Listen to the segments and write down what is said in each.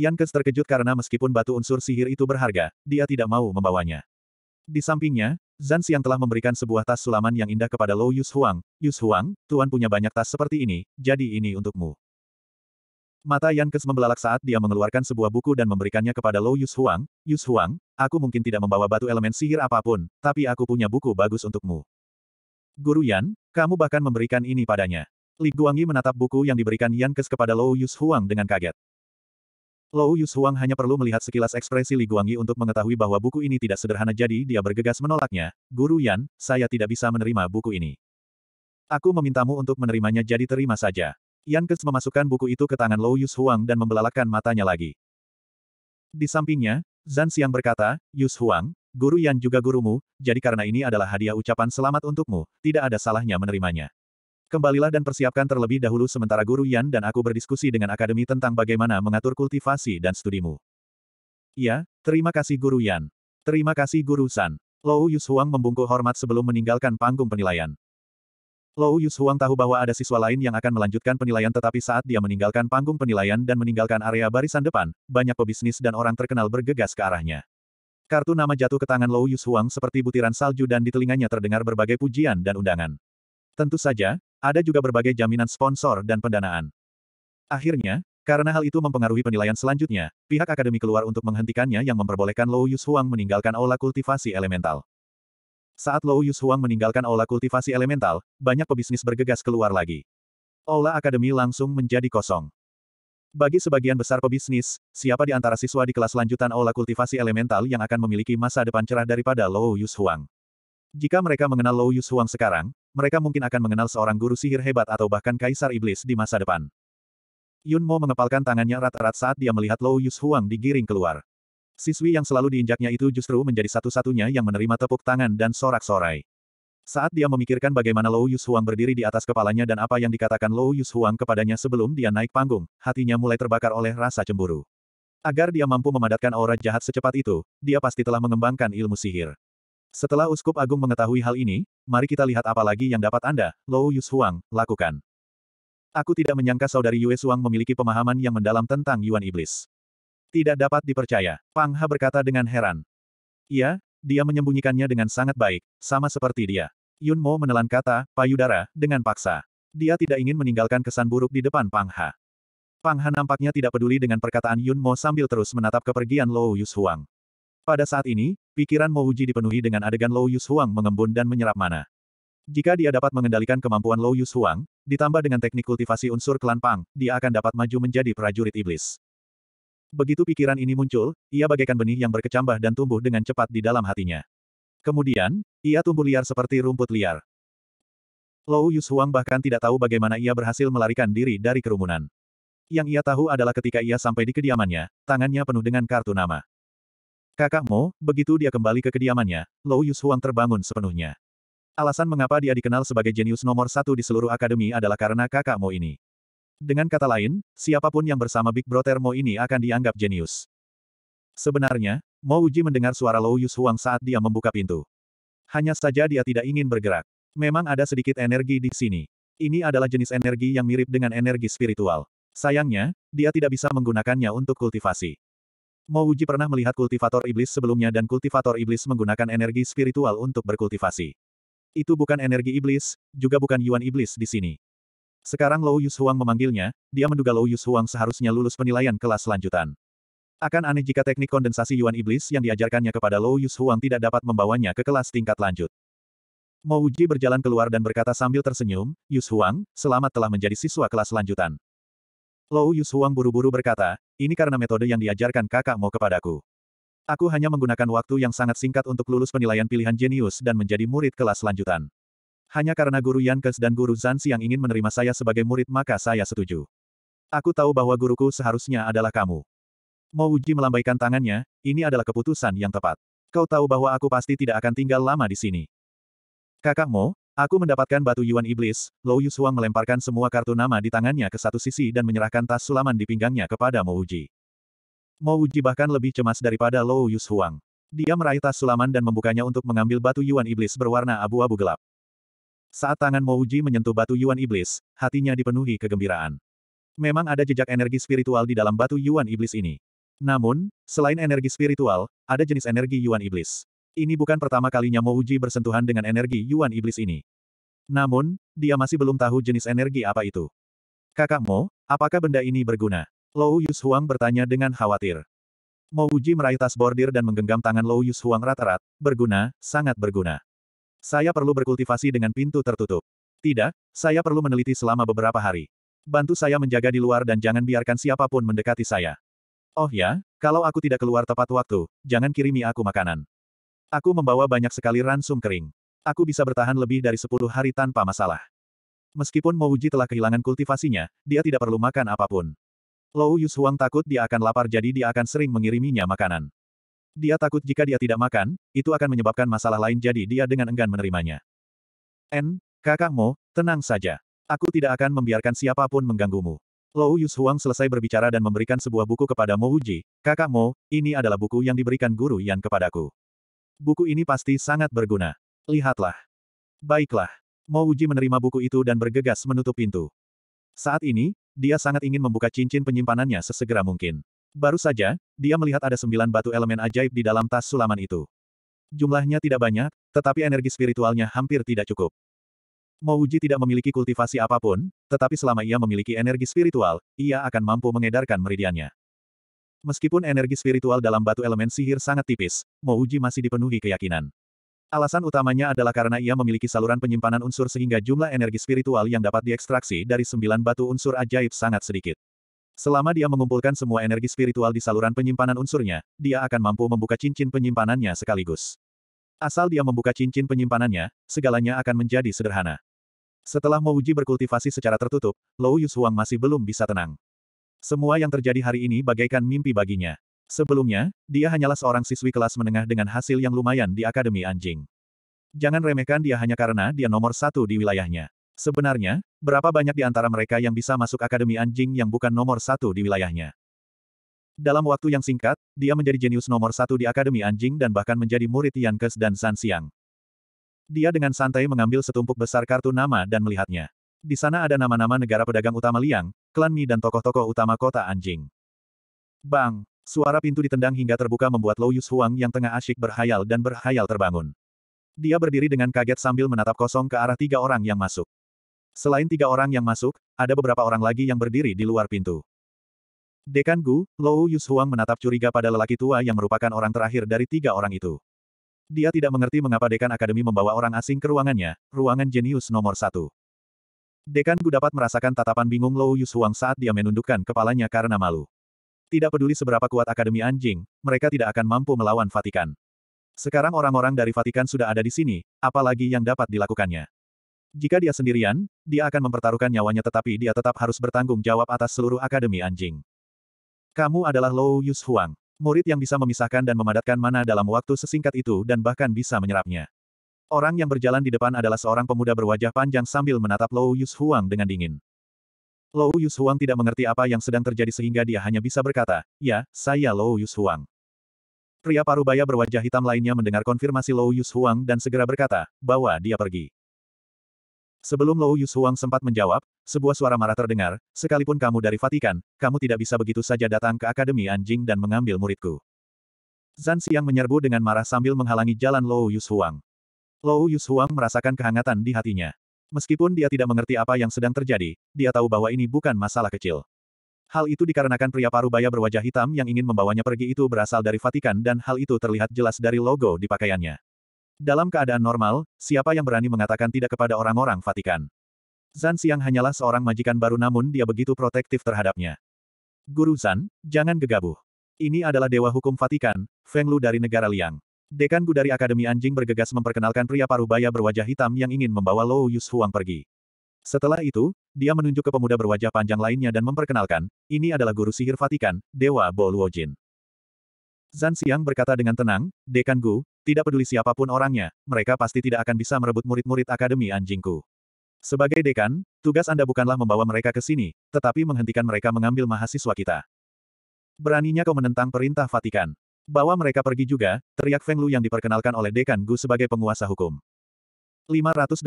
Yankes terkejut karena meskipun batu unsur sihir itu berharga, dia tidak mau membawanya. Di sampingnya, Zan Xiang telah memberikan sebuah tas sulaman yang indah kepada Lou Yus Huang. Yus Huang, tuan punya banyak tas seperti ini, jadi ini untukmu. Mata Yankes membelalak saat dia mengeluarkan sebuah buku dan memberikannya kepada Lou Yus Huang. Yus Huang, aku mungkin tidak membawa batu elemen sihir apapun, tapi aku punya buku bagus untukmu. Guru Yan, kamu bahkan memberikan ini padanya. Li Guangyi menatap buku yang diberikan Yankes kepada Lou Yus Huang dengan kaget. Lou Yushuang hanya perlu melihat sekilas ekspresi Li Guangyi untuk mengetahui bahwa buku ini tidak sederhana jadi dia bergegas menolaknya. Guru Yan, saya tidak bisa menerima buku ini. Aku memintamu untuk menerimanya jadi terima saja. Yan Kes memasukkan buku itu ke tangan Lou Yushuang dan membelalakan matanya lagi. Di sampingnya, Zan Xiang berkata, Yushuang, guru Yan juga gurumu, jadi karena ini adalah hadiah ucapan selamat untukmu, tidak ada salahnya menerimanya. Kembalilah dan persiapkan terlebih dahulu sementara Guru Yan dan aku berdiskusi dengan akademi tentang bagaimana mengatur kultivasi dan studimu. Ya, terima kasih Guru Yan. Terima kasih Guru San. Lou Yushuang membungkuk hormat sebelum meninggalkan panggung penilaian. Lou Yushuang tahu bahwa ada siswa lain yang akan melanjutkan penilaian tetapi saat dia meninggalkan panggung penilaian dan meninggalkan area barisan depan, banyak pebisnis dan orang terkenal bergegas ke arahnya. Kartu nama jatuh ke tangan Lou Yushuang seperti butiran salju dan di telinganya terdengar berbagai pujian dan undangan. Tentu saja, ada juga berbagai jaminan sponsor dan pendanaan. Akhirnya, karena hal itu mempengaruhi penilaian selanjutnya, pihak akademi keluar untuk menghentikannya yang memperbolehkan Lou Yus Huang meninggalkan aula kultivasi elemental. Saat Lou Yus Huang meninggalkan aula kultivasi elemental, banyak pebisnis bergegas keluar lagi. Aula akademi langsung menjadi kosong. Bagi sebagian besar pebisnis, siapa di antara siswa di kelas lanjutan aula kultivasi elemental yang akan memiliki masa depan cerah daripada Lou Yus Huang? Jika mereka mengenal Lou Yus Huang sekarang, mereka mungkin akan mengenal seorang guru sihir hebat atau bahkan kaisar iblis di masa depan. Yun Mo mengepalkan tangannya rat-rat saat dia melihat Lou Yus Huang digiring keluar. Siswi yang selalu diinjaknya itu justru menjadi satu-satunya yang menerima tepuk tangan dan sorak-sorai. Saat dia memikirkan bagaimana Lou Yus Huang berdiri di atas kepalanya dan apa yang dikatakan Lou Yus Huang kepadanya sebelum dia naik panggung, hatinya mulai terbakar oleh rasa cemburu. Agar dia mampu memadatkan aura jahat secepat itu, dia pasti telah mengembangkan ilmu sihir. Setelah Uskup Agung mengetahui hal ini, mari kita lihat apa lagi yang dapat Anda, Lou Yus Huang, lakukan. Aku tidak menyangka saudari Yue Suang memiliki pemahaman yang mendalam tentang Yuan Iblis. Tidak dapat dipercaya, Pang Ha berkata dengan heran. Iya, dia menyembunyikannya dengan sangat baik, sama seperti dia. Yun Mo menelan kata, payudara, dengan paksa. Dia tidak ingin meninggalkan kesan buruk di depan Pang Ha. Pang Ha nampaknya tidak peduli dengan perkataan Yun Mo sambil terus menatap kepergian Lou Yus Huang. Pada saat ini, Pikiran Mo Wuji dipenuhi dengan adegan Lou Yus Huang mengembun dan menyerap mana. Jika dia dapat mengendalikan kemampuan Lou Yus Huang, ditambah dengan teknik kultivasi unsur klan Pang, dia akan dapat maju menjadi prajurit iblis. Begitu pikiran ini muncul, ia bagaikan benih yang berkecambah dan tumbuh dengan cepat di dalam hatinya. Kemudian, ia tumbuh liar seperti rumput liar. Lou Yus Huang bahkan tidak tahu bagaimana ia berhasil melarikan diri dari kerumunan. Yang ia tahu adalah ketika ia sampai di kediamannya, tangannya penuh dengan kartu nama. Kakak Mo, begitu dia kembali ke kediamannya, Lou Huang terbangun sepenuhnya. Alasan mengapa dia dikenal sebagai jenius nomor satu di seluruh akademi adalah karena kakak Mo ini. Dengan kata lain, siapapun yang bersama Big Brother Mo ini akan dianggap jenius. Sebenarnya, Mo Uji mendengar suara Lou Huang saat dia membuka pintu. Hanya saja dia tidak ingin bergerak. Memang ada sedikit energi di sini. Ini adalah jenis energi yang mirip dengan energi spiritual. Sayangnya, dia tidak bisa menggunakannya untuk kultivasi. Mo pernah melihat kultivator iblis sebelumnya dan kultivator iblis menggunakan energi spiritual untuk berkultivasi. Itu bukan energi iblis, juga bukan yuan iblis di sini. Sekarang Lou Yushuang memanggilnya, dia menduga Lou Yushuang seharusnya lulus penilaian kelas lanjutan. Akan aneh jika teknik kondensasi Yuan Iblis yang diajarkannya kepada Lou Yushuang tidak dapat membawanya ke kelas tingkat lanjut. Mo berjalan keluar dan berkata sambil tersenyum, Yushuang, selamat telah menjadi siswa kelas lanjutan. Lou Yushuang buru-buru berkata, ini karena metode yang diajarkan kakakmu kepadaku. Aku hanya menggunakan waktu yang sangat singkat untuk lulus penilaian pilihan jenius dan menjadi murid kelas lanjutan. Hanya karena guru Yankes dan guru Zansi yang ingin menerima saya sebagai murid maka saya setuju. Aku tahu bahwa guruku seharusnya adalah kamu. Mo Uji melambaikan tangannya, ini adalah keputusan yang tepat. Kau tahu bahwa aku pasti tidak akan tinggal lama di sini. Kakakmu? Aku mendapatkan batu Yuan Iblis, Lou Yushuang melemparkan semua kartu nama di tangannya ke satu sisi dan menyerahkan tas sulaman di pinggangnya kepada Mo Uji. Mo Uji bahkan lebih cemas daripada Lou Yushuang. Dia meraih tas sulaman dan membukanya untuk mengambil batu Yuan Iblis berwarna abu-abu gelap. Saat tangan Mo Uji menyentuh batu Yuan Iblis, hatinya dipenuhi kegembiraan. Memang ada jejak energi spiritual di dalam batu Yuan Iblis ini. Namun, selain energi spiritual, ada jenis energi Yuan Iblis. Ini bukan pertama kalinya Mo Uji bersentuhan dengan energi Yuan Iblis ini. Namun, dia masih belum tahu jenis energi apa itu. Kakak Mo, apakah benda ini berguna? Lou Yus Huang bertanya dengan khawatir. Mo Uji meraih tas bordir dan menggenggam tangan Lou Yus Huang rata-rat, berguna, sangat berguna. Saya perlu berkultivasi dengan pintu tertutup. Tidak, saya perlu meneliti selama beberapa hari. Bantu saya menjaga di luar dan jangan biarkan siapapun mendekati saya. Oh ya, kalau aku tidak keluar tepat waktu, jangan kirimi aku makanan. Aku membawa banyak sekali ransum kering. Aku bisa bertahan lebih dari 10 hari tanpa masalah. Meskipun Mouji telah kehilangan kultivasinya, dia tidak perlu makan apapun. Lou Yushuang takut dia akan lapar jadi dia akan sering mengiriminya makanan. Dia takut jika dia tidak makan, itu akan menyebabkan masalah lain jadi dia dengan enggan menerimanya. N, kakak Mo, tenang saja. Aku tidak akan membiarkan siapapun mengganggumu. Lou Yushuang selesai berbicara dan memberikan sebuah buku kepada Mo kakakmu, Kakak Mo, ini adalah buku yang diberikan guru Yan kepadaku. Buku ini pasti sangat berguna. Lihatlah. Baiklah. Mouji menerima buku itu dan bergegas menutup pintu. Saat ini, dia sangat ingin membuka cincin penyimpanannya sesegera mungkin. Baru saja, dia melihat ada sembilan batu elemen ajaib di dalam tas sulaman itu. Jumlahnya tidak banyak, tetapi energi spiritualnya hampir tidak cukup. Mouji tidak memiliki kultivasi apapun, tetapi selama ia memiliki energi spiritual, ia akan mampu mengedarkan meridiannya. Meskipun energi spiritual dalam batu elemen sihir sangat tipis, Mouji masih dipenuhi keyakinan. Alasan utamanya adalah karena ia memiliki saluran penyimpanan unsur sehingga jumlah energi spiritual yang dapat diekstraksi dari sembilan batu unsur ajaib sangat sedikit. Selama dia mengumpulkan semua energi spiritual di saluran penyimpanan unsurnya, dia akan mampu membuka cincin penyimpanannya sekaligus. Asal dia membuka cincin penyimpanannya, segalanya akan menjadi sederhana. Setelah Mouji berkultivasi secara tertutup, Lou Yushuang masih belum bisa tenang. Semua yang terjadi hari ini bagaikan mimpi baginya. Sebelumnya, dia hanyalah seorang siswi kelas menengah dengan hasil yang lumayan di Akademi Anjing. Jangan remehkan dia hanya karena dia nomor satu di wilayahnya. Sebenarnya, berapa banyak di antara mereka yang bisa masuk Akademi Anjing yang bukan nomor satu di wilayahnya? Dalam waktu yang singkat, dia menjadi jenius nomor satu di Akademi Anjing dan bahkan menjadi murid Yankes dan San Dia dengan santai mengambil setumpuk besar kartu nama dan melihatnya. Di sana ada nama-nama negara pedagang utama Liang, klan Mi dan tokoh-tokoh utama kota anjing. Bang! Suara pintu ditendang hingga terbuka membuat Lou Yus Huang yang tengah asyik berhayal dan berhayal terbangun. Dia berdiri dengan kaget sambil menatap kosong ke arah tiga orang yang masuk. Selain tiga orang yang masuk, ada beberapa orang lagi yang berdiri di luar pintu. Dekan Gu, Lou Yus Huang menatap curiga pada lelaki tua yang merupakan orang terakhir dari tiga orang itu. Dia tidak mengerti mengapa Dekan Akademi membawa orang asing ke ruangannya, ruangan jenius nomor satu. Dekan Gu dapat merasakan tatapan bingung Lou Yushuang saat dia menundukkan kepalanya karena malu. Tidak peduli seberapa kuat Akademi Anjing, mereka tidak akan mampu melawan Vatikan. Sekarang orang-orang dari Vatikan sudah ada di sini, apalagi yang dapat dilakukannya. Jika dia sendirian, dia akan mempertaruhkan nyawanya tetapi dia tetap harus bertanggung jawab atas seluruh Akademi Anjing. Kamu adalah Lou Yushuang, murid yang bisa memisahkan dan memadatkan mana dalam waktu sesingkat itu dan bahkan bisa menyerapnya. Orang yang berjalan di depan adalah seorang pemuda berwajah panjang sambil menatap Lou Yus Huang dengan dingin. Lou Yus Huang tidak mengerti apa yang sedang terjadi sehingga dia hanya bisa berkata, Ya, saya Lou Yus Huang. Pria parubaya berwajah hitam lainnya mendengar konfirmasi Lou Yus Huang dan segera berkata, bahwa dia pergi. Sebelum Lou Yus Huang sempat menjawab, sebuah suara marah terdengar, sekalipun kamu dari Vatikan, kamu tidak bisa begitu saja datang ke Akademi Anjing dan mengambil muridku. Zan yang menyerbu dengan marah sambil menghalangi jalan Lou Yus Huang. Lou Yushuang merasakan kehangatan di hatinya. Meskipun dia tidak mengerti apa yang sedang terjadi, dia tahu bahwa ini bukan masalah kecil. Hal itu dikarenakan pria parubaya berwajah hitam yang ingin membawanya pergi itu berasal dari Vatikan dan hal itu terlihat jelas dari logo di pakaiannya. Dalam keadaan normal, siapa yang berani mengatakan tidak kepada orang-orang Vatikan? Zan Siang hanyalah seorang majikan baru namun dia begitu protektif terhadapnya. Guru Zan, jangan gegabah. Ini adalah Dewa Hukum Vatikan, Feng Lu dari negara Liang. Dekan Gu dari Akademi Anjing bergegas memperkenalkan pria paruh baya berwajah hitam yang ingin membawa Lou Yus pergi. Setelah itu, dia menunjuk ke pemuda berwajah panjang lainnya dan memperkenalkan, ini adalah guru sihir Vatikan, Dewa Bo Luojin. Zan Xiang berkata dengan tenang, Dekan Gu, tidak peduli siapapun orangnya, mereka pasti tidak akan bisa merebut murid-murid Akademi Anjingku. Sebagai dekan, tugas Anda bukanlah membawa mereka ke sini, tetapi menghentikan mereka mengambil mahasiswa kita. Beraninya kau menentang perintah Vatikan. Bawa mereka pergi juga, teriak Feng Lu yang diperkenalkan oleh Dekan Gu sebagai penguasa hukum. 582.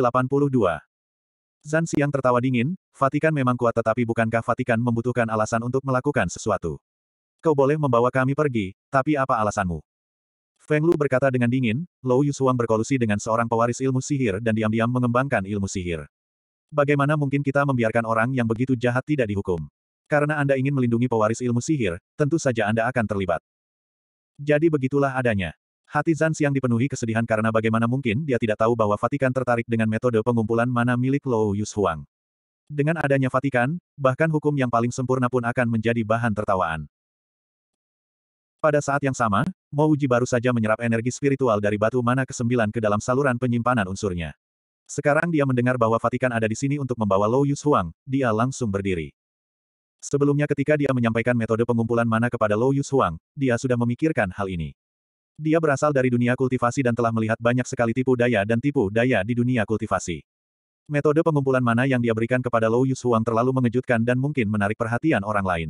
Zan Siang tertawa dingin, Vatikan memang kuat tetapi bukankah Vatikan membutuhkan alasan untuk melakukan sesuatu? Kau boleh membawa kami pergi, tapi apa alasanmu? Feng Lu berkata dengan dingin, Lou Yusuang berkolusi dengan seorang pewaris ilmu sihir dan diam-diam mengembangkan ilmu sihir. Bagaimana mungkin kita membiarkan orang yang begitu jahat tidak dihukum? Karena Anda ingin melindungi pewaris ilmu sihir, tentu saja Anda akan terlibat. Jadi begitulah adanya. Hati Zan yang dipenuhi kesedihan karena bagaimana mungkin dia tidak tahu bahwa Vatikan tertarik dengan metode pengumpulan mana milik Lou Yus Huang. Dengan adanya Vatikan, bahkan hukum yang paling sempurna pun akan menjadi bahan tertawaan. Pada saat yang sama, Mo Uji baru saja menyerap energi spiritual dari batu mana kesembilan ke dalam saluran penyimpanan unsurnya. Sekarang dia mendengar bahwa Vatikan ada di sini untuk membawa Lou Yus Huang, dia langsung berdiri. Sebelumnya ketika dia menyampaikan metode pengumpulan mana kepada Lou Yushuang, dia sudah memikirkan hal ini. Dia berasal dari dunia kultivasi dan telah melihat banyak sekali tipu daya dan tipu daya di dunia kultivasi. Metode pengumpulan mana yang dia berikan kepada Lou Yushuang terlalu mengejutkan dan mungkin menarik perhatian orang lain.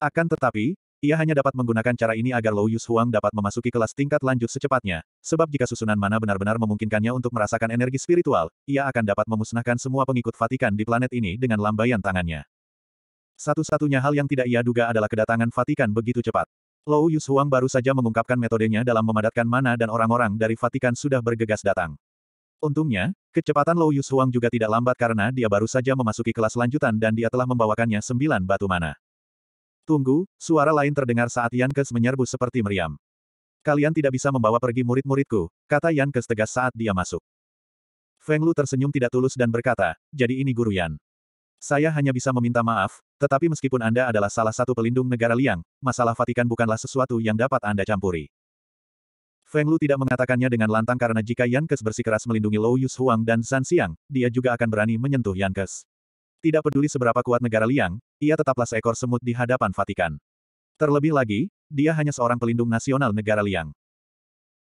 Akan tetapi, ia hanya dapat menggunakan cara ini agar Lou Yushuang dapat memasuki kelas tingkat lanjut secepatnya, sebab jika susunan mana benar-benar memungkinkannya untuk merasakan energi spiritual, ia akan dapat memusnahkan semua pengikut Vatikan di planet ini dengan lambaian tangannya. Satu-satunya hal yang tidak ia duga adalah kedatangan Vatikan begitu cepat. Lou Yushuang baru saja mengungkapkan metodenya dalam memadatkan mana dan orang-orang dari Vatikan sudah bergegas datang. Untungnya, kecepatan Lou Yushuang juga tidak lambat karena dia baru saja memasuki kelas lanjutan dan dia telah membawakannya sembilan batu mana. Tunggu, suara lain terdengar saat Yan Kes menyerbu seperti meriam. Kalian tidak bisa membawa pergi murid-muridku, kata Yan Kes tegas saat dia masuk. Feng Lu tersenyum tidak tulus dan berkata, jadi ini guru Yan. Saya hanya bisa meminta maaf, tetapi meskipun Anda adalah salah satu pelindung negara Liang, masalah Vatikan bukanlah sesuatu yang dapat Anda campuri. Feng Lu tidak mengatakannya dengan lantang karena jika Yan Kes bersikeras melindungi Lou Yus Huang dan San Xiang, dia juga akan berani menyentuh Yan Kes. Tidak peduli seberapa kuat negara Liang, ia tetaplah seekor semut di hadapan Vatikan. Terlebih lagi, dia hanya seorang pelindung nasional negara Liang.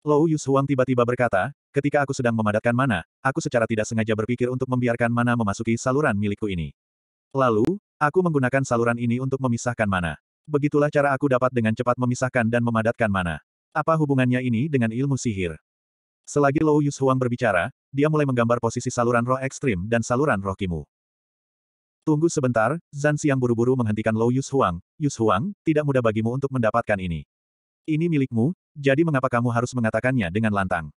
Lou Yus Huang tiba-tiba berkata, ketika aku sedang memadatkan mana, aku secara tidak sengaja berpikir untuk membiarkan mana memasuki saluran milikku ini. Lalu, aku menggunakan saluran ini untuk memisahkan mana. Begitulah cara aku dapat dengan cepat memisahkan dan memadatkan mana. Apa hubungannya ini dengan ilmu sihir? Selagi Lou Yus Huang berbicara, dia mulai menggambar posisi saluran roh ekstrim dan saluran roh kimu. Tunggu sebentar, Zan Siang buru-buru menghentikan Lou Yus Huang. Yus Huang, tidak mudah bagimu untuk mendapatkan ini. Ini milikmu, jadi mengapa kamu harus mengatakannya dengan lantang?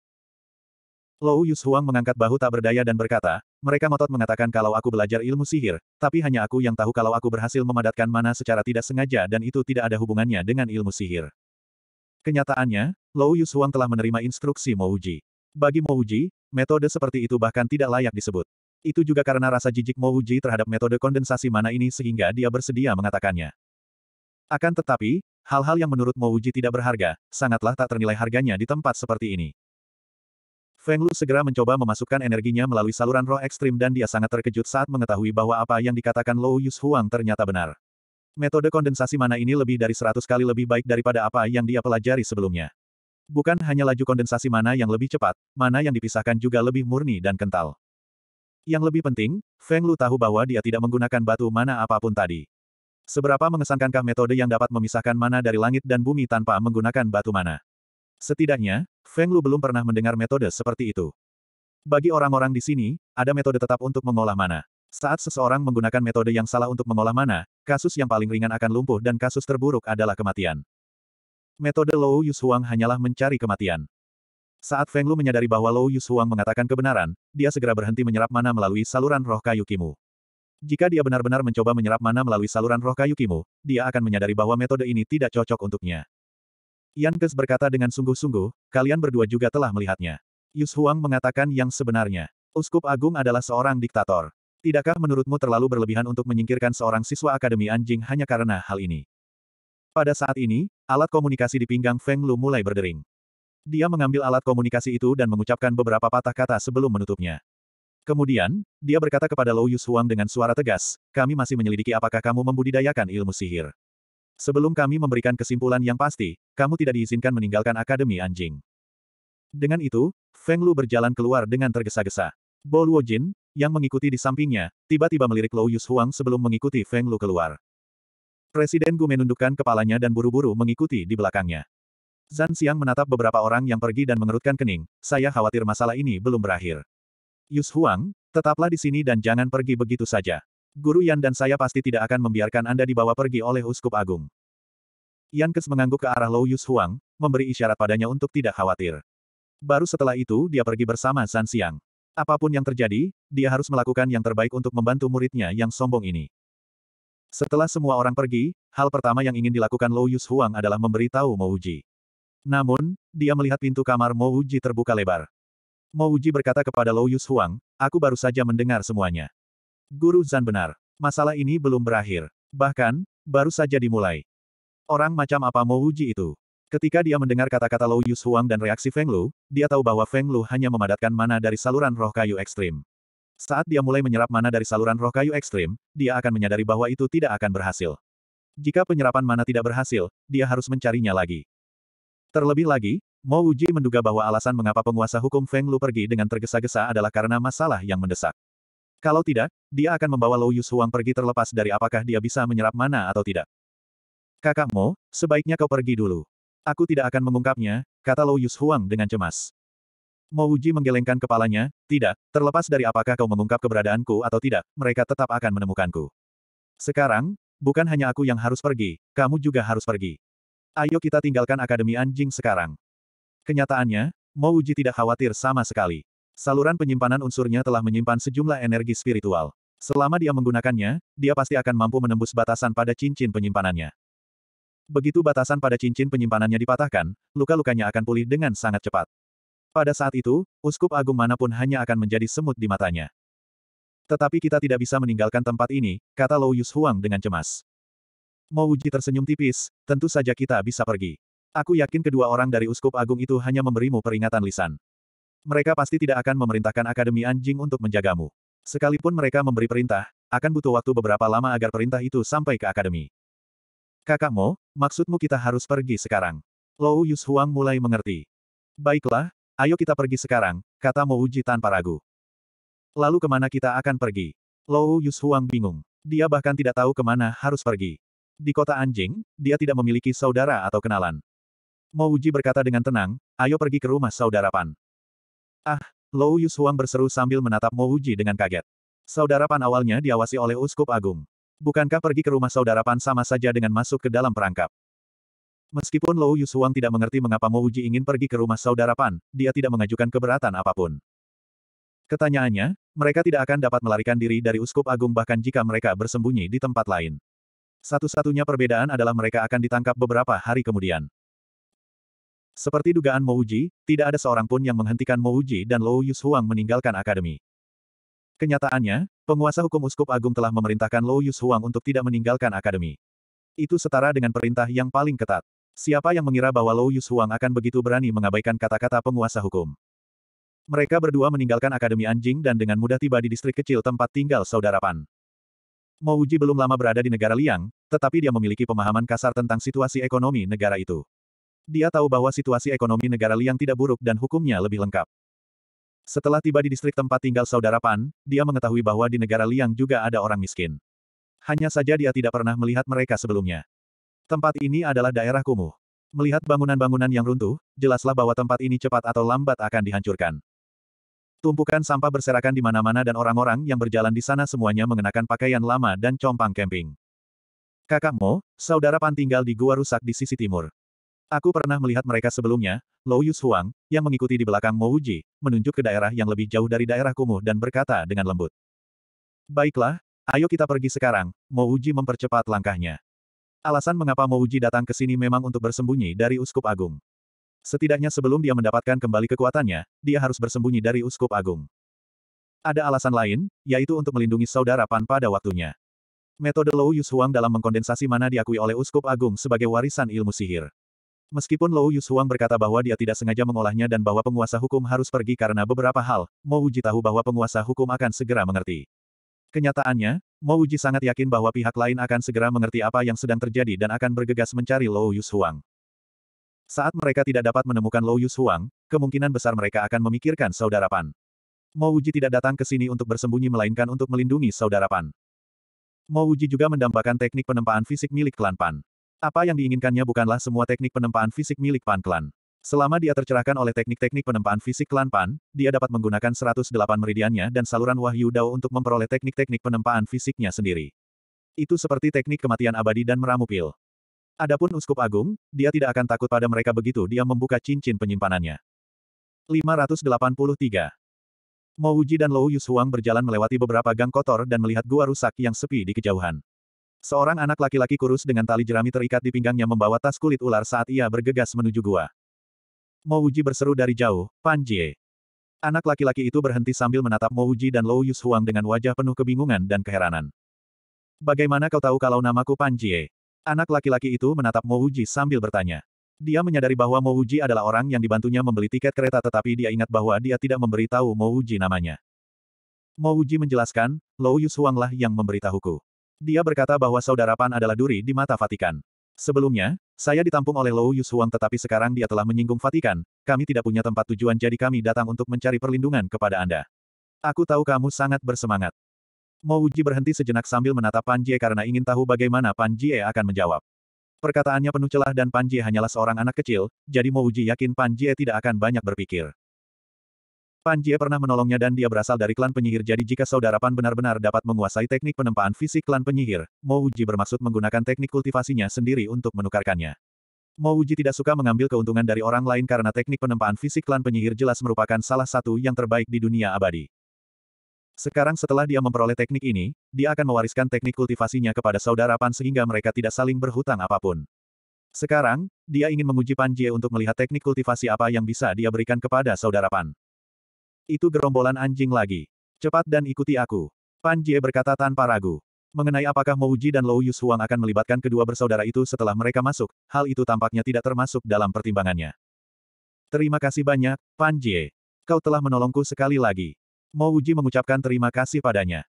Lou Yus Huang mengangkat bahu tak berdaya dan berkata, mereka ngotot mengatakan kalau aku belajar ilmu sihir, tapi hanya aku yang tahu kalau aku berhasil memadatkan mana secara tidak sengaja dan itu tidak ada hubungannya dengan ilmu sihir. Kenyataannya, Lou Yus Huang telah menerima instruksi Mouji. Bagi Mouji, metode seperti itu bahkan tidak layak disebut. Itu juga karena rasa jijik Mouji terhadap metode kondensasi mana ini sehingga dia bersedia mengatakannya. Akan tetapi, hal-hal yang menurut Mouji tidak berharga, sangatlah tak ternilai harganya di tempat seperti ini. Feng Lu segera mencoba memasukkan energinya melalui saluran roh ekstrim dan dia sangat terkejut saat mengetahui bahwa apa yang dikatakan Lou Yus Huang ternyata benar. Metode kondensasi mana ini lebih dari seratus kali lebih baik daripada apa yang dia pelajari sebelumnya. Bukan hanya laju kondensasi mana yang lebih cepat, mana yang dipisahkan juga lebih murni dan kental. Yang lebih penting, Feng Lu tahu bahwa dia tidak menggunakan batu mana apapun tadi. Seberapa mengesankankah metode yang dapat memisahkan mana dari langit dan bumi tanpa menggunakan batu mana? Setidaknya, Feng Lu belum pernah mendengar metode seperti itu. Bagi orang-orang di sini, ada metode tetap untuk mengolah mana. Saat seseorang menggunakan metode yang salah untuk mengolah mana, kasus yang paling ringan akan lumpuh dan kasus terburuk adalah kematian. Metode Lou Yushuang hanyalah mencari kematian. Saat Feng Lu menyadari bahwa Lou Yushuang mengatakan kebenaran, dia segera berhenti menyerap mana melalui saluran roh kayu Kimu. Jika dia benar-benar mencoba menyerap mana melalui saluran roh kayu Kimu, dia akan menyadari bahwa metode ini tidak cocok untuknya. Yan Kes berkata dengan sungguh-sungguh, kalian berdua juga telah melihatnya. Yus Huang mengatakan yang sebenarnya. Uskup Agung adalah seorang diktator. Tidakkah menurutmu terlalu berlebihan untuk menyingkirkan seorang siswa Akademi Anjing hanya karena hal ini? Pada saat ini, alat komunikasi di pinggang Feng Lu mulai berdering. Dia mengambil alat komunikasi itu dan mengucapkan beberapa patah kata sebelum menutupnya. Kemudian, dia berkata kepada Lou Yus Huang dengan suara tegas, kami masih menyelidiki apakah kamu membudidayakan ilmu sihir. Sebelum kami memberikan kesimpulan yang pasti, kamu tidak diizinkan meninggalkan Akademi Anjing. Dengan itu, Feng Lu berjalan keluar dengan tergesa-gesa. Bo Jin, yang mengikuti di sampingnya, tiba-tiba melirik Lou Yus Huang sebelum mengikuti Feng Lu keluar. Presiden Gu menundukkan kepalanya dan buru-buru mengikuti di belakangnya. Zan Xiang menatap beberapa orang yang pergi dan mengerutkan kening, saya khawatir masalah ini belum berakhir. Yus Huang, tetaplah di sini dan jangan pergi begitu saja. Guru Yan dan saya pasti tidak akan membiarkan Anda dibawa pergi oleh Uskup Agung. Yan Kes mengangguk ke arah Lou Yus Huang, memberi isyarat padanya untuk tidak khawatir. Baru setelah itu dia pergi bersama San Xiang. Apapun yang terjadi, dia harus melakukan yang terbaik untuk membantu muridnya yang sombong ini. Setelah semua orang pergi, hal pertama yang ingin dilakukan Lou Yus Huang adalah memberi tahu Mo Uji. Namun, dia melihat pintu kamar Uji terbuka lebar. Uji berkata kepada Lou Yus Huang, aku baru saja mendengar semuanya. Guru Zan benar. Masalah ini belum berakhir. Bahkan, baru saja dimulai. Orang macam apa mau uji itu? Ketika dia mendengar kata-kata Lou Yus Huang dan reaksi Feng Lu, dia tahu bahwa Feng Lu hanya memadatkan mana dari saluran roh kayu ekstrim. Saat dia mulai menyerap mana dari saluran roh kayu ekstrim, dia akan menyadari bahwa itu tidak akan berhasil. Jika penyerapan mana tidak berhasil, dia harus mencarinya lagi. Terlebih lagi, Mo Wuji menduga bahwa alasan mengapa penguasa hukum Feng Lu pergi dengan tergesa-gesa adalah karena masalah yang mendesak. Kalau tidak, dia akan membawa Lou Yushuang pergi terlepas dari apakah dia bisa menyerap mana atau tidak. Kakak Mo, sebaiknya kau pergi dulu. Aku tidak akan mengungkapnya, kata Lou Yushuang dengan cemas. Mo Uji menggelengkan kepalanya, tidak, terlepas dari apakah kau mengungkap keberadaanku atau tidak, mereka tetap akan menemukanku. Sekarang, bukan hanya aku yang harus pergi, kamu juga harus pergi. Ayo kita tinggalkan Akademi Anjing sekarang. Kenyataannya, Mo Uji tidak khawatir sama sekali. Saluran penyimpanan unsurnya telah menyimpan sejumlah energi spiritual. Selama dia menggunakannya, dia pasti akan mampu menembus batasan pada cincin penyimpanannya. Begitu batasan pada cincin penyimpanannya dipatahkan, luka-lukanya akan pulih dengan sangat cepat. Pada saat itu, uskup agung manapun hanya akan menjadi semut di matanya. Tetapi kita tidak bisa meninggalkan tempat ini, kata Lou Yus Huang dengan cemas. Mau Uji tersenyum tipis, tentu saja kita bisa pergi. Aku yakin kedua orang dari uskup agung itu hanya memberimu peringatan lisan. Mereka pasti tidak akan memerintahkan Akademi Anjing untuk menjagamu. Sekalipun mereka memberi perintah, akan butuh waktu beberapa lama agar perintah itu sampai ke Akademi. Kakak Mo, maksudmu kita harus pergi sekarang? Lou Yus Huang mulai mengerti. Baiklah, ayo kita pergi sekarang, kata Mo Uji tanpa ragu. Lalu kemana kita akan pergi? Lou Yus Huang bingung. Dia bahkan tidak tahu kemana harus pergi. Di kota anjing, dia tidak memiliki saudara atau kenalan. Mo Uji berkata dengan tenang, ayo pergi ke rumah saudara Pan. Ah, Lou Yushuang berseru sambil menatap Mo Uji dengan kaget. Saudara Pan awalnya diawasi oleh Uskup Agung. Bukankah pergi ke rumah saudara Pan sama saja dengan masuk ke dalam perangkap? Meskipun Lou Yushuang tidak mengerti mengapa Mo Uji ingin pergi ke rumah saudara Pan, dia tidak mengajukan keberatan apapun. Ketanyaannya, mereka tidak akan dapat melarikan diri dari Uskup Agung bahkan jika mereka bersembunyi di tempat lain. Satu-satunya perbedaan adalah mereka akan ditangkap beberapa hari kemudian. Seperti dugaan Mouji, tidak ada seorang pun yang menghentikan Mouji dan Lou Yus Huang meninggalkan akademi. Kenyataannya, penguasa hukum Uskup Agung telah memerintahkan Lou Yus Huang untuk tidak meninggalkan akademi. Itu setara dengan perintah yang paling ketat. Siapa yang mengira bahwa Lou Yus Huang akan begitu berani mengabaikan kata-kata penguasa hukum? Mereka berdua meninggalkan Akademi Anjing dan dengan mudah tiba di distrik kecil tempat tinggal saudara Pan. Mouji belum lama berada di negara Liang, tetapi dia memiliki pemahaman kasar tentang situasi ekonomi negara itu. Dia tahu bahwa situasi ekonomi negara Liang tidak buruk dan hukumnya lebih lengkap. Setelah tiba di distrik tempat tinggal saudara Pan, dia mengetahui bahwa di negara Liang juga ada orang miskin. Hanya saja dia tidak pernah melihat mereka sebelumnya. Tempat ini adalah daerah kumuh. Melihat bangunan-bangunan yang runtuh, jelaslah bahwa tempat ini cepat atau lambat akan dihancurkan. Tumpukan sampah berserakan di mana-mana dan orang-orang yang berjalan di sana semuanya mengenakan pakaian lama dan compang camping. Kakak Mo, saudara Pan tinggal di gua rusak di sisi timur. Aku pernah melihat mereka sebelumnya, Lou Yus Huang, yang mengikuti di belakang Mo Wuji, menunjuk ke daerah yang lebih jauh dari daerah kumuh dan berkata dengan lembut. Baiklah, ayo kita pergi sekarang, Mo Wuji mempercepat langkahnya. Alasan mengapa Mo Wuji datang ke sini memang untuk bersembunyi dari Uskup Agung. Setidaknya sebelum dia mendapatkan kembali kekuatannya, dia harus bersembunyi dari Uskup Agung. Ada alasan lain, yaitu untuk melindungi saudara Pan pada waktunya. Metode Lou Yus Huang dalam mengkondensasi mana diakui oleh Uskup Agung sebagai warisan ilmu sihir. Meskipun Lou Yushuang berkata bahwa dia tidak sengaja mengolahnya dan bahwa penguasa hukum harus pergi karena beberapa hal, Mo Uji tahu bahwa penguasa hukum akan segera mengerti. Kenyataannya, Mo Uji sangat yakin bahwa pihak lain akan segera mengerti apa yang sedang terjadi dan akan bergegas mencari Lou Yushuang. Saat mereka tidak dapat menemukan Lou Yushuang, kemungkinan besar mereka akan memikirkan Saudara Pan. Mo Uji tidak datang ke sini untuk bersembunyi melainkan untuk melindungi Saudara Pan. Mo Uji juga mendambakan teknik penempaan fisik milik klan Pan. Apa yang diinginkannya bukanlah semua teknik penempaan fisik milik Pan Klan. Selama dia tercerahkan oleh teknik-teknik penempaan fisik Klan Pan, dia dapat menggunakan 108 meridiannya dan saluran Wahyu Dao untuk memperoleh teknik-teknik penempaan fisiknya sendiri. Itu seperti teknik kematian abadi dan meramu pil. Adapun Uskup Agung, dia tidak akan takut pada mereka begitu dia membuka cincin penyimpanannya. 583. Mouji dan Lou Yushuang berjalan melewati beberapa gang kotor dan melihat gua rusak yang sepi di kejauhan. Seorang anak laki-laki kurus dengan tali jerami terikat di pinggangnya membawa tas kulit ular saat ia bergegas menuju gua. Mouji berseru dari jauh, Panjie. Anak laki-laki itu berhenti sambil menatap Mouji dan Lou Yus Huang dengan wajah penuh kebingungan dan keheranan. Bagaimana kau tahu kalau namaku Panjie? Anak laki-laki itu menatap Mouji sambil bertanya. Dia menyadari bahwa Mouji adalah orang yang dibantunya membeli tiket kereta tetapi dia ingat bahwa dia tidak memberitahu Mouji namanya. Mouji menjelaskan, Lou Yus lah yang memberitahuku. Dia berkata bahwa saudara Pan adalah duri di mata Vatikan. Sebelumnya, saya ditampung oleh Lou Yushuang tetapi sekarang dia telah menyinggung Vatikan, kami tidak punya tempat tujuan jadi kami datang untuk mencari perlindungan kepada Anda. Aku tahu kamu sangat bersemangat. Mo Mouji berhenti sejenak sambil menatap Pan Jie karena ingin tahu bagaimana Pan Jie akan menjawab. Perkataannya penuh celah dan Pan Jie hanyalah seorang anak kecil, jadi Mo Mouji yakin Pan Jie tidak akan banyak berpikir. Pan Jie pernah menolongnya dan dia berasal dari klan penyihir jadi jika saudara Pan benar-benar dapat menguasai teknik penempaan fisik klan penyihir, Mo Uji bermaksud menggunakan teknik kultivasinya sendiri untuk menukarkannya. Mo Uji tidak suka mengambil keuntungan dari orang lain karena teknik penempaan fisik klan penyihir jelas merupakan salah satu yang terbaik di dunia abadi. Sekarang setelah dia memperoleh teknik ini, dia akan mewariskan teknik kultivasinya kepada saudara Pan sehingga mereka tidak saling berhutang apapun. Sekarang, dia ingin menguji Pan Jie untuk melihat teknik kultivasi apa yang bisa dia berikan kepada saudara Pan. Itu gerombolan anjing lagi. Cepat dan ikuti aku. Pan Jie berkata tanpa ragu. Mengenai apakah Mouji dan Lou Yushuang akan melibatkan kedua bersaudara itu setelah mereka masuk, hal itu tampaknya tidak termasuk dalam pertimbangannya. Terima kasih banyak, Pan Jie. Kau telah menolongku sekali lagi. Mouji mengucapkan terima kasih padanya.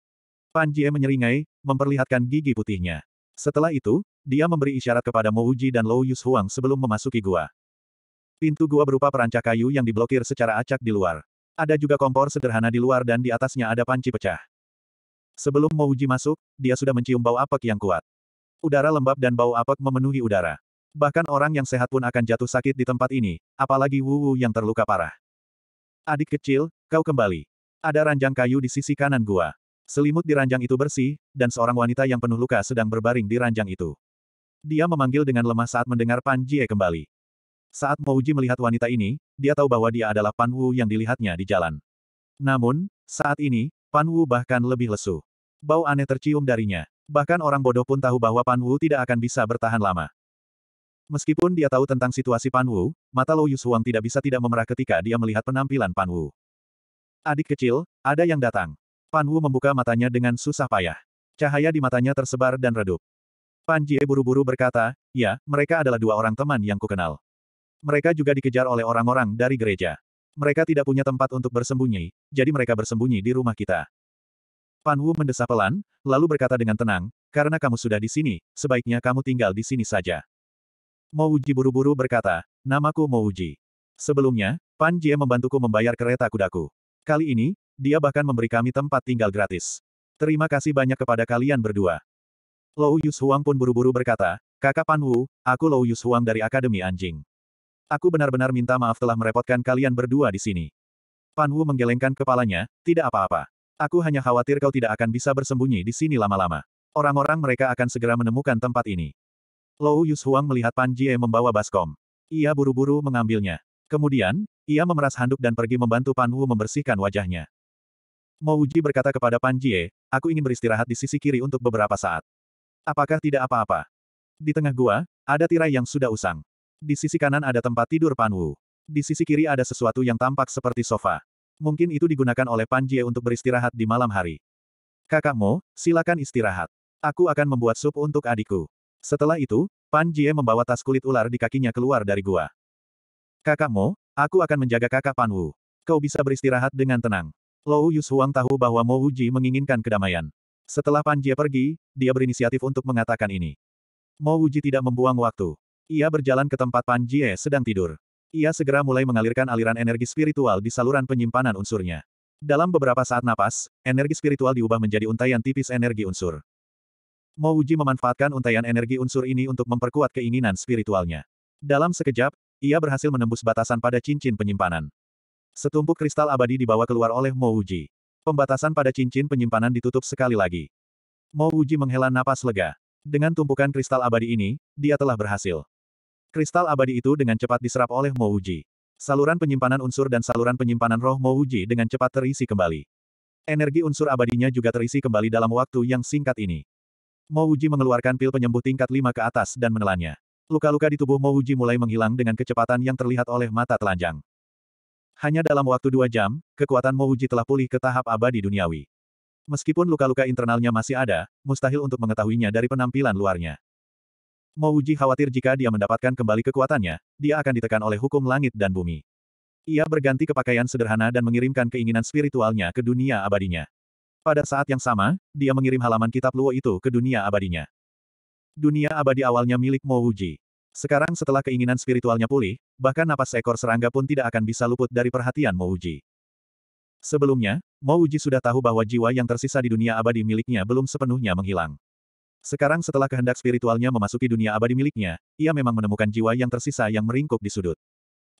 Pan Jie menyeringai, memperlihatkan gigi putihnya. Setelah itu, dia memberi isyarat kepada Mouji dan Lou Yushuang sebelum memasuki gua. Pintu gua berupa perancah kayu yang diblokir secara acak di luar. Ada juga kompor sederhana di luar dan di atasnya ada panci pecah. Sebelum uji masuk, dia sudah mencium bau apek yang kuat. Udara lembab dan bau apek memenuhi udara. Bahkan orang yang sehat pun akan jatuh sakit di tempat ini, apalagi Wu Wu yang terluka parah. Adik kecil, kau kembali. Ada ranjang kayu di sisi kanan gua. Selimut di ranjang itu bersih, dan seorang wanita yang penuh luka sedang berbaring di ranjang itu. Dia memanggil dengan lemah saat mendengar Pan Jie kembali. Saat Mouji melihat wanita ini, dia tahu bahwa dia adalah Pan Wu yang dilihatnya di jalan. Namun, saat ini, Pan Wu bahkan lebih lesu. Bau aneh tercium darinya. Bahkan orang bodoh pun tahu bahwa Pan Wu tidak akan bisa bertahan lama. Meskipun dia tahu tentang situasi Pan Wu, mata Lou Yushuang tidak bisa tidak memerah ketika dia melihat penampilan Pan Wu. Adik kecil, ada yang datang. Pan Wu membuka matanya dengan susah payah. Cahaya di matanya tersebar dan redup. Pan Jie buru-buru berkata, ya, mereka adalah dua orang teman yang kukenal. Mereka juga dikejar oleh orang-orang dari gereja. Mereka tidak punya tempat untuk bersembunyi, jadi mereka bersembunyi di rumah kita. Pan Wu mendesah pelan, lalu berkata dengan tenang, karena kamu sudah di sini, sebaiknya kamu tinggal di sini saja. Wuji buru-buru berkata, namaku Wuji. Sebelumnya, Pan Jie membantuku membayar kereta kudaku. Kali ini, dia bahkan memberi kami tempat tinggal gratis. Terima kasih banyak kepada kalian berdua. Lou Yus Huang pun buru-buru berkata, Kakak Pan Wu, aku Lou Yus Huang dari Akademi Anjing. Aku benar-benar minta maaf telah merepotkan kalian berdua di sini. Pan Wu menggelengkan kepalanya, tidak apa-apa. Aku hanya khawatir kau tidak akan bisa bersembunyi di sini lama-lama. Orang-orang mereka akan segera menemukan tempat ini. Lou Yus Huang melihat Pan Jie membawa baskom. Ia buru-buru mengambilnya. Kemudian, ia memeras handuk dan pergi membantu Pan Wu membersihkan wajahnya. Mouji berkata kepada Pan Jie, aku ingin beristirahat di sisi kiri untuk beberapa saat. Apakah tidak apa-apa? Di tengah gua, ada tirai yang sudah usang. Di sisi kanan ada tempat tidur Pan Wu. Di sisi kiri ada sesuatu yang tampak seperti sofa. Mungkin itu digunakan oleh Pan Jie untuk beristirahat di malam hari. Kakakmu, silakan istirahat. Aku akan membuat sup untuk adikku. Setelah itu, Pan Jie membawa tas kulit ular di kakinya keluar dari gua. Kakakmu, aku akan menjaga kakak Pan Wu. Kau bisa beristirahat dengan tenang. Lou Yus Huang tahu bahwa Mo Wuji menginginkan kedamaian. Setelah Pan Jie pergi, dia berinisiatif untuk mengatakan ini. Mo Wuji tidak membuang waktu. Ia berjalan ke tempat Pan Jie sedang tidur. Ia segera mulai mengalirkan aliran energi spiritual di saluran penyimpanan unsurnya. Dalam beberapa saat napas, energi spiritual diubah menjadi untaian tipis energi unsur. Mo Uji memanfaatkan untaian energi unsur ini untuk memperkuat keinginan spiritualnya. Dalam sekejap, ia berhasil menembus batasan pada cincin penyimpanan. Setumpuk kristal abadi dibawa keluar oleh Mo Uji. Pembatasan pada cincin penyimpanan ditutup sekali lagi. Mo Uji menghela napas lega. Dengan tumpukan kristal abadi ini, dia telah berhasil. Kristal abadi itu dengan cepat diserap oleh Mouji. Saluran penyimpanan unsur dan saluran penyimpanan roh Mouji dengan cepat terisi kembali. Energi unsur abadinya juga terisi kembali dalam waktu yang singkat ini. Mouji mengeluarkan pil penyembuh tingkat 5 ke atas dan menelannya. Luka-luka di tubuh Mouji mulai menghilang dengan kecepatan yang terlihat oleh mata telanjang. Hanya dalam waktu dua jam, kekuatan Mouji telah pulih ke tahap abadi duniawi. Meskipun luka-luka internalnya masih ada, mustahil untuk mengetahuinya dari penampilan luarnya. Mo Uji khawatir jika dia mendapatkan kembali kekuatannya, dia akan ditekan oleh hukum langit dan bumi. Ia berganti ke pakaian sederhana dan mengirimkan keinginan spiritualnya ke dunia abadinya. Pada saat yang sama, dia mengirim halaman kitab Luo itu ke dunia abadinya. Dunia abadi awalnya milik Mo Uji. Sekarang setelah keinginan spiritualnya pulih, bahkan napas seekor serangga pun tidak akan bisa luput dari perhatian Mo Uji. Sebelumnya, Mo Uji sudah tahu bahwa jiwa yang tersisa di dunia abadi miliknya belum sepenuhnya menghilang. Sekarang setelah kehendak spiritualnya memasuki dunia abadi miliknya, ia memang menemukan jiwa yang tersisa yang meringkuk di sudut.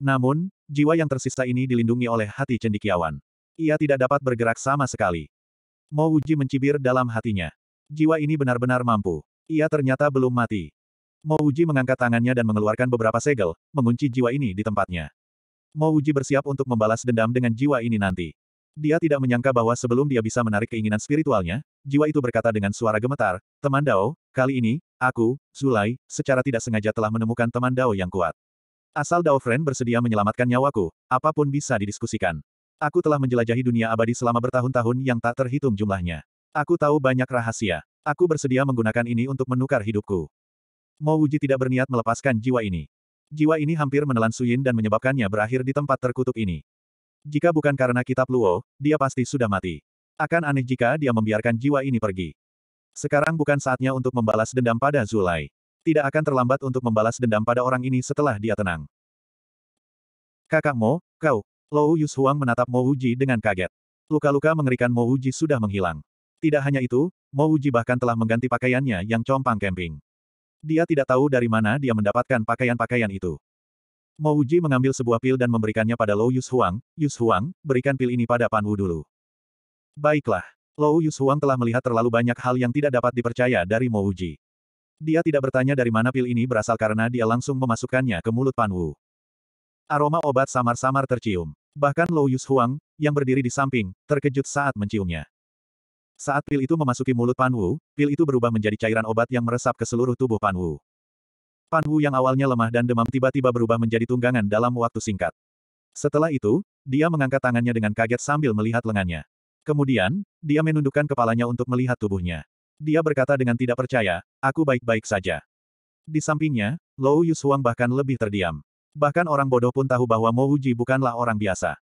Namun, jiwa yang tersisa ini dilindungi oleh hati cendikiawan. Ia tidak dapat bergerak sama sekali. Mo Wuji mencibir dalam hatinya. Jiwa ini benar-benar mampu. Ia ternyata belum mati. Mo Wuji mengangkat tangannya dan mengeluarkan beberapa segel, mengunci jiwa ini di tempatnya. Mo Wuji bersiap untuk membalas dendam dengan jiwa ini nanti. Dia tidak menyangka bahwa sebelum dia bisa menarik keinginan spiritualnya, jiwa itu berkata dengan suara gemetar, Teman Dao, kali ini, aku, Zulai, secara tidak sengaja telah menemukan teman Dao yang kuat. Asal Dao Friend bersedia menyelamatkan nyawaku, apapun bisa didiskusikan. Aku telah menjelajahi dunia abadi selama bertahun-tahun yang tak terhitung jumlahnya. Aku tahu banyak rahasia. Aku bersedia menggunakan ini untuk menukar hidupku. Mo Wuji tidak berniat melepaskan jiwa ini. Jiwa ini hampir menelan Suyin dan menyebabkannya berakhir di tempat terkutuk ini. Jika bukan karena kitab Luo, dia pasti sudah mati. Akan aneh jika dia membiarkan jiwa ini pergi. Sekarang bukan saatnya untuk membalas dendam pada Zulai. Tidak akan terlambat untuk membalas dendam pada orang ini setelah dia tenang. Kakak Mo, kau, Lou Yushuang menatap Mo Uji dengan kaget. Luka-luka mengerikan Mo Uji sudah menghilang. Tidak hanya itu, Mo Uji bahkan telah mengganti pakaiannya yang compang camping. Dia tidak tahu dari mana dia mendapatkan pakaian-pakaian itu. Mo Uji mengambil sebuah pil dan memberikannya pada Lou Yus Huang. Yus Huang, berikan pil ini pada Pan Wu dulu. Baiklah. Lou Yus Huang telah melihat terlalu banyak hal yang tidak dapat dipercaya dari Mo Uji. Dia tidak bertanya dari mana pil ini berasal karena dia langsung memasukkannya ke mulut Pan Wu. Aroma obat samar-samar tercium. Bahkan Lou Yus Huang, yang berdiri di samping, terkejut saat menciumnya. Saat pil itu memasuki mulut Pan Wu, pil itu berubah menjadi cairan obat yang meresap ke seluruh tubuh Pan Wu. Pan Hu yang awalnya lemah dan demam tiba-tiba berubah menjadi tunggangan dalam waktu singkat. Setelah itu, dia mengangkat tangannya dengan kaget sambil melihat lengannya. Kemudian, dia menundukkan kepalanya untuk melihat tubuhnya. Dia berkata dengan tidak percaya, aku baik-baik saja. Di sampingnya, Lou Yushuang bahkan lebih terdiam. Bahkan orang bodoh pun tahu bahwa Mo Uji bukanlah orang biasa.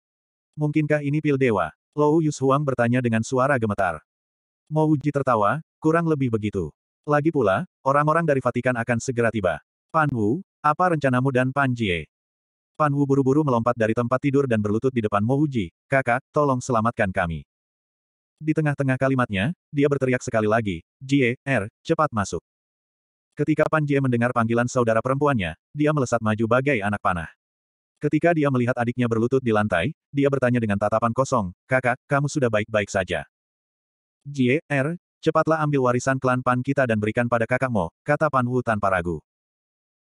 Mungkinkah ini pil dewa? Lou Yushuang bertanya dengan suara gemetar. Mo Uji tertawa, kurang lebih begitu. Lagi pula, orang-orang dari Vatikan akan segera tiba. Pan Wu, apa rencanamu dan Pan Jie? Pan Wu buru-buru melompat dari tempat tidur dan berlutut di depan Mo Uji, kakak, tolong selamatkan kami. Di tengah-tengah kalimatnya, dia berteriak sekali lagi, Jie, Er, cepat masuk. Ketika Pan Jie mendengar panggilan saudara perempuannya, dia melesat maju bagai anak panah. Ketika dia melihat adiknya berlutut di lantai, dia bertanya dengan tatapan kosong, kakak, kamu sudah baik-baik saja. Jie, Er, cepatlah ambil warisan klan Pan kita dan berikan pada kakakmu, kata Pan Wu tanpa ragu.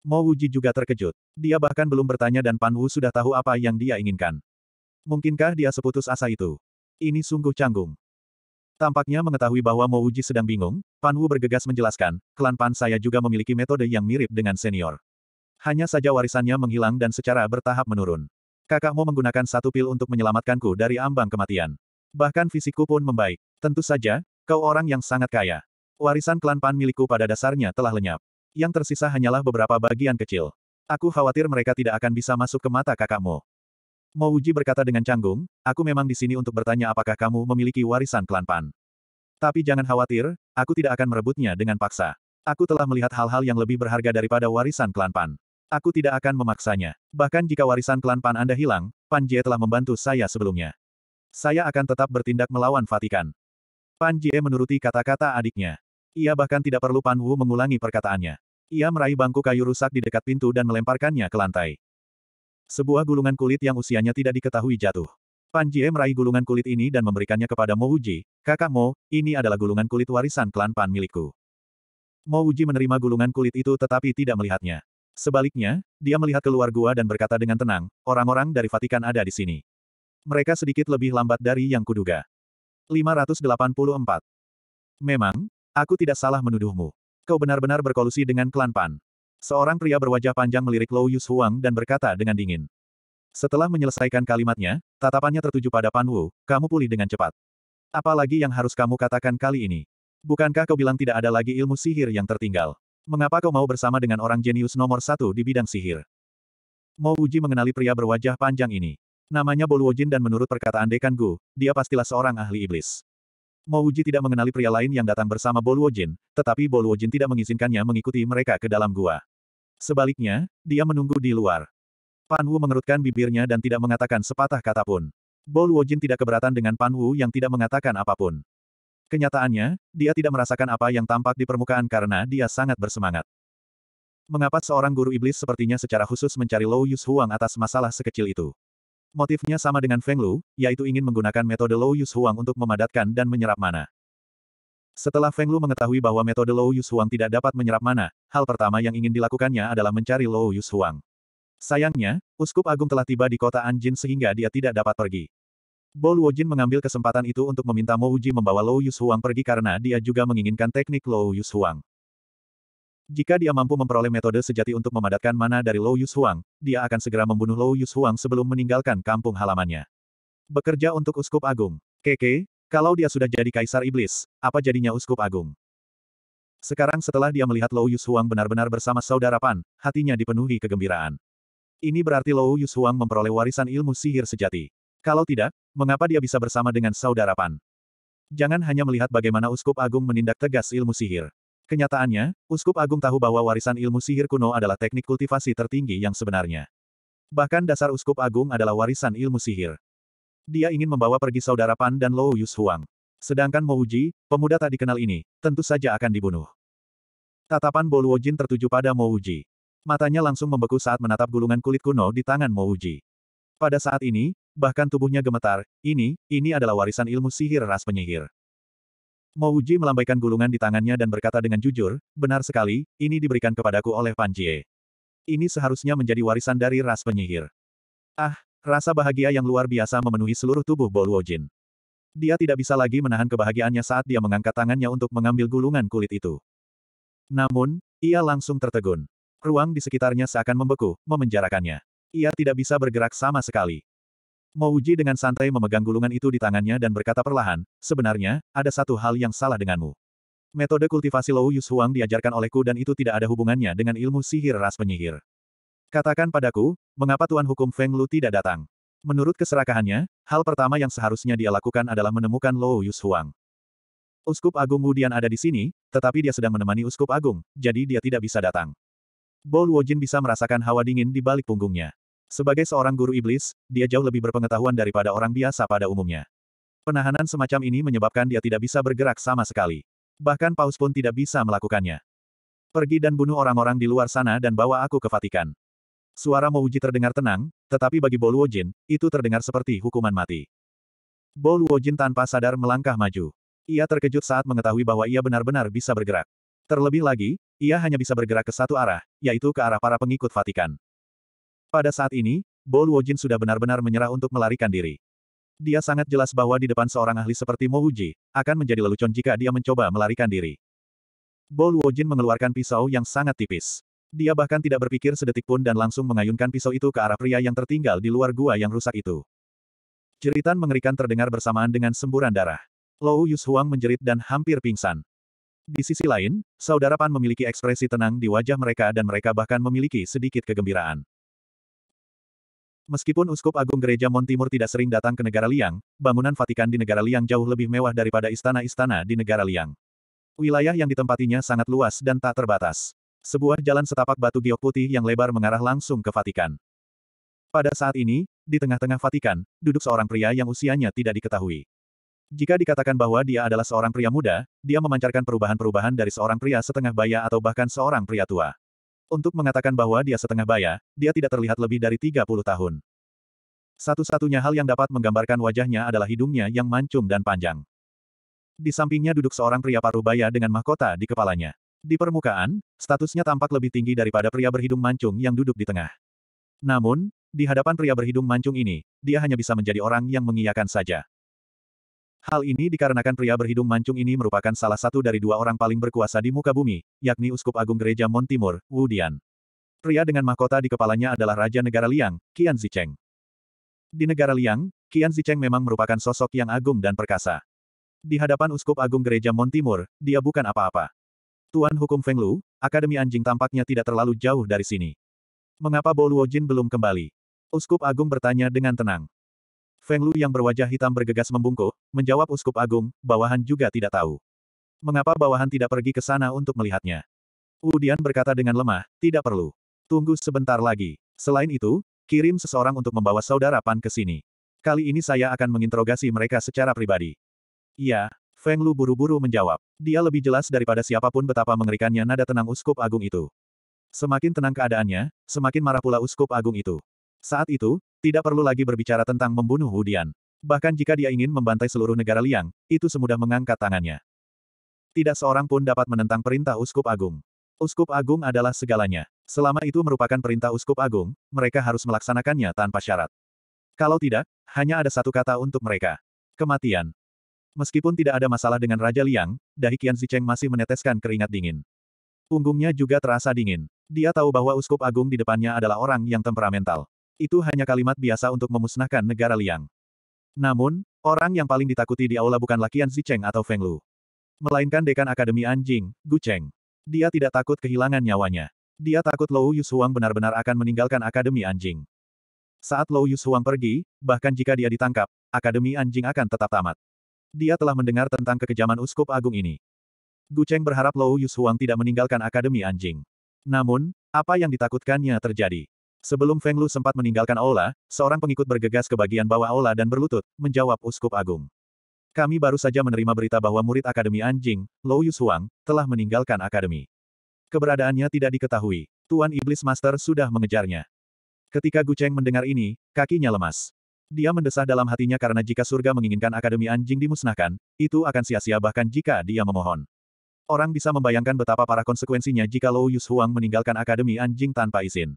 Mo Wuji juga terkejut. Dia bahkan belum bertanya dan Pan Wu sudah tahu apa yang dia inginkan. Mungkinkah dia seputus asa itu? Ini sungguh canggung. Tampaknya mengetahui bahwa Mo Wuji sedang bingung, Pan Wu bergegas menjelaskan, klan Pan saya juga memiliki metode yang mirip dengan senior. Hanya saja warisannya menghilang dan secara bertahap menurun. Kakakmu menggunakan satu pil untuk menyelamatkanku dari ambang kematian. Bahkan fisikku pun membaik. Tentu saja, kau orang yang sangat kaya. Warisan klan Pan milikku pada dasarnya telah lenyap. Yang tersisa hanyalah beberapa bagian kecil. Aku khawatir mereka tidak akan bisa masuk ke mata kakakmu. Wuji berkata dengan canggung, aku memang di sini untuk bertanya apakah kamu memiliki warisan klan Pan. Tapi jangan khawatir, aku tidak akan merebutnya dengan paksa. Aku telah melihat hal-hal yang lebih berharga daripada warisan klan Pan. Aku tidak akan memaksanya. Bahkan jika warisan klan Pan Anda hilang, Pan Jie telah membantu saya sebelumnya. Saya akan tetap bertindak melawan Vatikan. Pan Jie menuruti kata-kata adiknya. Ia bahkan tidak perlu Pan Wu mengulangi perkataannya. Ia meraih bangku kayu rusak di dekat pintu dan melemparkannya ke lantai. Sebuah gulungan kulit yang usianya tidak diketahui jatuh. Pan Jie meraih gulungan kulit ini dan memberikannya kepada Mo Uji, kakak Mo, ini adalah gulungan kulit warisan klan Pan milikku. Mo Uji menerima gulungan kulit itu tetapi tidak melihatnya. Sebaliknya, dia melihat keluar gua dan berkata dengan tenang, orang-orang dari Vatikan ada di sini. Mereka sedikit lebih lambat dari yang kuduga. 584. Memang, aku tidak salah menuduhmu. Kau benar-benar berkolusi dengan klan Pan. Seorang pria berwajah panjang melirik Lou Yus Huang dan berkata dengan dingin. Setelah menyelesaikan kalimatnya, tatapannya tertuju pada Pan Wu, kamu pulih dengan cepat. Apalagi yang harus kamu katakan kali ini? Bukankah kau bilang tidak ada lagi ilmu sihir yang tertinggal? Mengapa kau mau bersama dengan orang jenius nomor satu di bidang sihir? Mo Uji mengenali pria berwajah panjang ini. Namanya Boluo Jin dan menurut perkataan Dekan Gu, dia pastilah seorang ahli iblis. Mo Uji tidak mengenali pria lain yang datang bersama Boluo Jin, tetapi Boluo Jin tidak mengizinkannya mengikuti mereka ke dalam gua. Sebaliknya, dia menunggu di luar. Pan Wu mengerutkan bibirnya dan tidak mengatakan sepatah kata pun. Boluo Jin tidak keberatan dengan Pan Wu yang tidak mengatakan apapun. Kenyataannya, dia tidak merasakan apa yang tampak di permukaan karena dia sangat bersemangat. Mengapa seorang guru iblis sepertinya secara khusus mencari Lou Yus Huang atas masalah sekecil itu? Motifnya sama dengan Feng Lu, yaitu ingin menggunakan metode Lou Yus Huang untuk memadatkan dan menyerap mana. Setelah Feng Lu mengetahui bahwa metode Lou Yus Huang tidak dapat menyerap mana, hal pertama yang ingin dilakukannya adalah mencari Lou Yus Huang. Sayangnya, Uskup Agung telah tiba di kota Anjin sehingga dia tidak dapat pergi. Bo Luojin mengambil kesempatan itu untuk meminta Mo Uji membawa Lou Yus Huang pergi karena dia juga menginginkan teknik Lou Yus Huang. Jika dia mampu memperoleh metode sejati untuk memadatkan mana dari Lou Yus Huang, dia akan segera membunuh Lou Yus Huang sebelum meninggalkan kampung halamannya. Bekerja untuk Uskup Agung. Keke, kalau dia sudah jadi Kaisar Iblis, apa jadinya Uskup Agung? Sekarang setelah dia melihat Lou Yus Huang benar-benar bersama saudara Pan, hatinya dipenuhi kegembiraan. Ini berarti Lou Yus Huang memperoleh warisan ilmu sihir sejati. Kalau tidak, mengapa dia bisa bersama dengan saudara Pan? Jangan hanya melihat bagaimana Uskup Agung menindak tegas ilmu sihir. Kenyataannya, Uskup Agung tahu bahwa warisan ilmu sihir kuno adalah teknik kultivasi tertinggi yang sebenarnya. Bahkan dasar Uskup Agung adalah warisan ilmu sihir. Dia ingin membawa pergi saudara Pan dan Lou Yus Huang. Sedangkan Mo Uji, pemuda tak dikenal ini, tentu saja akan dibunuh. Tatapan Boluo Jin tertuju pada Mo Uji. Matanya langsung membeku saat menatap gulungan kulit kuno di tangan Mo Uji. Pada saat ini, bahkan tubuhnya gemetar, ini, ini adalah warisan ilmu sihir ras penyihir. Mo Uji melambaikan gulungan di tangannya dan berkata dengan jujur, benar sekali, ini diberikan kepadaku oleh Panjie. Ini seharusnya menjadi warisan dari ras penyihir. Ah, rasa bahagia yang luar biasa memenuhi seluruh tubuh Boluo Jin. Dia tidak bisa lagi menahan kebahagiaannya saat dia mengangkat tangannya untuk mengambil gulungan kulit itu. Namun, ia langsung tertegun. Ruang di sekitarnya seakan membeku, memenjarakannya. Ia tidak bisa bergerak sama sekali. Mouji dengan santai memegang gulungan itu di tangannya dan berkata perlahan, sebenarnya, ada satu hal yang salah denganmu. Metode kultivasi Lou Yus Huang diajarkan olehku dan itu tidak ada hubungannya dengan ilmu sihir ras penyihir. Katakan padaku, mengapa Tuan Hukum Feng Lu tidak datang? Menurut keserakahannya, hal pertama yang seharusnya dia lakukan adalah menemukan Lou Yus Huang. Uskup Agung Wudian ada di sini, tetapi dia sedang menemani Uskup Agung, jadi dia tidak bisa datang. Bol Wojin bisa merasakan hawa dingin di balik punggungnya. Sebagai seorang guru iblis, dia jauh lebih berpengetahuan daripada orang biasa pada umumnya. Penahanan semacam ini menyebabkan dia tidak bisa bergerak sama sekali. Bahkan paus pun tidak bisa melakukannya. Pergi dan bunuh orang-orang di luar sana dan bawa aku ke Vatikan. Suara Mouji terdengar tenang, tetapi bagi Boluo Jin itu terdengar seperti hukuman mati. Boluo Jin tanpa sadar melangkah maju. Ia terkejut saat mengetahui bahwa ia benar-benar bisa bergerak. Terlebih lagi, ia hanya bisa bergerak ke satu arah, yaitu ke arah para pengikut Vatikan. Pada saat ini, Bo Luojin sudah benar-benar menyerah untuk melarikan diri. Dia sangat jelas bahwa di depan seorang ahli seperti Mo Wuji, akan menjadi lelucon jika dia mencoba melarikan diri. Bo Luojin mengeluarkan pisau yang sangat tipis. Dia bahkan tidak berpikir sedetik pun dan langsung mengayunkan pisau itu ke arah pria yang tertinggal di luar gua yang rusak itu. Jeritan mengerikan terdengar bersamaan dengan semburan darah. Lou Yus Huang menjerit dan hampir pingsan. Di sisi lain, saudara Pan memiliki ekspresi tenang di wajah mereka dan mereka bahkan memiliki sedikit kegembiraan. Meskipun Uskup Agung Gereja Montimur tidak sering datang ke negara Liang, bangunan Vatikan di negara Liang jauh lebih mewah daripada istana-istana di negara Liang. Wilayah yang ditempatinya sangat luas dan tak terbatas. Sebuah jalan setapak batu giok putih yang lebar mengarah langsung ke Vatikan. Pada saat ini, di tengah-tengah Vatikan, duduk seorang pria yang usianya tidak diketahui. Jika dikatakan bahwa dia adalah seorang pria muda, dia memancarkan perubahan-perubahan dari seorang pria setengah baya atau bahkan seorang pria tua. Untuk mengatakan bahwa dia setengah baya, dia tidak terlihat lebih dari 30 tahun. Satu-satunya hal yang dapat menggambarkan wajahnya adalah hidungnya yang mancung dan panjang. Di sampingnya duduk seorang pria paruh baya dengan mahkota di kepalanya. Di permukaan, statusnya tampak lebih tinggi daripada pria berhidung mancung yang duduk di tengah. Namun, di hadapan pria berhidung mancung ini, dia hanya bisa menjadi orang yang mengiyakan saja. Hal ini dikarenakan pria berhidung mancung ini merupakan salah satu dari dua orang paling berkuasa di muka bumi, yakni Uskup Agung Gereja Montimur, Wu Dian. Pria dengan mahkota di kepalanya adalah Raja Negara Liang, Qian Zicheng. Di negara Liang, Qian Zicheng memang merupakan sosok yang agung dan perkasa. Di hadapan Uskup Agung Gereja Montimur, dia bukan apa-apa. Tuan Hukum Feng Lu, Akademi Anjing tampaknya tidak terlalu jauh dari sini. Mengapa Bo Luo Jin belum kembali? Uskup Agung bertanya dengan tenang. Feng Lu yang berwajah hitam bergegas membungkuk, menjawab Uskup Agung, bawahan juga tidak tahu. Mengapa bawahan tidak pergi ke sana untuk melihatnya? Udian berkata dengan lemah, tidak perlu. Tunggu sebentar lagi. Selain itu, kirim seseorang untuk membawa saudara Pan ke sini. Kali ini saya akan menginterogasi mereka secara pribadi. Iya, Feng Lu buru-buru menjawab. Dia lebih jelas daripada siapapun betapa mengerikannya nada tenang Uskup Agung itu. Semakin tenang keadaannya, semakin marah pula Uskup Agung itu. Saat itu, tidak perlu lagi berbicara tentang membunuh Hudian. Bahkan jika dia ingin membantai seluruh negara Liang, itu semudah mengangkat tangannya. Tidak seorang pun dapat menentang perintah Uskup Agung. Uskup Agung adalah segalanya. Selama itu merupakan perintah Uskup Agung, mereka harus melaksanakannya tanpa syarat. Kalau tidak, hanya ada satu kata untuk mereka. Kematian. Meskipun tidak ada masalah dengan Raja Liang, dahi Qian Zicheng masih meneteskan keringat dingin. Punggungnya juga terasa dingin. Dia tahu bahwa Uskup Agung di depannya adalah orang yang temperamental. Itu hanya kalimat biasa untuk memusnahkan negara Liang. Namun, orang yang paling ditakuti di aula bukan laki Qian Zicheng atau Feng Lu. Melainkan dekan Akademi Anjing, Gu Cheng. Dia tidak takut kehilangan nyawanya. Dia takut Lou Yushuang benar-benar akan meninggalkan Akademi Anjing. Saat Lou Yushuang pergi, bahkan jika dia ditangkap, Akademi Anjing akan tetap tamat. Dia telah mendengar tentang kekejaman Uskup Agung ini. Gu Cheng berharap Lou Yushuang tidak meninggalkan Akademi Anjing. Namun, apa yang ditakutkannya terjadi? Sebelum Feng Lu sempat meninggalkan aula, seorang pengikut bergegas ke bagian bawah aula dan berlutut, menjawab Uskup Agung. Kami baru saja menerima berita bahwa murid Akademi Anjing, Lou Yushuang, telah meninggalkan Akademi. Keberadaannya tidak diketahui. Tuan Iblis Master sudah mengejarnya. Ketika Gu Cheng mendengar ini, kakinya lemas. Dia mendesah dalam hatinya karena jika surga menginginkan Akademi Anjing dimusnahkan, itu akan sia-sia bahkan jika dia memohon. Orang bisa membayangkan betapa parah konsekuensinya jika Lou Yushuang meninggalkan Akademi Anjing tanpa izin.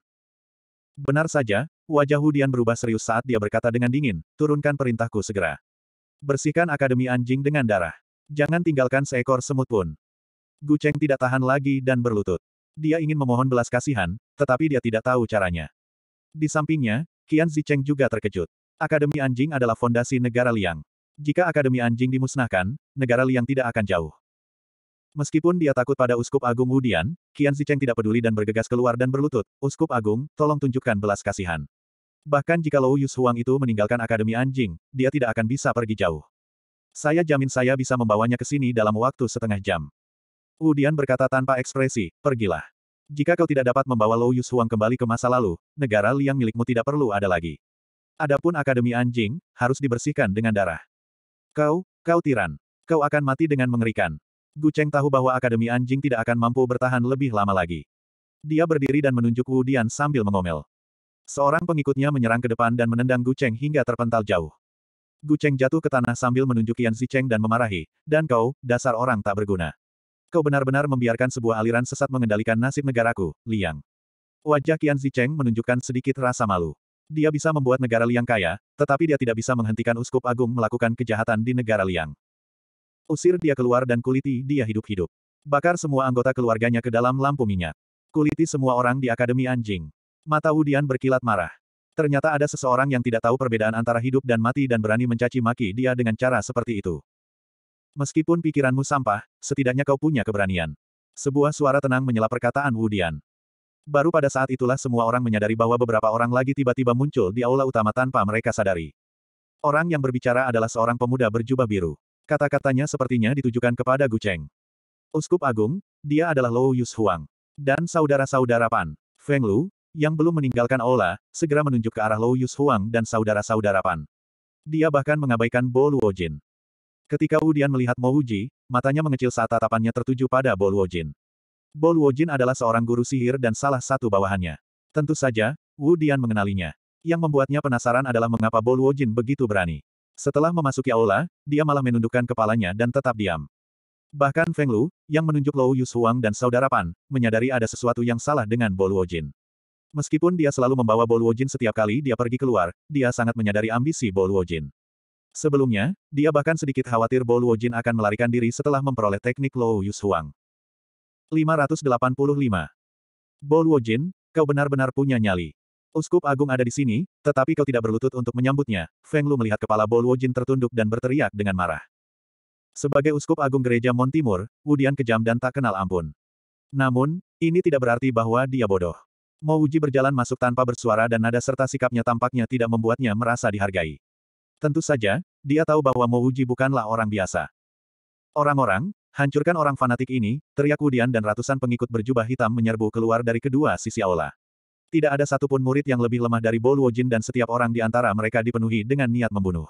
Benar saja, wajah Hudian berubah serius saat dia berkata dengan dingin, turunkan perintahku segera. Bersihkan Akademi Anjing dengan darah. Jangan tinggalkan seekor semut pun. Gu Cheng tidak tahan lagi dan berlutut. Dia ingin memohon belas kasihan, tetapi dia tidak tahu caranya. Di sampingnya, Qian Zicheng juga terkejut. Akademi Anjing adalah fondasi negara Liang. Jika Akademi Anjing dimusnahkan, negara Liang tidak akan jauh. Meskipun dia takut pada Uskup Agung Wudian, Qian Zicheng tidak peduli dan bergegas keluar dan berlutut, Uskup Agung, tolong tunjukkan belas kasihan. Bahkan jika Lou Yus Huang itu meninggalkan Akademi Anjing, dia tidak akan bisa pergi jauh. Saya jamin saya bisa membawanya ke sini dalam waktu setengah jam. Wudian berkata tanpa ekspresi, pergilah. Jika kau tidak dapat membawa Lou Yus Huang kembali ke masa lalu, negara liang milikmu tidak perlu ada lagi. Adapun Akademi Anjing, harus dibersihkan dengan darah. Kau, kau tiran. Kau akan mati dengan mengerikan. Gu Cheng tahu bahwa Akademi Anjing tidak akan mampu bertahan lebih lama lagi. Dia berdiri dan menunjuk Wu Dian sambil mengomel. Seorang pengikutnya menyerang ke depan dan menendang Gu Cheng hingga terpental jauh. Gu Cheng jatuh ke tanah sambil menunjuk Yan Zicheng dan memarahi, dan kau, dasar orang tak berguna. Kau benar-benar membiarkan sebuah aliran sesat mengendalikan nasib negaraku, Liang. Wajah Yan Zicheng menunjukkan sedikit rasa malu. Dia bisa membuat negara Liang kaya, tetapi dia tidak bisa menghentikan Uskup Agung melakukan kejahatan di negara Liang. Usir dia keluar dan kuliti dia hidup-hidup. Bakar semua anggota keluarganya ke dalam lampu minyak. Kuliti semua orang di Akademi Anjing. Mata Wudian berkilat marah. Ternyata ada seseorang yang tidak tahu perbedaan antara hidup dan mati dan berani mencaci maki dia dengan cara seperti itu. Meskipun pikiranmu sampah, setidaknya kau punya keberanian. Sebuah suara tenang menyela perkataan Wudian. Baru pada saat itulah semua orang menyadari bahwa beberapa orang lagi tiba-tiba muncul di aula utama tanpa mereka sadari. Orang yang berbicara adalah seorang pemuda berjubah biru. Kata-katanya sepertinya ditujukan kepada Gu Cheng. Uskup Agung, dia adalah Lou Yus Huang. Dan saudara-saudara Pan, Feng Lu, yang belum meninggalkan Ola segera menunjuk ke arah Lou Yus Huang dan saudara-saudara Pan. Dia bahkan mengabaikan Bo Jin. Ketika Wu Dian melihat Mo Uji, matanya mengecil saat tatapannya tertuju pada Bo Jin. Bo Jin adalah seorang guru sihir dan salah satu bawahannya. Tentu saja, Wu Dian mengenalinya. Yang membuatnya penasaran adalah mengapa Bo Jin begitu berani. Setelah memasuki aula, dia malah menundukkan kepalanya dan tetap diam. Bahkan Feng Lu, yang menunjuk Lou Yushuang dan saudara Pan, menyadari ada sesuatu yang salah dengan Boluo Jin. Meskipun dia selalu membawa Boluo Jin setiap kali dia pergi keluar, dia sangat menyadari ambisi Boluo Jin. Sebelumnya, dia bahkan sedikit khawatir Boluo Jin akan melarikan diri setelah memperoleh teknik Lou Yushuang. 585. Boluo Jin, kau benar-benar punya nyali. Uskup Agung ada di sini, tetapi kau tidak berlutut untuk menyambutnya. Feng Lu melihat kepala Boluo Jin tertunduk dan berteriak dengan marah. Sebagai Uskup Agung Gereja Mon Timur, Wudian kejam dan tak kenal ampun. Namun, ini tidak berarti bahwa dia bodoh. Mo Wuji berjalan masuk tanpa bersuara dan nada serta sikapnya tampaknya tidak membuatnya merasa dihargai. Tentu saja, dia tahu bahwa Mo Wuji bukanlah orang biasa. Orang-orang, hancurkan orang fanatik ini, teriak Wudian dan ratusan pengikut berjubah hitam menyerbu keluar dari kedua sisi aula. Tidak ada satupun murid yang lebih lemah dari Boluo Jin dan setiap orang di antara mereka dipenuhi dengan niat membunuh.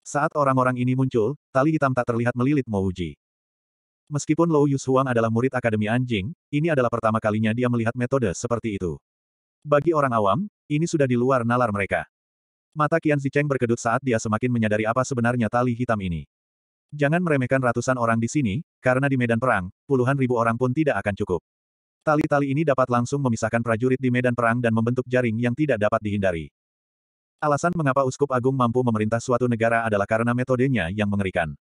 Saat orang-orang ini muncul, tali hitam tak terlihat melilit Mo Uji. Meskipun Lou Yushuang adalah murid Akademi Anjing, ini adalah pertama kalinya dia melihat metode seperti itu. Bagi orang awam, ini sudah di luar nalar mereka. Mata Qian Zicheng berkedut saat dia semakin menyadari apa sebenarnya tali hitam ini. Jangan meremehkan ratusan orang di sini, karena di medan perang, puluhan ribu orang pun tidak akan cukup. Tali-tali ini dapat langsung memisahkan prajurit di medan perang dan membentuk jaring yang tidak dapat dihindari. Alasan mengapa Uskup Agung mampu memerintah suatu negara adalah karena metodenya yang mengerikan.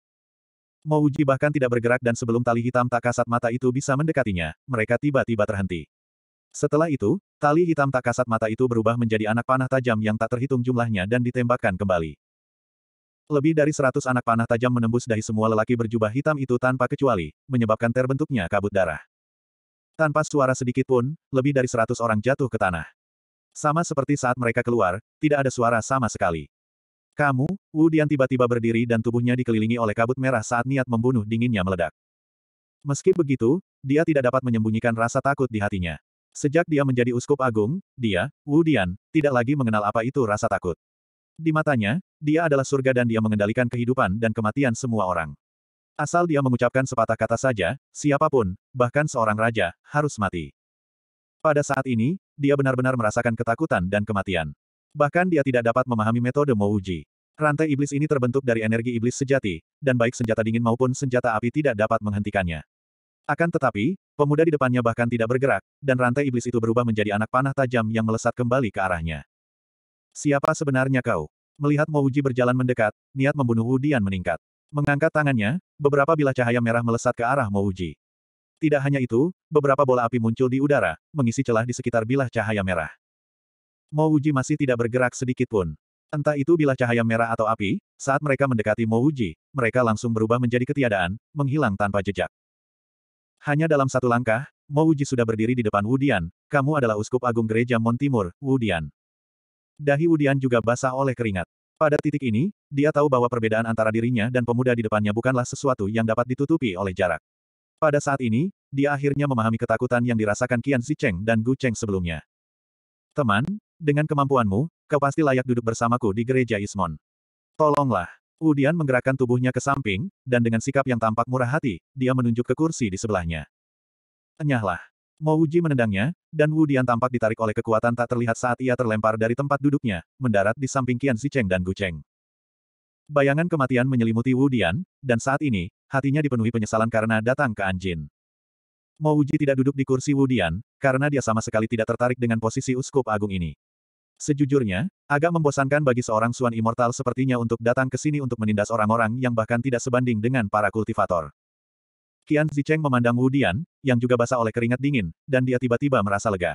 Mouji bahkan tidak bergerak dan sebelum tali hitam tak kasat mata itu bisa mendekatinya, mereka tiba-tiba terhenti. Setelah itu, tali hitam tak kasat mata itu berubah menjadi anak panah tajam yang tak terhitung jumlahnya dan ditembakkan kembali. Lebih dari seratus anak panah tajam menembus dahi semua lelaki berjubah hitam itu tanpa kecuali, menyebabkan terbentuknya kabut darah. Tanpa suara sedikit pun, lebih dari seratus orang jatuh ke tanah. Sama seperti saat mereka keluar, tidak ada suara sama sekali. Kamu, Wu Dian tiba-tiba berdiri dan tubuhnya dikelilingi oleh kabut merah saat niat membunuh dinginnya meledak. Meski begitu, dia tidak dapat menyembunyikan rasa takut di hatinya. Sejak dia menjadi uskup agung, dia, Wu Dian, tidak lagi mengenal apa itu rasa takut. Di matanya, dia adalah surga dan dia mengendalikan kehidupan dan kematian semua orang. Asal dia mengucapkan sepatah kata saja, siapapun, bahkan seorang raja, harus mati. Pada saat ini, dia benar-benar merasakan ketakutan dan kematian. Bahkan dia tidak dapat memahami metode Mouji. Rantai iblis ini terbentuk dari energi iblis sejati, dan baik senjata dingin maupun senjata api tidak dapat menghentikannya. Akan tetapi, pemuda di depannya bahkan tidak bergerak, dan rantai iblis itu berubah menjadi anak panah tajam yang melesat kembali ke arahnya. Siapa sebenarnya kau? Melihat Mouji berjalan mendekat, niat membunuh Wudian meningkat. Mengangkat tangannya, beberapa bilah cahaya merah melesat ke arah Mouji. Tidak hanya itu, beberapa bola api muncul di udara, mengisi celah di sekitar bilah cahaya merah. Mouji masih tidak bergerak sedikit pun. Entah itu bilah cahaya merah atau api, saat mereka mendekati Mouji, mereka langsung berubah menjadi ketiadaan, menghilang tanpa jejak. Hanya dalam satu langkah, Mouji sudah berdiri di depan Wudian, kamu adalah uskup agung gereja Montimur, Wudian. Dahi Wudian juga basah oleh keringat. Pada titik ini, dia tahu bahwa perbedaan antara dirinya dan pemuda di depannya bukanlah sesuatu yang dapat ditutupi oleh jarak. Pada saat ini, dia akhirnya memahami ketakutan yang dirasakan Qian Zicheng dan Gu Cheng sebelumnya. Teman, dengan kemampuanmu, kau pasti layak duduk bersamaku di gereja Ismon. Tolonglah. Udian menggerakkan tubuhnya ke samping, dan dengan sikap yang tampak murah hati, dia menunjuk ke kursi di sebelahnya. Enyahlah. Mo Wuji menendangnya, dan Wu Dian tampak ditarik oleh kekuatan tak terlihat saat ia terlempar dari tempat duduknya, mendarat di samping Qian Zicheng dan Gu Cheng. Bayangan kematian menyelimuti Wu Dian, dan saat ini, hatinya dipenuhi penyesalan karena datang ke Anjin. Mo Wuji tidak duduk di kursi Wu Dian, karena dia sama sekali tidak tertarik dengan posisi uskup agung ini. Sejujurnya, agak membosankan bagi seorang Suan Immortal sepertinya untuk datang ke sini untuk menindas orang-orang yang bahkan tidak sebanding dengan para kultivator. Qian Zicheng memandang Wu Dian, yang juga basah oleh keringat dingin, dan dia tiba-tiba merasa lega.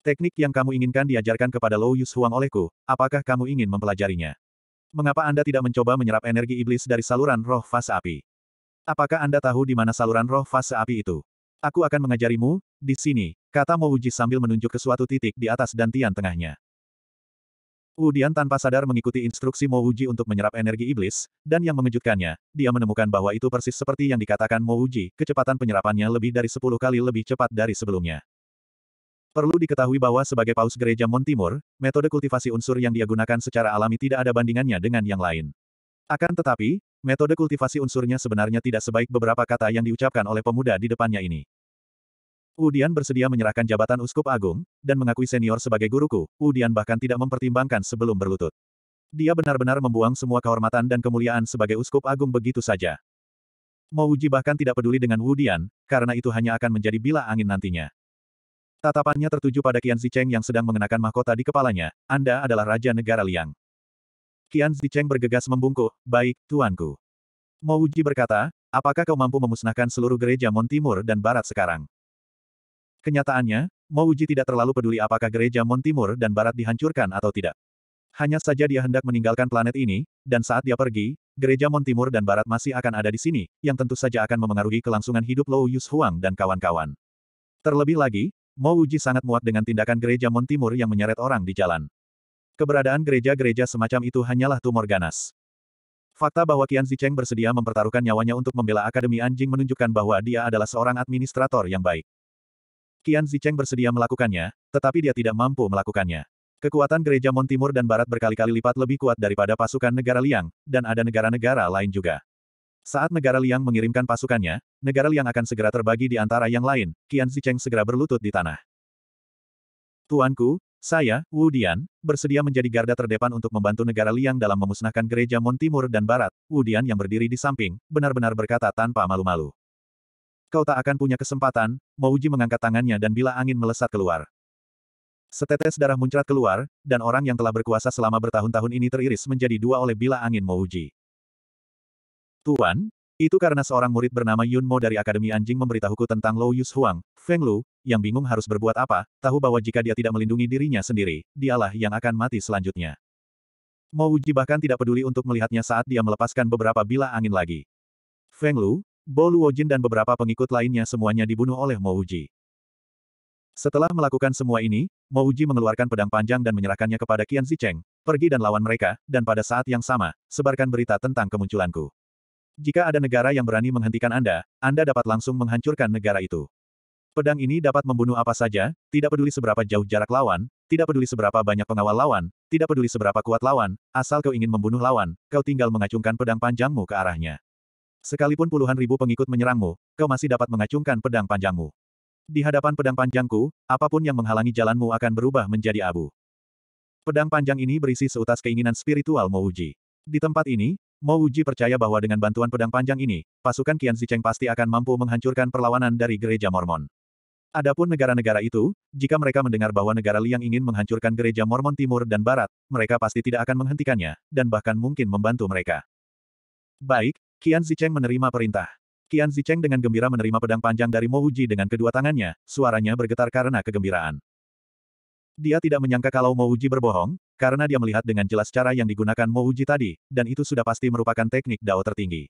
Teknik yang kamu inginkan diajarkan kepada Lou Yus Huang olehku, apakah kamu ingin mempelajarinya? Mengapa Anda tidak mencoba menyerap energi iblis dari saluran roh fase api? Apakah Anda tahu di mana saluran roh fase api itu? Aku akan mengajarimu, di sini, kata Mo sambil menunjuk ke suatu titik di atas dan tian tengahnya. Udian tanpa sadar mengikuti instruksi Mo Uji untuk menyerap energi iblis, dan yang mengejutkannya, dia menemukan bahwa itu persis seperti yang dikatakan Mo Uji. kecepatan penyerapannya lebih dari 10 kali lebih cepat dari sebelumnya. Perlu diketahui bahwa sebagai paus gereja Montimur, metode kultivasi unsur yang dia gunakan secara alami tidak ada bandingannya dengan yang lain. Akan tetapi, metode kultivasi unsurnya sebenarnya tidak sebaik beberapa kata yang diucapkan oleh pemuda di depannya ini. Udian bersedia menyerahkan jabatan uskup agung, dan mengakui senior sebagai guruku, Udian bahkan tidak mempertimbangkan sebelum berlutut. Dia benar-benar membuang semua kehormatan dan kemuliaan sebagai uskup agung begitu saja. Uji bahkan tidak peduli dengan Udian, karena itu hanya akan menjadi bila angin nantinya. Tatapannya tertuju pada Qian Zicheng yang sedang mengenakan mahkota di kepalanya, Anda adalah Raja Negara Liang. Qian Zicheng bergegas membungkuk, baik, tuanku. Uji berkata, apakah kau mampu memusnahkan seluruh gereja Mon Timur dan Barat sekarang? Kenyataannya, Mouji tidak terlalu peduli apakah gereja Montimur dan Barat dihancurkan atau tidak. Hanya saja dia hendak meninggalkan planet ini, dan saat dia pergi, gereja Montimur dan Barat masih akan ada di sini, yang tentu saja akan memengaruhi kelangsungan hidup Lou Yus Huang dan kawan-kawan. Terlebih lagi, Mouji sangat muak dengan tindakan gereja Montimur yang menyeret orang di jalan. Keberadaan gereja-gereja semacam itu hanyalah tumor ganas. Fakta bahwa Qian Zicheng bersedia mempertaruhkan nyawanya untuk membela Akademi Anjing menunjukkan bahwa dia adalah seorang administrator yang baik. Qian Zicheng bersedia melakukannya, tetapi dia tidak mampu melakukannya. Kekuatan gereja Mon Timur dan Barat berkali-kali lipat lebih kuat daripada pasukan negara Liang, dan ada negara-negara lain juga. Saat negara Liang mengirimkan pasukannya, negara Liang akan segera terbagi di antara yang lain, Qian Zicheng segera berlutut di tanah. Tuanku, saya, Wu Dian, bersedia menjadi garda terdepan untuk membantu negara Liang dalam memusnahkan gereja Mon Timur dan Barat, Wu Dian yang berdiri di samping, benar-benar berkata tanpa malu-malu. Kau tak akan punya kesempatan, Mouji mengangkat tangannya dan bila angin melesat keluar. Setetes darah muncrat keluar, dan orang yang telah berkuasa selama bertahun-tahun ini teriris menjadi dua oleh bila angin Mouji. Tuan, itu karena seorang murid bernama Yun Mo dari Akademi Anjing memberitahuku tentang Lou Yus Huang, Feng Lu, yang bingung harus berbuat apa, tahu bahwa jika dia tidak melindungi dirinya sendiri, dialah yang akan mati selanjutnya. Mouji bahkan tidak peduli untuk melihatnya saat dia melepaskan beberapa bila angin lagi. Feng Lu, Bolu Luojin dan beberapa pengikut lainnya semuanya dibunuh oleh Mouji. Setelah melakukan semua ini, Mouji mengeluarkan pedang panjang dan menyerahkannya kepada Qian Zicheng, pergi dan lawan mereka, dan pada saat yang sama, sebarkan berita tentang kemunculanku. Jika ada negara yang berani menghentikan Anda, Anda dapat langsung menghancurkan negara itu. Pedang ini dapat membunuh apa saja, tidak peduli seberapa jauh jarak lawan, tidak peduli seberapa banyak pengawal lawan, tidak peduli seberapa kuat lawan, asal kau ingin membunuh lawan, kau tinggal mengacungkan pedang panjangmu ke arahnya. Sekalipun puluhan ribu pengikut menyerangmu, kau masih dapat mengacungkan pedang panjangmu. Di hadapan pedang panjangku, apapun yang menghalangi jalanmu akan berubah menjadi abu. Pedang panjang ini berisi seutas keinginan spiritual Mouji. Di tempat ini, Mouji percaya bahwa dengan bantuan pedang panjang ini, pasukan Qian Zicheng pasti akan mampu menghancurkan perlawanan dari gereja Mormon. Adapun negara-negara itu, jika mereka mendengar bahwa negara Liang ingin menghancurkan gereja Mormon Timur dan Barat, mereka pasti tidak akan menghentikannya, dan bahkan mungkin membantu mereka. Baik, Qian Zicheng menerima perintah. Qian Zicheng dengan gembira menerima pedang panjang dari Mo Uji dengan kedua tangannya, suaranya bergetar karena kegembiraan. Dia tidak menyangka kalau Mo Uji berbohong, karena dia melihat dengan jelas cara yang digunakan Mo Uji tadi, dan itu sudah pasti merupakan teknik dao tertinggi.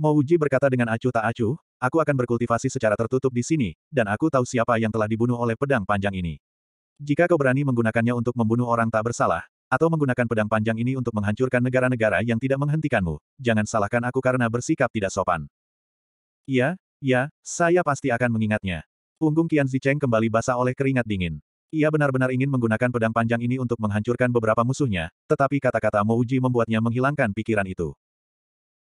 Mo Uji berkata dengan acuh tak acuh, aku akan berkultivasi secara tertutup di sini, dan aku tahu siapa yang telah dibunuh oleh pedang panjang ini. Jika kau berani menggunakannya untuk membunuh orang tak bersalah, atau menggunakan pedang panjang ini untuk menghancurkan negara-negara yang tidak menghentikanmu. Jangan salahkan aku karena bersikap tidak sopan. Iya, iya, saya pasti akan mengingatnya. Punggung Qian Zicheng kembali basah oleh keringat dingin. Ia benar-benar ingin menggunakan pedang panjang ini untuk menghancurkan beberapa musuhnya, tetapi kata-kata Mouji membuatnya menghilangkan pikiran itu.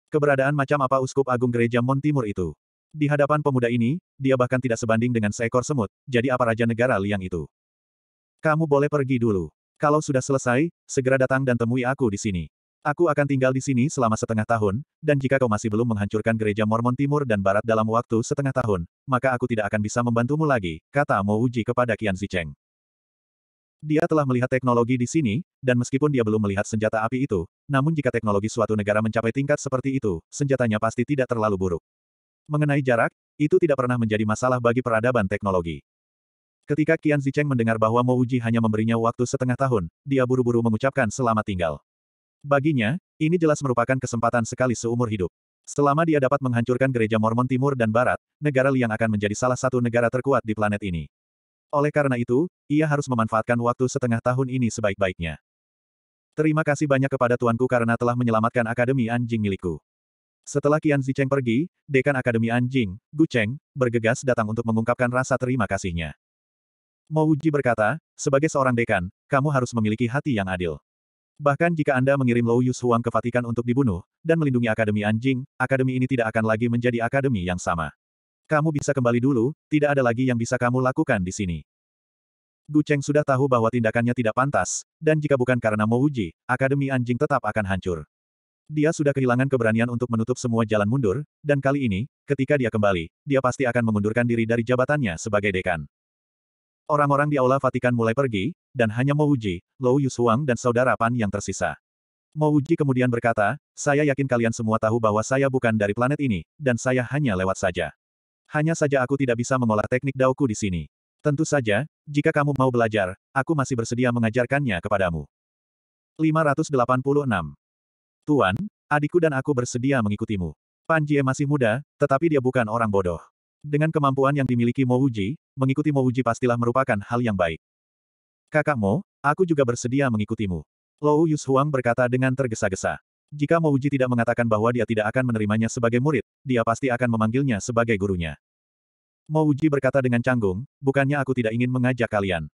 Keberadaan macam apa Uskup Agung Gereja Montimur itu? Di hadapan pemuda ini, dia bahkan tidak sebanding dengan seekor semut, jadi apa raja negara liang itu? Kamu boleh pergi dulu. Kalau sudah selesai, segera datang dan temui aku di sini. Aku akan tinggal di sini selama setengah tahun, dan jika kau masih belum menghancurkan gereja Mormon Timur dan Barat dalam waktu setengah tahun, maka aku tidak akan bisa membantumu lagi, kata Mo Uji kepada Qian Zicheng. Dia telah melihat teknologi di sini, dan meskipun dia belum melihat senjata api itu, namun jika teknologi suatu negara mencapai tingkat seperti itu, senjatanya pasti tidak terlalu buruk. Mengenai jarak, itu tidak pernah menjadi masalah bagi peradaban teknologi. Ketika Qian Zicheng mendengar bahwa Mo Uji hanya memberinya waktu setengah tahun, dia buru-buru mengucapkan selamat tinggal. Baginya, ini jelas merupakan kesempatan sekali seumur hidup. Selama dia dapat menghancurkan gereja Mormon Timur dan Barat, negara Liang akan menjadi salah satu negara terkuat di planet ini. Oleh karena itu, ia harus memanfaatkan waktu setengah tahun ini sebaik-baiknya. Terima kasih banyak kepada tuanku karena telah menyelamatkan Akademi Anjing milikku. Setelah Qian Zicheng pergi, Dekan Akademi Anjing, Gu Cheng, bergegas datang untuk mengungkapkan rasa terima kasihnya. Mo Mouji berkata, sebagai seorang dekan, kamu harus memiliki hati yang adil. Bahkan jika Anda mengirim Lou Yus ke Vatikan untuk dibunuh, dan melindungi Akademi Anjing, Akademi ini tidak akan lagi menjadi Akademi yang sama. Kamu bisa kembali dulu, tidak ada lagi yang bisa kamu lakukan di sini. Gu Cheng sudah tahu bahwa tindakannya tidak pantas, dan jika bukan karena Mo Mouji, Akademi Anjing tetap akan hancur. Dia sudah kehilangan keberanian untuk menutup semua jalan mundur, dan kali ini, ketika dia kembali, dia pasti akan mengundurkan diri dari jabatannya sebagai dekan. Orang-orang di Aula Vatikan mulai pergi, dan hanya Mouji, Lou Yushuang dan Saudara Pan yang tersisa. Uji kemudian berkata, saya yakin kalian semua tahu bahwa saya bukan dari planet ini, dan saya hanya lewat saja. Hanya saja aku tidak bisa mengolah teknik Daoku di sini. Tentu saja, jika kamu mau belajar, aku masih bersedia mengajarkannya kepadamu. 586. Tuan, adikku dan aku bersedia mengikutimu. Panjie masih muda, tetapi dia bukan orang bodoh. Dengan kemampuan yang dimiliki Mo Uji, mengikuti Mo Uji pastilah merupakan hal yang baik. Kakak Mo, aku juga bersedia mengikutimu. Lou Huang berkata dengan tergesa-gesa. Jika Mo Uji tidak mengatakan bahwa dia tidak akan menerimanya sebagai murid, dia pasti akan memanggilnya sebagai gurunya. Mo Uji berkata dengan canggung, bukannya aku tidak ingin mengajak kalian.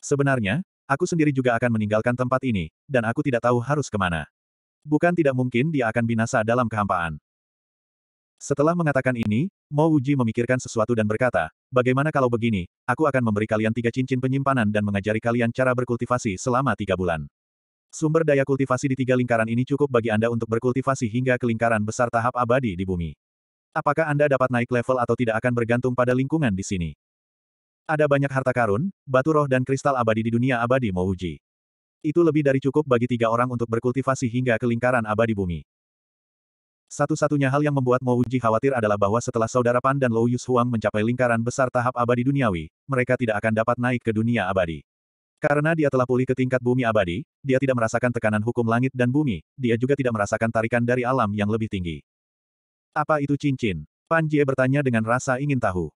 Sebenarnya, aku sendiri juga akan meninggalkan tempat ini, dan aku tidak tahu harus kemana. Bukan tidak mungkin dia akan binasa dalam kehampaan. Setelah mengatakan ini, Mo Uji memikirkan sesuatu dan berkata, bagaimana kalau begini, aku akan memberi kalian tiga cincin penyimpanan dan mengajari kalian cara berkultivasi selama tiga bulan. Sumber daya kultivasi di tiga lingkaran ini cukup bagi Anda untuk berkultivasi hingga ke lingkaran besar tahap abadi di bumi. Apakah Anda dapat naik level atau tidak akan bergantung pada lingkungan di sini. Ada banyak harta karun, batu roh dan kristal abadi di dunia abadi Mouji. Itu lebih dari cukup bagi tiga orang untuk berkultivasi hingga ke lingkaran abadi bumi. Satu-satunya hal yang membuat Mo Uji khawatir adalah bahwa setelah saudara Pan dan Lou Yus Huang mencapai lingkaran besar tahap abadi duniawi, mereka tidak akan dapat naik ke dunia abadi. Karena dia telah pulih ke tingkat bumi abadi, dia tidak merasakan tekanan hukum langit dan bumi, dia juga tidak merasakan tarikan dari alam yang lebih tinggi. Apa itu cincin? Pan Jie bertanya dengan rasa ingin tahu.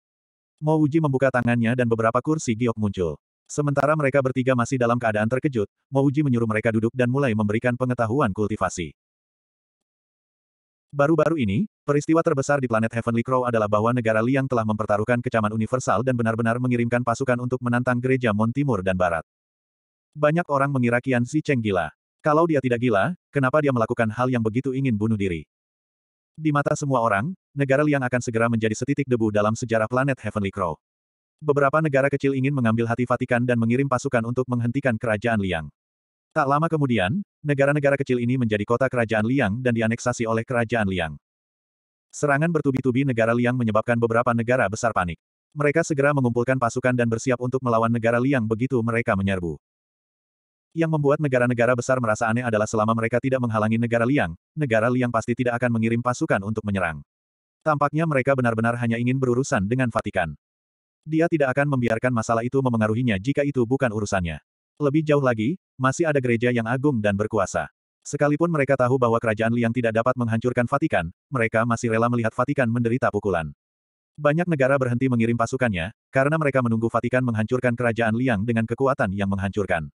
Mo Uji membuka tangannya dan beberapa kursi giok muncul. Sementara mereka bertiga masih dalam keadaan terkejut, Mo Uji menyuruh mereka duduk dan mulai memberikan pengetahuan kultivasi. Baru-baru ini, peristiwa terbesar di planet Heavenly Crow adalah bahwa negara Liang telah mempertaruhkan kecaman universal dan benar-benar mengirimkan pasukan untuk menantang gereja Mon Timur dan Barat. Banyak orang mengira Qian Si Cheng gila. Kalau dia tidak gila, kenapa dia melakukan hal yang begitu ingin bunuh diri? Di mata semua orang, negara Liang akan segera menjadi setitik debu dalam sejarah planet Heavenly Crow. Beberapa negara kecil ingin mengambil hati Vatikan dan mengirim pasukan untuk menghentikan kerajaan Liang. Tak lama kemudian, negara-negara kecil ini menjadi kota kerajaan Liang dan dianeksasi oleh kerajaan Liang. Serangan bertubi-tubi negara Liang menyebabkan beberapa negara besar panik. Mereka segera mengumpulkan pasukan dan bersiap untuk melawan negara Liang begitu mereka menyerbu. Yang membuat negara-negara besar merasa aneh adalah selama mereka tidak menghalangi negara Liang, negara Liang pasti tidak akan mengirim pasukan untuk menyerang. Tampaknya mereka benar-benar hanya ingin berurusan dengan Vatikan. Dia tidak akan membiarkan masalah itu memengaruhinya jika itu bukan urusannya. Lebih jauh lagi, masih ada gereja yang agung dan berkuasa. Sekalipun mereka tahu bahwa kerajaan Liang tidak dapat menghancurkan Vatikan, mereka masih rela melihat Vatikan menderita pukulan. Banyak negara berhenti mengirim pasukannya, karena mereka menunggu Vatikan menghancurkan kerajaan Liang dengan kekuatan yang menghancurkan.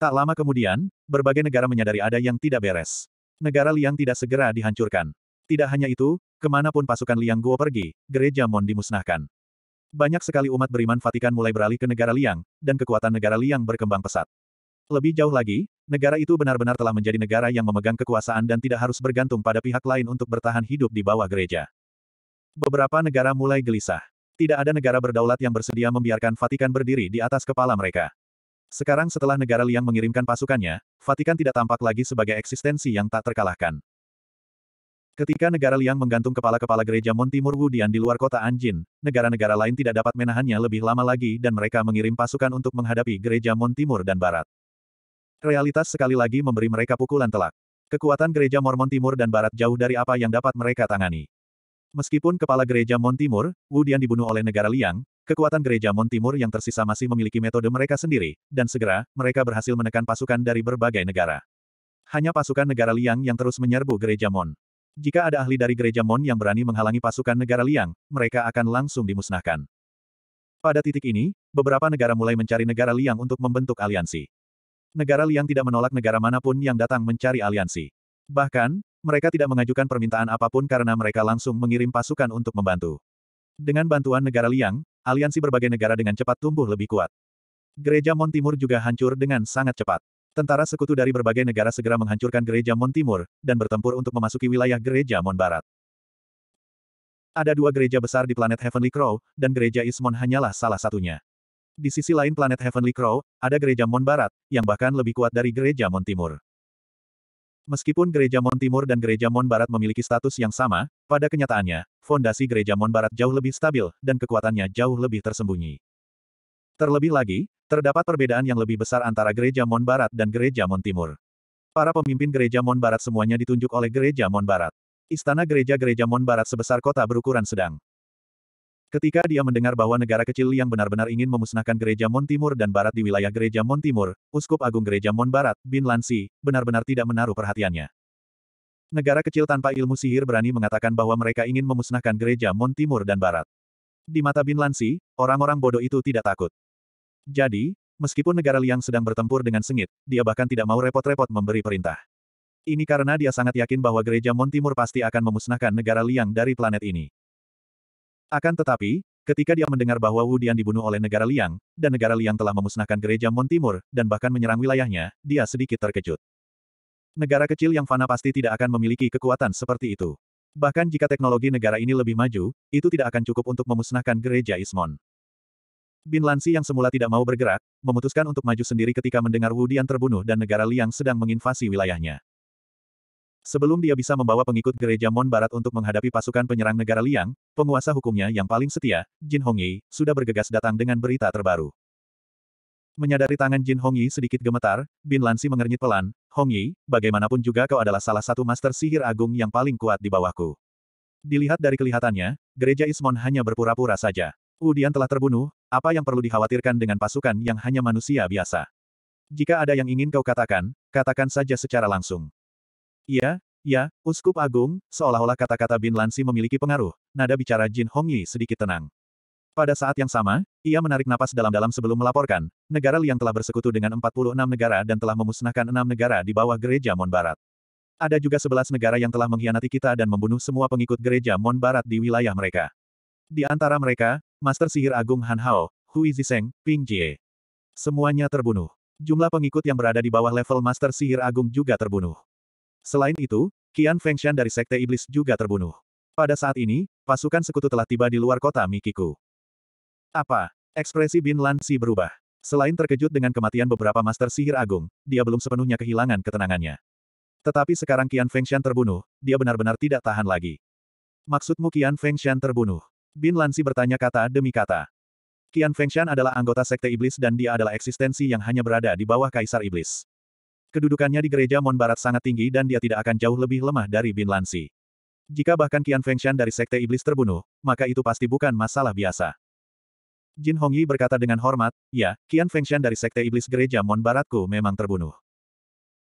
Tak lama kemudian, berbagai negara menyadari ada yang tidak beres. Negara Liang tidak segera dihancurkan. Tidak hanya itu, kemanapun pasukan Liang Guo pergi, gereja Mon dimusnahkan. Banyak sekali umat beriman Vatikan mulai beralih ke negara liang, dan kekuatan negara liang berkembang pesat. Lebih jauh lagi, negara itu benar-benar telah menjadi negara yang memegang kekuasaan dan tidak harus bergantung pada pihak lain untuk bertahan hidup di bawah gereja. Beberapa negara mulai gelisah. Tidak ada negara berdaulat yang bersedia membiarkan Vatikan berdiri di atas kepala mereka. Sekarang setelah negara liang mengirimkan pasukannya, Vatikan tidak tampak lagi sebagai eksistensi yang tak terkalahkan. Ketika negara Liang menggantung kepala-kepala gereja Montimur Wudian di luar kota Anjin, negara-negara lain tidak dapat menahannya lebih lama lagi dan mereka mengirim pasukan untuk menghadapi gereja Montimur dan Barat. Realitas sekali lagi memberi mereka pukulan telak. Kekuatan gereja Mormon Timur dan Barat jauh dari apa yang dapat mereka tangani. Meskipun kepala gereja Montimur Wudian dibunuh oleh negara Liang, kekuatan gereja Montimur yang tersisa masih memiliki metode mereka sendiri, dan segera, mereka berhasil menekan pasukan dari berbagai negara. Hanya pasukan negara Liang yang terus menyerbu gereja Mon. Jika ada ahli dari gereja Mon yang berani menghalangi pasukan negara Liang, mereka akan langsung dimusnahkan. Pada titik ini, beberapa negara mulai mencari negara Liang untuk membentuk aliansi. Negara Liang tidak menolak negara manapun yang datang mencari aliansi. Bahkan, mereka tidak mengajukan permintaan apapun karena mereka langsung mengirim pasukan untuk membantu. Dengan bantuan negara Liang, aliansi berbagai negara dengan cepat tumbuh lebih kuat. Gereja Mon Timur juga hancur dengan sangat cepat. Tentara sekutu dari berbagai negara segera menghancurkan gereja Mon Timur, dan bertempur untuk memasuki wilayah gereja Mon Barat. Ada dua gereja besar di planet Heavenly Crow, dan gereja Ismon hanyalah salah satunya. Di sisi lain planet Heavenly Crow, ada gereja Mon Barat, yang bahkan lebih kuat dari gereja Mon Timur. Meskipun gereja Mon Timur dan gereja Mon Barat memiliki status yang sama, pada kenyataannya, fondasi gereja Mon Barat jauh lebih stabil, dan kekuatannya jauh lebih tersembunyi. Terlebih lagi, Terdapat perbedaan yang lebih besar antara gereja Mon Barat dan gereja Mon Timur. Para pemimpin gereja Mon Barat semuanya ditunjuk oleh gereja Mon Barat. Istana gereja-gereja Mon Barat sebesar kota berukuran sedang. Ketika dia mendengar bahwa negara kecil yang benar-benar ingin memusnahkan gereja Mon Timur dan Barat di wilayah gereja Mon Timur, Uskup Agung Gereja Mon Barat, Bin Lansi, benar-benar tidak menaruh perhatiannya. Negara kecil tanpa ilmu sihir berani mengatakan bahwa mereka ingin memusnahkan gereja Mon Timur dan Barat. Di mata Bin Lansi, orang-orang bodoh itu tidak takut. Jadi, meskipun negara Liang sedang bertempur dengan sengit, dia bahkan tidak mau repot-repot memberi perintah. Ini karena dia sangat yakin bahwa gereja Montimur pasti akan memusnahkan negara Liang dari planet ini. Akan tetapi, ketika dia mendengar bahwa Wu Dian dibunuh oleh negara Liang, dan negara Liang telah memusnahkan gereja Montimur dan bahkan menyerang wilayahnya, dia sedikit terkejut. Negara kecil yang fana pasti tidak akan memiliki kekuatan seperti itu. Bahkan jika teknologi negara ini lebih maju, itu tidak akan cukup untuk memusnahkan gereja Ismon. Bin Lansi yang semula tidak mau bergerak, memutuskan untuk maju sendiri ketika mendengar Wu Dian terbunuh dan negara Liang sedang menginvasi wilayahnya. Sebelum dia bisa membawa pengikut gereja Mon Barat untuk menghadapi pasukan penyerang negara Liang, penguasa hukumnya yang paling setia, Jin Hongyi, sudah bergegas datang dengan berita terbaru. Menyadari tangan Jin Hongyi sedikit gemetar, Bin Lansi mengernyit pelan, Hongyi, bagaimanapun juga kau adalah salah satu master sihir agung yang paling kuat di bawahku. Dilihat dari kelihatannya, gereja Ismon hanya berpura-pura saja. Udian telah terbunuh, apa yang perlu dikhawatirkan dengan pasukan yang hanya manusia biasa? Jika ada yang ingin kau katakan, katakan saja secara langsung. Iya, ya, Uskup Agung, seolah-olah kata-kata Bin Lansi memiliki pengaruh, nada bicara Jin Hongyi sedikit tenang. Pada saat yang sama, ia menarik napas dalam-dalam sebelum melaporkan, negara Liang telah bersekutu dengan 46 negara dan telah memusnahkan enam negara di bawah gereja Mon Barat. Ada juga 11 negara yang telah mengkhianati kita dan membunuh semua pengikut gereja Mon Barat di wilayah mereka. Di antara mereka, Master Sihir Agung Han Hao, Hui Ziseng, Ping Jie. Semuanya terbunuh. Jumlah pengikut yang berada di bawah level Master Sihir Agung juga terbunuh. Selain itu, Qian Fengshan dari Sekte Iblis juga terbunuh. Pada saat ini, pasukan sekutu telah tiba di luar kota Mikiku. Apa? Ekspresi Bin Lan Si berubah. Selain terkejut dengan kematian beberapa Master Sihir Agung, dia belum sepenuhnya kehilangan ketenangannya. Tetapi sekarang Qian Fengshan terbunuh, dia benar-benar tidak tahan lagi. Maksudmu Qian Fengshan terbunuh? Bin Lansi bertanya kata demi kata. Qian Fengshan adalah anggota Sekte Iblis dan dia adalah eksistensi yang hanya berada di bawah Kaisar Iblis. Kedudukannya di gereja Mon Barat sangat tinggi dan dia tidak akan jauh lebih lemah dari Bin Lansi. Jika bahkan Qian Fengshan dari Sekte Iblis terbunuh, maka itu pasti bukan masalah biasa. Jin Hongyi berkata dengan hormat, ya, Qian Fengshan dari Sekte Iblis gereja Mon Baratku memang terbunuh.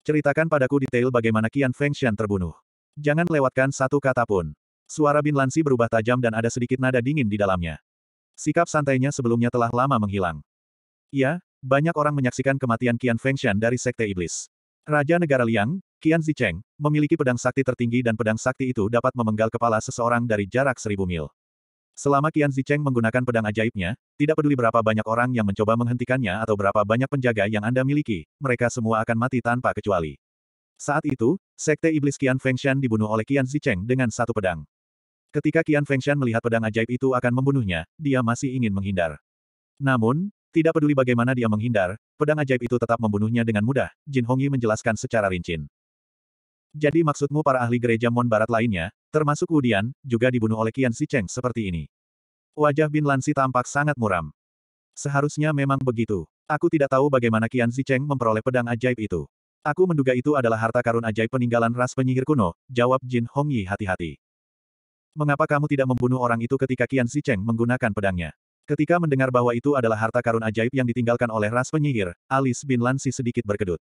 Ceritakan padaku detail bagaimana Qian Fengshan terbunuh. Jangan lewatkan satu kata pun. Suara Bin Lansi berubah tajam dan ada sedikit nada dingin di dalamnya. Sikap santainya sebelumnya telah lama menghilang. Iya, banyak orang menyaksikan kematian Qian Fengshan dari Sekte Iblis. Raja Negara Liang, Qian Zicheng, memiliki pedang sakti tertinggi dan pedang sakti itu dapat memenggal kepala seseorang dari jarak seribu mil. Selama Qian Zicheng menggunakan pedang ajaibnya, tidak peduli berapa banyak orang yang mencoba menghentikannya atau berapa banyak penjaga yang Anda miliki, mereka semua akan mati tanpa kecuali. Saat itu, Sekte Iblis Qian Fengshan dibunuh oleh Qian Zicheng dengan satu pedang. Ketika Qian Fengshan melihat pedang ajaib itu akan membunuhnya, dia masih ingin menghindar. Namun, tidak peduli bagaimana dia menghindar, pedang ajaib itu tetap membunuhnya dengan mudah, Jin Hongyi menjelaskan secara rinci. Jadi maksudmu para ahli gereja Mon Barat lainnya, termasuk Wudian, juga dibunuh oleh Qian Cheng seperti ini. Wajah Bin Lansi tampak sangat muram. Seharusnya memang begitu. Aku tidak tahu bagaimana Qian Cheng memperoleh pedang ajaib itu. Aku menduga itu adalah harta karun ajaib peninggalan ras penyihir kuno, jawab Jin Hongyi hati-hati. Mengapa kamu tidak membunuh orang itu ketika Qian Cheng menggunakan pedangnya? Ketika mendengar bahwa itu adalah harta karun ajaib yang ditinggalkan oleh ras penyihir, Alis Bin Lansi sedikit berkedut.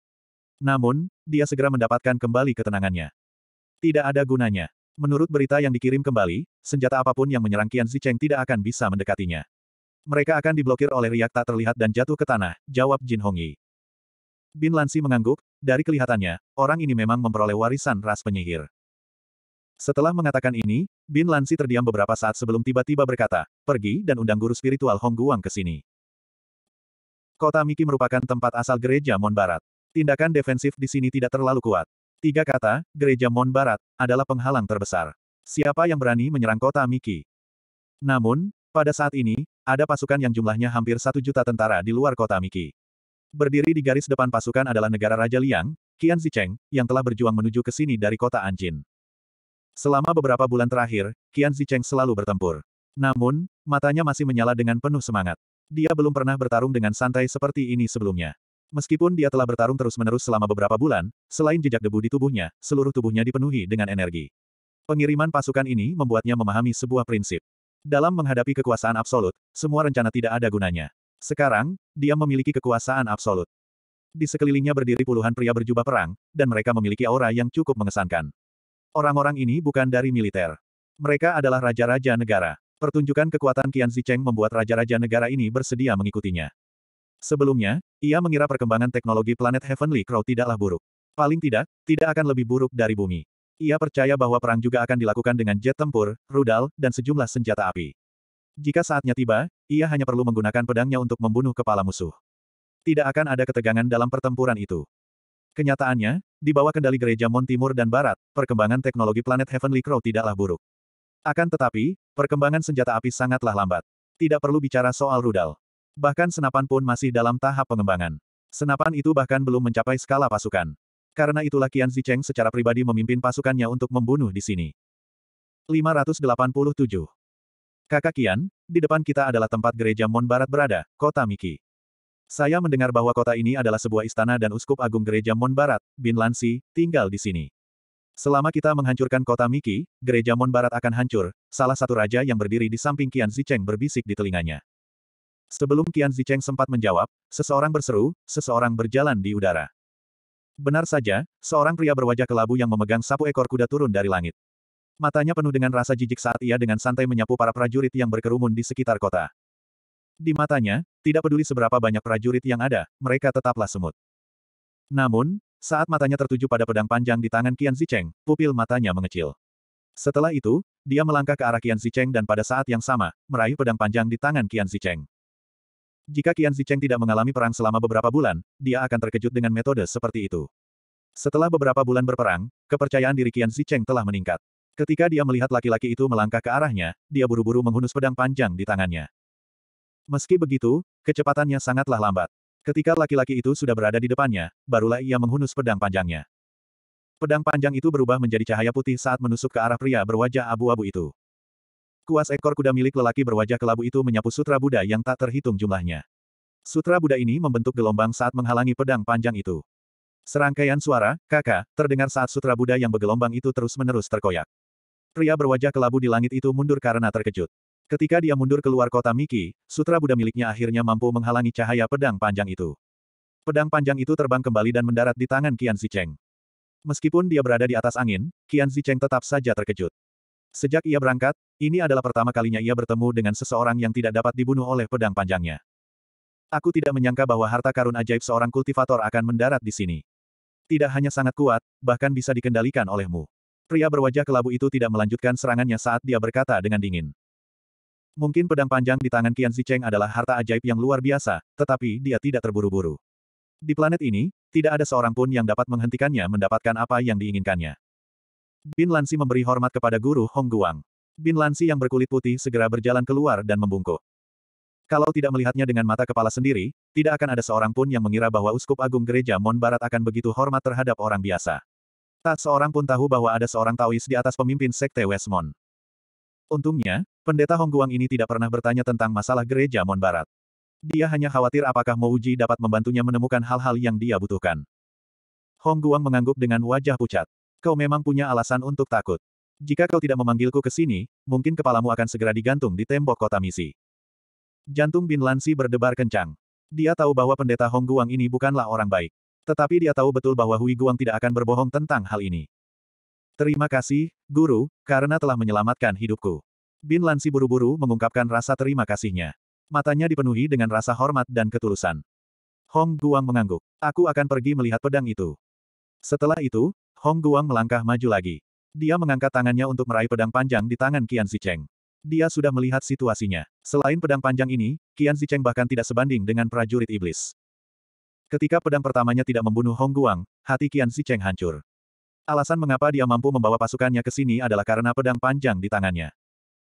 Namun, dia segera mendapatkan kembali ketenangannya. Tidak ada gunanya. Menurut berita yang dikirim kembali, senjata apapun yang menyerang Qian Cheng tidak akan bisa mendekatinya. Mereka akan diblokir oleh riak tak terlihat dan jatuh ke tanah, jawab Jin Hongyi. Bin Lansi mengangguk, dari kelihatannya, orang ini memang memperoleh warisan ras penyihir. Setelah mengatakan ini, Bin Lansi terdiam beberapa saat sebelum tiba-tiba berkata, pergi dan undang guru spiritual Hong Guang ke sini. Kota Miki merupakan tempat asal gereja Mon Barat. Tindakan defensif di sini tidak terlalu kuat. Tiga kata, gereja Mon Barat, adalah penghalang terbesar. Siapa yang berani menyerang kota Miki? Namun, pada saat ini, ada pasukan yang jumlahnya hampir satu juta tentara di luar kota Miki. Berdiri di garis depan pasukan adalah negara Raja Liang, Qian Zicheng, yang telah berjuang menuju ke sini dari kota Anjin. Selama beberapa bulan terakhir, Qian Zicheng selalu bertempur. Namun, matanya masih menyala dengan penuh semangat. Dia belum pernah bertarung dengan santai seperti ini sebelumnya. Meskipun dia telah bertarung terus-menerus selama beberapa bulan, selain jejak debu di tubuhnya, seluruh tubuhnya dipenuhi dengan energi. Pengiriman pasukan ini membuatnya memahami sebuah prinsip. Dalam menghadapi kekuasaan absolut, semua rencana tidak ada gunanya. Sekarang, dia memiliki kekuasaan absolut. Di sekelilingnya berdiri puluhan pria berjubah perang, dan mereka memiliki aura yang cukup mengesankan. Orang-orang ini bukan dari militer. Mereka adalah raja-raja negara. Pertunjukan kekuatan Qian Zicheng membuat raja-raja negara ini bersedia mengikutinya. Sebelumnya, ia mengira perkembangan teknologi planet Heavenly Crow tidaklah buruk. Paling tidak, tidak akan lebih buruk dari bumi. Ia percaya bahwa perang juga akan dilakukan dengan jet tempur, rudal, dan sejumlah senjata api. Jika saatnya tiba, ia hanya perlu menggunakan pedangnya untuk membunuh kepala musuh. Tidak akan ada ketegangan dalam pertempuran itu. Kenyataannya, di bawah kendali gereja Mon Timur dan Barat, perkembangan teknologi planet Heavenly Crow tidaklah buruk. Akan tetapi, perkembangan senjata api sangatlah lambat. Tidak perlu bicara soal rudal. Bahkan senapan pun masih dalam tahap pengembangan. Senapan itu bahkan belum mencapai skala pasukan. Karena itulah Qian Zicheng secara pribadi memimpin pasukannya untuk membunuh di sini. 587. Kakak Qian, di depan kita adalah tempat gereja Mon Barat berada, kota Miki. Saya mendengar bahwa kota ini adalah sebuah istana dan Uskup Agung Gereja Mon Barat, Bin Lansi, tinggal di sini. Selama kita menghancurkan kota Miki, Gereja Mon Barat akan hancur, salah satu raja yang berdiri di samping Qian Zicheng berbisik di telinganya. Sebelum Qian Zicheng sempat menjawab, seseorang berseru, seseorang berjalan di udara. Benar saja, seorang pria berwajah kelabu yang memegang sapu ekor kuda turun dari langit. Matanya penuh dengan rasa jijik saat ia dengan santai menyapu para prajurit yang berkerumun di sekitar kota. Di matanya, tidak peduli seberapa banyak prajurit yang ada, mereka tetaplah semut. Namun, saat matanya tertuju pada pedang panjang di tangan Qian Zicheng, pupil matanya mengecil. Setelah itu, dia melangkah ke arah Qian Zicheng dan pada saat yang sama, meraih pedang panjang di tangan Qian Zicheng. Jika Qian Zicheng tidak mengalami perang selama beberapa bulan, dia akan terkejut dengan metode seperti itu. Setelah beberapa bulan berperang, kepercayaan diri Qian Zicheng telah meningkat. Ketika dia melihat laki-laki itu melangkah ke arahnya, dia buru-buru menghunus pedang panjang di tangannya. Meski begitu, kecepatannya sangatlah lambat. Ketika laki-laki itu sudah berada di depannya, barulah ia menghunus pedang panjangnya. Pedang panjang itu berubah menjadi cahaya putih saat menusuk ke arah pria berwajah abu-abu itu. Kuas ekor kuda milik lelaki berwajah kelabu itu menyapu sutra Buddha yang tak terhitung jumlahnya. Sutra Buddha ini membentuk gelombang saat menghalangi pedang panjang itu. Serangkaian suara, kakak, terdengar saat sutra Buddha yang bergelombang itu terus-menerus terkoyak. Pria berwajah kelabu di langit itu mundur karena terkejut. Ketika dia mundur keluar kota Miki, sutra Buddha miliknya akhirnya mampu menghalangi cahaya pedang panjang itu. Pedang panjang itu terbang kembali dan mendarat di tangan Qian Zicheng. Meskipun dia berada di atas angin, Qian Zicheng tetap saja terkejut. Sejak ia berangkat, ini adalah pertama kalinya ia bertemu dengan seseorang yang tidak dapat dibunuh oleh pedang panjangnya. Aku tidak menyangka bahwa harta karun ajaib seorang kultivator akan mendarat di sini. Tidak hanya sangat kuat, bahkan bisa dikendalikan olehmu. Pria berwajah kelabu itu tidak melanjutkan serangannya saat dia berkata dengan dingin. Mungkin pedang panjang di tangan Qian Zicheng adalah harta ajaib yang luar biasa, tetapi dia tidak terburu-buru. Di planet ini, tidak ada seorang pun yang dapat menghentikannya mendapatkan apa yang diinginkannya. Bin Lansi memberi hormat kepada guru Hong Guang. Bin Lansi yang berkulit putih segera berjalan keluar dan membungkuk. Kalau tidak melihatnya dengan mata kepala sendiri, tidak akan ada seorang pun yang mengira bahwa Uskup Agung Gereja Mon Barat akan begitu hormat terhadap orang biasa. Tak seorang pun tahu bahwa ada seorang Taois di atas pemimpin Sekte Westmon. Untungnya, pendeta Hongguang ini tidak pernah bertanya tentang masalah gereja Mon Barat. Dia hanya khawatir apakah Mo Uji dapat membantunya menemukan hal-hal yang dia butuhkan. Hong Guang mengangguk dengan wajah pucat. Kau memang punya alasan untuk takut. Jika kau tidak memanggilku ke sini, mungkin kepalamu akan segera digantung di tembok kota misi. Jantung Bin Lansi berdebar kencang. Dia tahu bahwa pendeta Hong Guang ini bukanlah orang baik. Tetapi dia tahu betul bahwa Hui Guang tidak akan berbohong tentang hal ini. Terima kasih, Guru, karena telah menyelamatkan hidupku. Bin Lansi buru-buru mengungkapkan rasa terima kasihnya. Matanya dipenuhi dengan rasa hormat dan ketulusan. Hong Guang mengangguk. Aku akan pergi melihat pedang itu. Setelah itu, Hong Guang melangkah maju lagi. Dia mengangkat tangannya untuk meraih pedang panjang di tangan Qian Zicheng. Dia sudah melihat situasinya. Selain pedang panjang ini, Qian Zicheng bahkan tidak sebanding dengan prajurit iblis. Ketika pedang pertamanya tidak membunuh Hong Guang, hati Qian Zicheng hancur. Alasan mengapa dia mampu membawa pasukannya ke sini adalah karena pedang panjang di tangannya.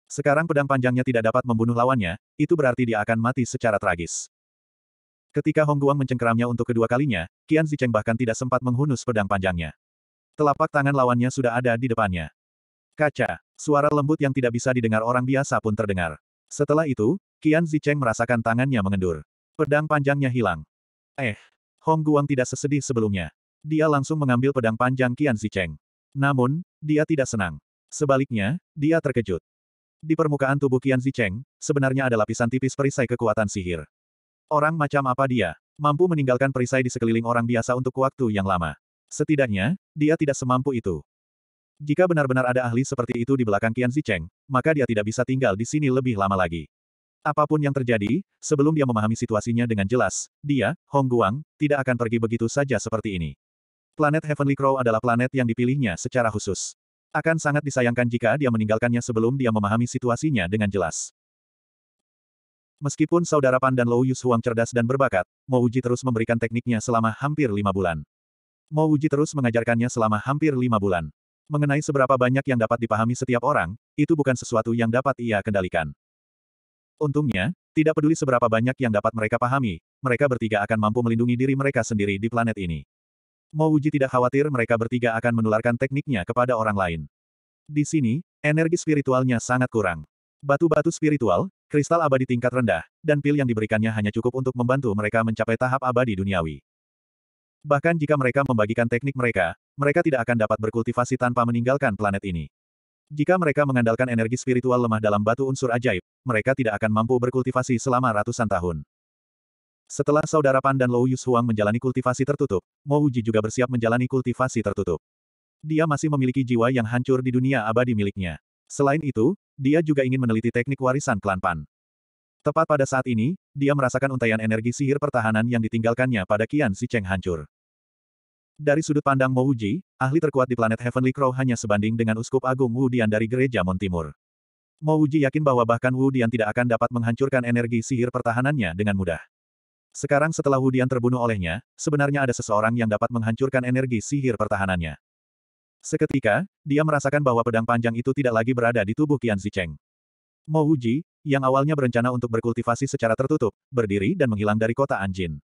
Sekarang pedang panjangnya tidak dapat membunuh lawannya, itu berarti dia akan mati secara tragis. Ketika Hong Guang mencengkeramnya untuk kedua kalinya, Qian Zicheng bahkan tidak sempat menghunus pedang panjangnya. Telapak tangan lawannya sudah ada di depannya. Kaca, suara lembut yang tidak bisa didengar orang biasa pun terdengar. Setelah itu, Qian Zicheng merasakan tangannya mengendur. Pedang panjangnya hilang. Eh, Hong Guang tidak sesedih sebelumnya dia langsung mengambil pedang panjang Qian Zicheng. Namun, dia tidak senang. Sebaliknya, dia terkejut. Di permukaan tubuh Qian Zicheng, sebenarnya ada lapisan tipis perisai kekuatan sihir. Orang macam apa dia? Mampu meninggalkan perisai di sekeliling orang biasa untuk waktu yang lama. Setidaknya, dia tidak semampu itu. Jika benar-benar ada ahli seperti itu di belakang Qian Zicheng, maka dia tidak bisa tinggal di sini lebih lama lagi. Apapun yang terjadi, sebelum dia memahami situasinya dengan jelas, dia, Hong Guang, tidak akan pergi begitu saja seperti ini. Planet Heavenly Crow adalah planet yang dipilihnya secara khusus. Akan sangat disayangkan jika dia meninggalkannya sebelum dia memahami situasinya dengan jelas. Meskipun saudara Pan dan Lou Yushuang cerdas dan berbakat, Mo Uji terus memberikan tekniknya selama hampir lima bulan. Mo Uji terus mengajarkannya selama hampir lima bulan. Mengenai seberapa banyak yang dapat dipahami setiap orang, itu bukan sesuatu yang dapat ia kendalikan. Untungnya, tidak peduli seberapa banyak yang dapat mereka pahami, mereka bertiga akan mampu melindungi diri mereka sendiri di planet ini. Mo Uji tidak khawatir mereka bertiga akan menularkan tekniknya kepada orang lain. Di sini, energi spiritualnya sangat kurang. Batu-batu spiritual, kristal abadi tingkat rendah, dan pil yang diberikannya hanya cukup untuk membantu mereka mencapai tahap abadi duniawi. Bahkan jika mereka membagikan teknik mereka, mereka tidak akan dapat berkultivasi tanpa meninggalkan planet ini. Jika mereka mengandalkan energi spiritual lemah dalam batu unsur ajaib, mereka tidak akan mampu berkultivasi selama ratusan tahun. Setelah saudara Pan dan Lou Yushuang menjalani kultivasi tertutup, Mo Uji juga bersiap menjalani kultivasi tertutup. Dia masih memiliki jiwa yang hancur di dunia abadi miliknya. Selain itu, dia juga ingin meneliti teknik warisan klan Pan. Tepat pada saat ini, dia merasakan untaian energi sihir pertahanan yang ditinggalkannya pada Qian Si Cheng hancur. Dari sudut pandang Mo Uji, ahli terkuat di planet Heavenly Crow hanya sebanding dengan Uskup Agung Wu Dian dari Gereja Montimur. Timur. Mo Uji yakin bahwa bahkan Wu Dian tidak akan dapat menghancurkan energi sihir pertahanannya dengan mudah. Sekarang setelah Wudian terbunuh olehnya, sebenarnya ada seseorang yang dapat menghancurkan energi sihir pertahanannya. Seketika, dia merasakan bahwa pedang panjang itu tidak lagi berada di tubuh Qian Zicheng. Mo Wuji, yang awalnya berencana untuk berkultivasi secara tertutup, berdiri dan menghilang dari kota Anjin.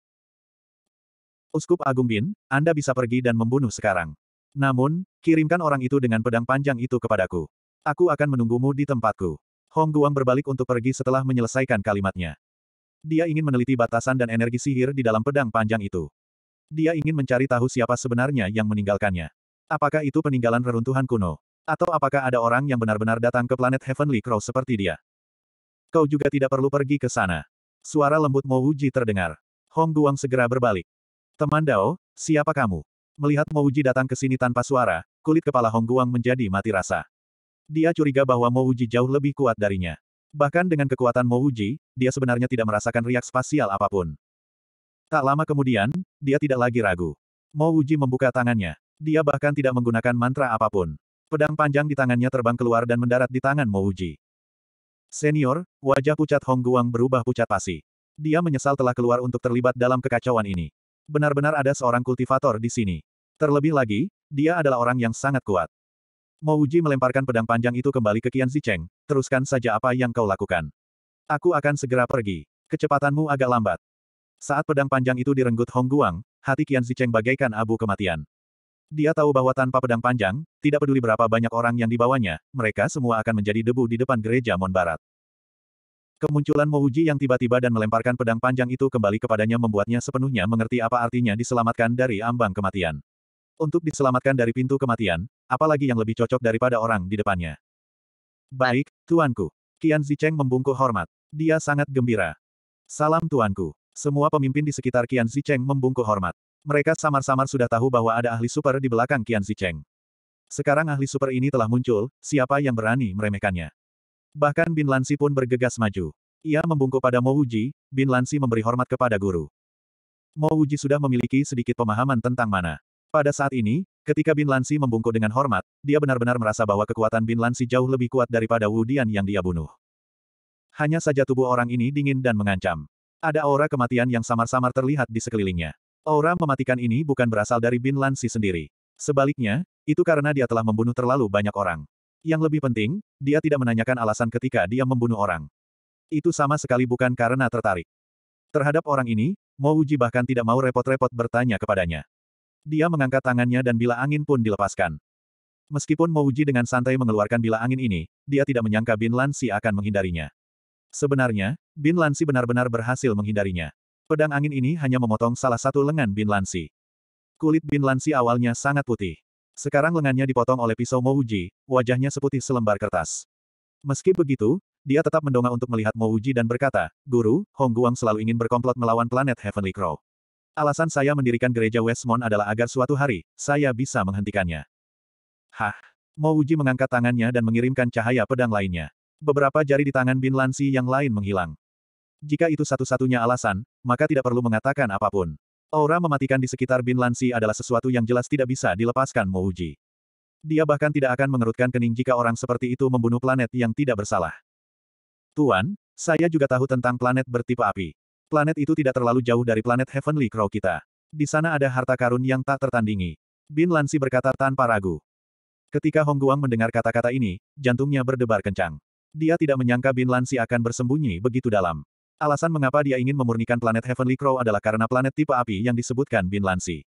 Uskup Agung Bin, Anda bisa pergi dan membunuh sekarang. Namun, kirimkan orang itu dengan pedang panjang itu kepadaku. Aku akan menunggumu di tempatku. Hong Guang berbalik untuk pergi setelah menyelesaikan kalimatnya. Dia ingin meneliti batasan dan energi sihir di dalam pedang panjang itu. Dia ingin mencari tahu siapa sebenarnya yang meninggalkannya. Apakah itu peninggalan reruntuhan kuno? Atau apakah ada orang yang benar-benar datang ke planet Heavenly Crow seperti dia? Kau juga tidak perlu pergi ke sana. Suara lembut Mo Wuji terdengar. Hong Guang segera berbalik. Teman Dao, siapa kamu? Melihat Mo Wuji datang ke sini tanpa suara, kulit kepala Hong Guang menjadi mati rasa. Dia curiga bahwa Mo Wuji jauh lebih kuat darinya. Bahkan dengan kekuatan Mo Uji, dia sebenarnya tidak merasakan riak spasial apapun. Tak lama kemudian, dia tidak lagi ragu. Mo Uji membuka tangannya. Dia bahkan tidak menggunakan mantra apapun. Pedang panjang di tangannya terbang keluar dan mendarat di tangan Mo Uji. Senior, wajah pucat Hong Guang berubah pucat pasi. Dia menyesal telah keluar untuk terlibat dalam kekacauan ini. Benar-benar ada seorang kultivator di sini. Terlebih lagi, dia adalah orang yang sangat kuat. Mo Uji melemparkan pedang panjang itu kembali ke Qian Zicheng, teruskan saja apa yang kau lakukan. Aku akan segera pergi. Kecepatanmu agak lambat. Saat pedang panjang itu direnggut Hong Guang, hati Qian Zicheng bagaikan abu kematian. Dia tahu bahwa tanpa pedang panjang, tidak peduli berapa banyak orang yang dibawanya, mereka semua akan menjadi debu di depan gereja Mon Barat. Kemunculan Mo Uji yang tiba-tiba dan melemparkan pedang panjang itu kembali kepadanya membuatnya sepenuhnya mengerti apa artinya diselamatkan dari ambang kematian. Untuk diselamatkan dari pintu kematian, apalagi yang lebih cocok daripada orang di depannya. Baik, tuanku. Qian Zicheng membungkuk hormat. Dia sangat gembira. Salam tuanku. Semua pemimpin di sekitar Qian Zicheng membungkuk hormat. Mereka samar-samar sudah tahu bahwa ada ahli super di belakang Qian Zicheng. Sekarang ahli super ini telah muncul, siapa yang berani meremehkannya? Bahkan Bin Lansi pun bergegas maju. Ia membungkuk pada Mo Wuji, Bin Lansi memberi hormat kepada guru. Mo Wuji sudah memiliki sedikit pemahaman tentang mana. Pada saat ini, Ketika Bin Lansi membungkuk dengan hormat, dia benar-benar merasa bahwa kekuatan Bin Lansi jauh lebih kuat daripada Wu Dian yang dia bunuh. Hanya saja tubuh orang ini dingin dan mengancam. Ada aura kematian yang samar-samar terlihat di sekelilingnya. Aura mematikan ini bukan berasal dari Bin Lansi sendiri. Sebaliknya, itu karena dia telah membunuh terlalu banyak orang. Yang lebih penting, dia tidak menanyakan alasan ketika dia membunuh orang. Itu sama sekali bukan karena tertarik. Terhadap orang ini, Mo Uji bahkan tidak mau repot-repot bertanya kepadanya. Dia mengangkat tangannya dan bila angin pun dilepaskan. Meskipun Mouji dengan santai mengeluarkan bila angin ini, dia tidak menyangka Bin Lansi akan menghindarinya. Sebenarnya, Bin Lansi benar-benar berhasil menghindarinya. Pedang angin ini hanya memotong salah satu lengan Bin Lansi. Kulit Bin Lansi awalnya sangat putih. Sekarang lengannya dipotong oleh pisau Mouji, wajahnya seputih selembar kertas. Meski begitu, dia tetap mendongak untuk melihat Mouji dan berkata, Guru, Hong Guang selalu ingin berkomplot melawan planet Heavenly Crow. Alasan saya mendirikan gereja Westmont adalah agar suatu hari, saya bisa menghentikannya. Hah? Mo Uji mengangkat tangannya dan mengirimkan cahaya pedang lainnya. Beberapa jari di tangan Bin Lansi yang lain menghilang. Jika itu satu-satunya alasan, maka tidak perlu mengatakan apapun. Aura mematikan di sekitar Bin Lansi adalah sesuatu yang jelas tidak bisa dilepaskan Uji. Dia bahkan tidak akan mengerutkan kening jika orang seperti itu membunuh planet yang tidak bersalah. Tuan, saya juga tahu tentang planet bertipe api. Planet itu tidak terlalu jauh dari planet Heavenly Crow kita. Di sana ada harta karun yang tak tertandingi. Bin Lansi berkata tanpa ragu. Ketika Hong Guang mendengar kata-kata ini, jantungnya berdebar kencang. Dia tidak menyangka Bin Lansi akan bersembunyi begitu dalam. Alasan mengapa dia ingin memurnikan planet Heavenly Crow adalah karena planet tipe api yang disebutkan Bin Lansi.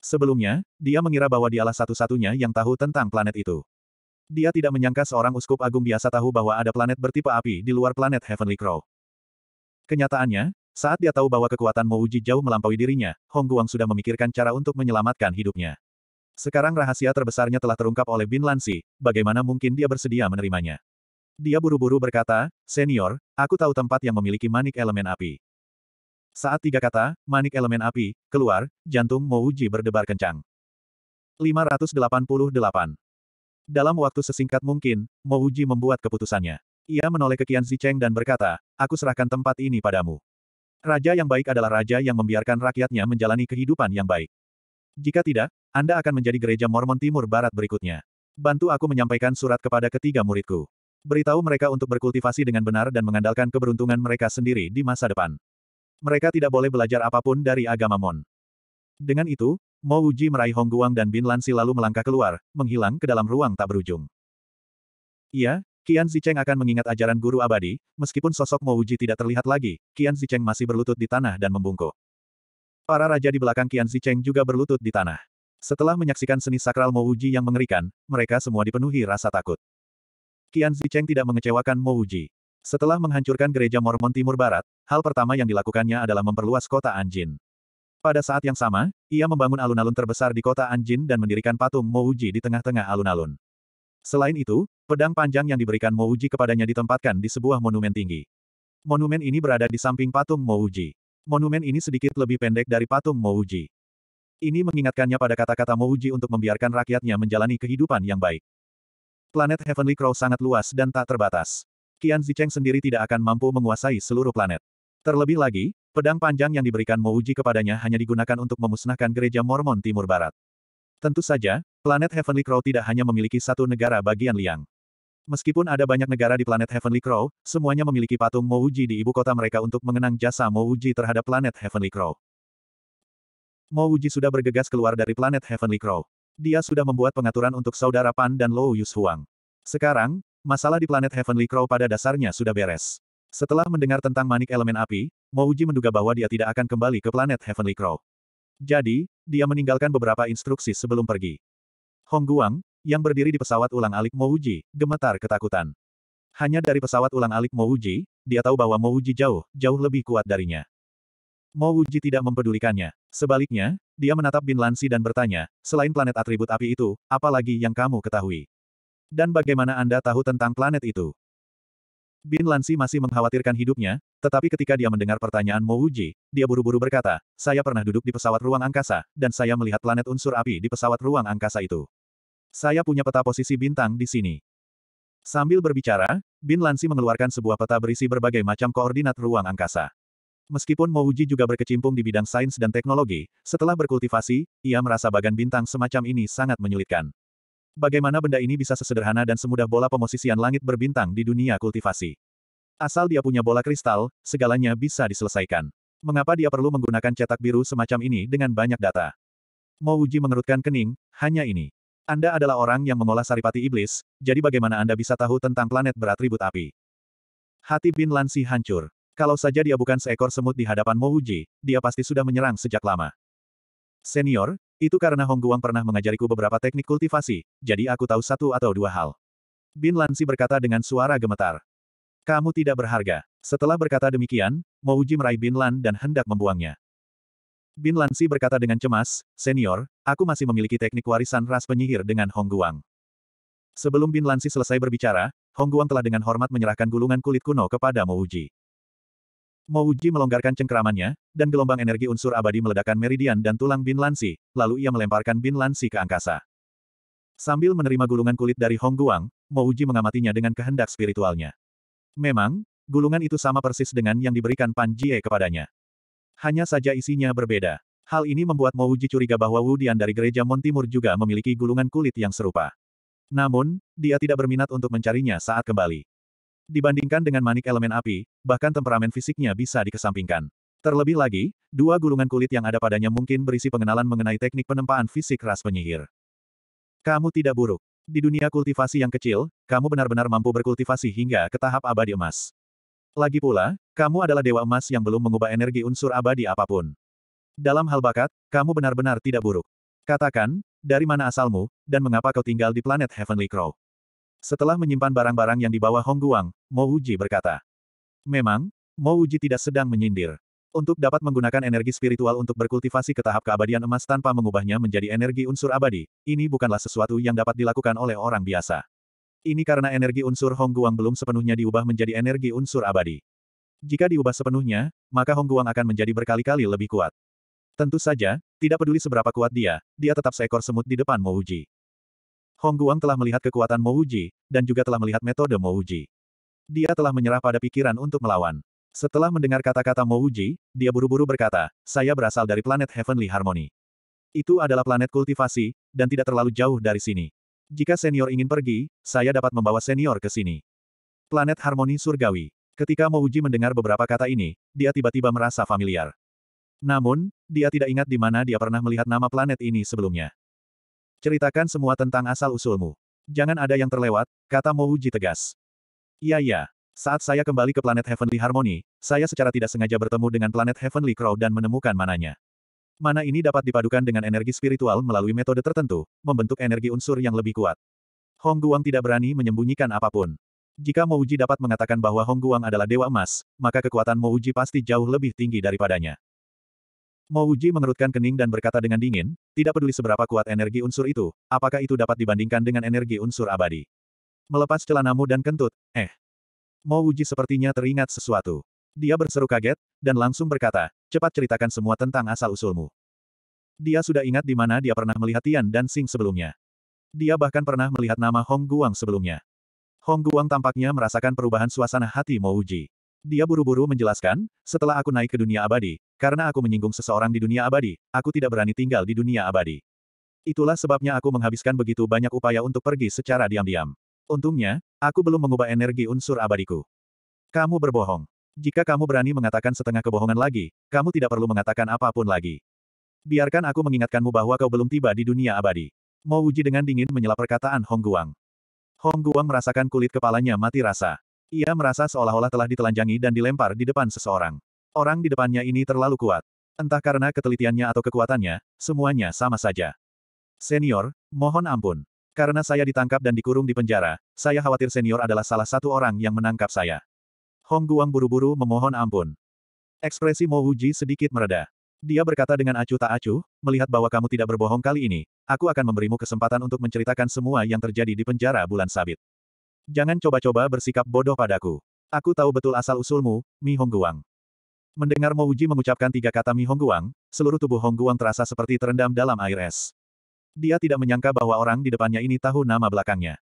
Sebelumnya, dia mengira bahwa dialah satu-satunya yang tahu tentang planet itu. Dia tidak menyangka seorang uskup agung biasa tahu bahwa ada planet bertipe api di luar planet Heavenly Crow. Kenyataannya, saat dia tahu bahwa kekuatan Mouji jauh melampaui dirinya, Hong Guang sudah memikirkan cara untuk menyelamatkan hidupnya. Sekarang rahasia terbesarnya telah terungkap oleh Bin Lansi, bagaimana mungkin dia bersedia menerimanya. Dia buru-buru berkata, Senior, aku tahu tempat yang memiliki manik elemen api. Saat tiga kata, manik elemen api, keluar, jantung Mouji berdebar kencang. 588. Dalam waktu sesingkat mungkin, Mouji membuat keputusannya. Ia menoleh ke Qian Zicheng dan berkata, aku serahkan tempat ini padamu. Raja yang baik adalah raja yang membiarkan rakyatnya menjalani kehidupan yang baik. Jika tidak, Anda akan menjadi gereja Mormon Timur Barat berikutnya. Bantu aku menyampaikan surat kepada ketiga muridku. Beritahu mereka untuk berkultivasi dengan benar dan mengandalkan keberuntungan mereka sendiri di masa depan. Mereka tidak boleh belajar apapun dari agama Mon. Dengan itu, Mo Uji meraih Hongguang dan Bin Lansi lalu melangkah keluar, menghilang ke dalam ruang tak berujung. Ia, Qian Zicheng akan mengingat ajaran guru abadi, meskipun sosok Mo Wuji tidak terlihat lagi, Qian Zicheng masih berlutut di tanah dan membungkuk. Para raja di belakang Qian Zicheng juga berlutut di tanah. Setelah menyaksikan seni sakral Mo Wuji yang mengerikan, mereka semua dipenuhi rasa takut. Qian Zicheng tidak mengecewakan Mo Wuji. Setelah menghancurkan gereja Mormon Timur Barat, hal pertama yang dilakukannya adalah memperluas kota Anjin. Pada saat yang sama, ia membangun alun-alun terbesar di kota Anjin dan mendirikan patung Mo Wuji di tengah-tengah alun-alun. Selain itu, pedang panjang yang diberikan Mouji kepadanya ditempatkan di sebuah monumen tinggi. Monumen ini berada di samping patung Mouji. Monumen ini sedikit lebih pendek dari patung Mouji. Ini mengingatkannya pada kata-kata Mouji untuk membiarkan rakyatnya menjalani kehidupan yang baik. Planet Heavenly Crow sangat luas dan tak terbatas. Qian Zicheng sendiri tidak akan mampu menguasai seluruh planet. Terlebih lagi, pedang panjang yang diberikan Mouji kepadanya hanya digunakan untuk memusnahkan gereja Mormon Timur Barat. Tentu saja, Planet Heavenly Crow tidak hanya memiliki satu negara bagian liang. Meskipun ada banyak negara di planet Heavenly Crow, semuanya memiliki patung Mouji di ibu kota mereka untuk mengenang jasa Mouji terhadap planet Heavenly Crow. Mouji sudah bergegas keluar dari planet Heavenly Crow. Dia sudah membuat pengaturan untuk saudara Pan dan Lou Yus Huang. Sekarang, masalah di planet Heavenly Crow pada dasarnya sudah beres. Setelah mendengar tentang manik elemen api, Mouji menduga bahwa dia tidak akan kembali ke planet Heavenly Crow. Jadi, dia meninggalkan beberapa instruksi sebelum pergi. Hong Guang, yang berdiri di pesawat ulang alik Mouji, gemetar ketakutan. Hanya dari pesawat ulang alik Mouji, dia tahu bahwa Mouji jauh, jauh lebih kuat darinya. Mouji tidak mempedulikannya. Sebaliknya, dia menatap Bin Lansi dan bertanya, selain planet atribut api itu, apa lagi yang kamu ketahui? Dan bagaimana Anda tahu tentang planet itu? Bin Lansi masih mengkhawatirkan hidupnya, tetapi ketika dia mendengar pertanyaan Mouji, dia buru-buru berkata, saya pernah duduk di pesawat ruang angkasa, dan saya melihat planet unsur api di pesawat ruang angkasa itu. Saya punya peta posisi bintang di sini. Sambil berbicara, Bin Lansi mengeluarkan sebuah peta berisi berbagai macam koordinat ruang angkasa. Meskipun Mouji juga berkecimpung di bidang sains dan teknologi, setelah berkultivasi, ia merasa bagan bintang semacam ini sangat menyulitkan. Bagaimana benda ini bisa sesederhana dan semudah bola pemosisian langit berbintang di dunia kultivasi? Asal dia punya bola kristal, segalanya bisa diselesaikan. Mengapa dia perlu menggunakan cetak biru semacam ini dengan banyak data? Mouji mengerutkan kening, hanya ini. Anda adalah orang yang mengolah saripati iblis, jadi bagaimana Anda bisa tahu tentang planet beratribut api? Hati Bin Lansi hancur. Kalau saja dia bukan seekor semut di hadapan Mouji, dia pasti sudah menyerang sejak lama. Senior, itu karena Hong Guang pernah mengajariku beberapa teknik kultivasi, jadi aku tahu satu atau dua hal. Bin Lansi berkata dengan suara gemetar. Kamu tidak berharga. Setelah berkata demikian, Mouji meraih Bin Lan dan hendak membuangnya. Bin Lansi berkata dengan cemas, Senior, aku masih memiliki teknik warisan ras penyihir dengan Hong Guang. Sebelum Bin Lansi selesai berbicara, Hong Guang telah dengan hormat menyerahkan gulungan kulit kuno kepada Mo Mo Uji melonggarkan cengkeramannya, dan gelombang energi unsur abadi meledakkan meridian dan tulang Bin Lansi, lalu ia melemparkan Bin Lansi ke angkasa. Sambil menerima gulungan kulit dari Hong Guang, Uji mengamatinya dengan kehendak spiritualnya. Memang, gulungan itu sama persis dengan yang diberikan Pan Jie kepadanya. Hanya saja isinya berbeda. Hal ini membuat Mouji curiga bahwa Wu Dian dari gereja Montimur juga memiliki gulungan kulit yang serupa. Namun, dia tidak berminat untuk mencarinya saat kembali. Dibandingkan dengan manik elemen api, bahkan temperamen fisiknya bisa dikesampingkan. Terlebih lagi, dua gulungan kulit yang ada padanya mungkin berisi pengenalan mengenai teknik penempaan fisik ras penyihir. Kamu tidak buruk. Di dunia kultivasi yang kecil, kamu benar-benar mampu berkultivasi hingga ke tahap abadi emas. Lagi pula, kamu adalah dewa emas yang belum mengubah energi unsur abadi apapun. Dalam hal bakat, kamu benar-benar tidak buruk. Katakan, dari mana asalmu, dan mengapa kau tinggal di planet Heavenly Crow? Setelah menyimpan barang-barang yang dibawa Hong Guang, Mo Uji berkata. Memang, Mo Uji tidak sedang menyindir. Untuk dapat menggunakan energi spiritual untuk berkultivasi ke tahap keabadian emas tanpa mengubahnya menjadi energi unsur abadi, ini bukanlah sesuatu yang dapat dilakukan oleh orang biasa. Ini karena energi unsur Hongguang belum sepenuhnya diubah menjadi energi unsur abadi. Jika diubah sepenuhnya, maka Hongguang akan menjadi berkali-kali lebih kuat. Tentu saja, tidak peduli seberapa kuat dia, dia tetap seekor semut di depan Mouji. Hongguang telah melihat kekuatan Mouji, dan juga telah melihat metode Mouji. Dia telah menyerah pada pikiran untuk melawan. Setelah mendengar kata-kata Mouji, dia buru-buru berkata, saya berasal dari planet Heavenly Harmony. Itu adalah planet kultivasi, dan tidak terlalu jauh dari sini. Jika senior ingin pergi, saya dapat membawa senior ke sini. Planet Harmoni Surgawi. Ketika Mouji mendengar beberapa kata ini, dia tiba-tiba merasa familiar. Namun, dia tidak ingat di mana dia pernah melihat nama planet ini sebelumnya. Ceritakan semua tentang asal-usulmu. Jangan ada yang terlewat, kata Mouji tegas. Iya iya. Saat saya kembali ke planet Heavenly Harmony, saya secara tidak sengaja bertemu dengan planet Heavenly Crow dan menemukan mananya. Mana ini dapat dipadukan dengan energi spiritual melalui metode tertentu, membentuk energi unsur yang lebih kuat. Hong Guang tidak berani menyembunyikan apapun. Jika Mo Uji dapat mengatakan bahwa Hong Guang adalah dewa emas, maka kekuatan Mo Uji pasti jauh lebih tinggi daripadanya. Mo Uji mengerutkan kening dan berkata dengan dingin, tidak peduli seberapa kuat energi unsur itu, apakah itu dapat dibandingkan dengan energi unsur abadi. Melepas celanamu dan kentut, eh. Mo Uji sepertinya teringat sesuatu. Dia berseru kaget, dan langsung berkata, cepat ceritakan semua tentang asal-usulmu. Dia sudah ingat di mana dia pernah melihat Tian dan Sing sebelumnya. Dia bahkan pernah melihat nama Hong Guang sebelumnya. Hong Guang tampaknya merasakan perubahan suasana hati Mo Uji. Dia buru-buru menjelaskan, setelah aku naik ke dunia abadi, karena aku menyinggung seseorang di dunia abadi, aku tidak berani tinggal di dunia abadi. Itulah sebabnya aku menghabiskan begitu banyak upaya untuk pergi secara diam-diam. Untungnya, aku belum mengubah energi unsur abadiku. Kamu berbohong. Jika kamu berani mengatakan setengah kebohongan lagi, kamu tidak perlu mengatakan apapun lagi. Biarkan aku mengingatkanmu bahwa kau belum tiba di dunia abadi. Mo Uji dengan dingin menyela perkataan Hong Guang. Hong Guang merasakan kulit kepalanya mati rasa. Ia merasa seolah-olah telah ditelanjangi dan dilempar di depan seseorang. Orang di depannya ini terlalu kuat. Entah karena ketelitiannya atau kekuatannya, semuanya sama saja. Senior, mohon ampun. Karena saya ditangkap dan dikurung di penjara, saya khawatir senior adalah salah satu orang yang menangkap saya. Hong Guang buru-buru memohon ampun. Ekspresi Mo Wuji sedikit mereda. Dia berkata dengan acuh tak acuh, melihat bahwa kamu tidak berbohong kali ini, aku akan memberimu kesempatan untuk menceritakan semua yang terjadi di penjara bulan sabit. Jangan coba-coba bersikap bodoh padaku. Aku tahu betul asal-usulmu, Mi Hongguang. Mendengar Mo Wuji mengucapkan tiga kata Mi Hongguang, seluruh tubuh Hong Guang terasa seperti terendam dalam air es. Dia tidak menyangka bahwa orang di depannya ini tahu nama belakangnya.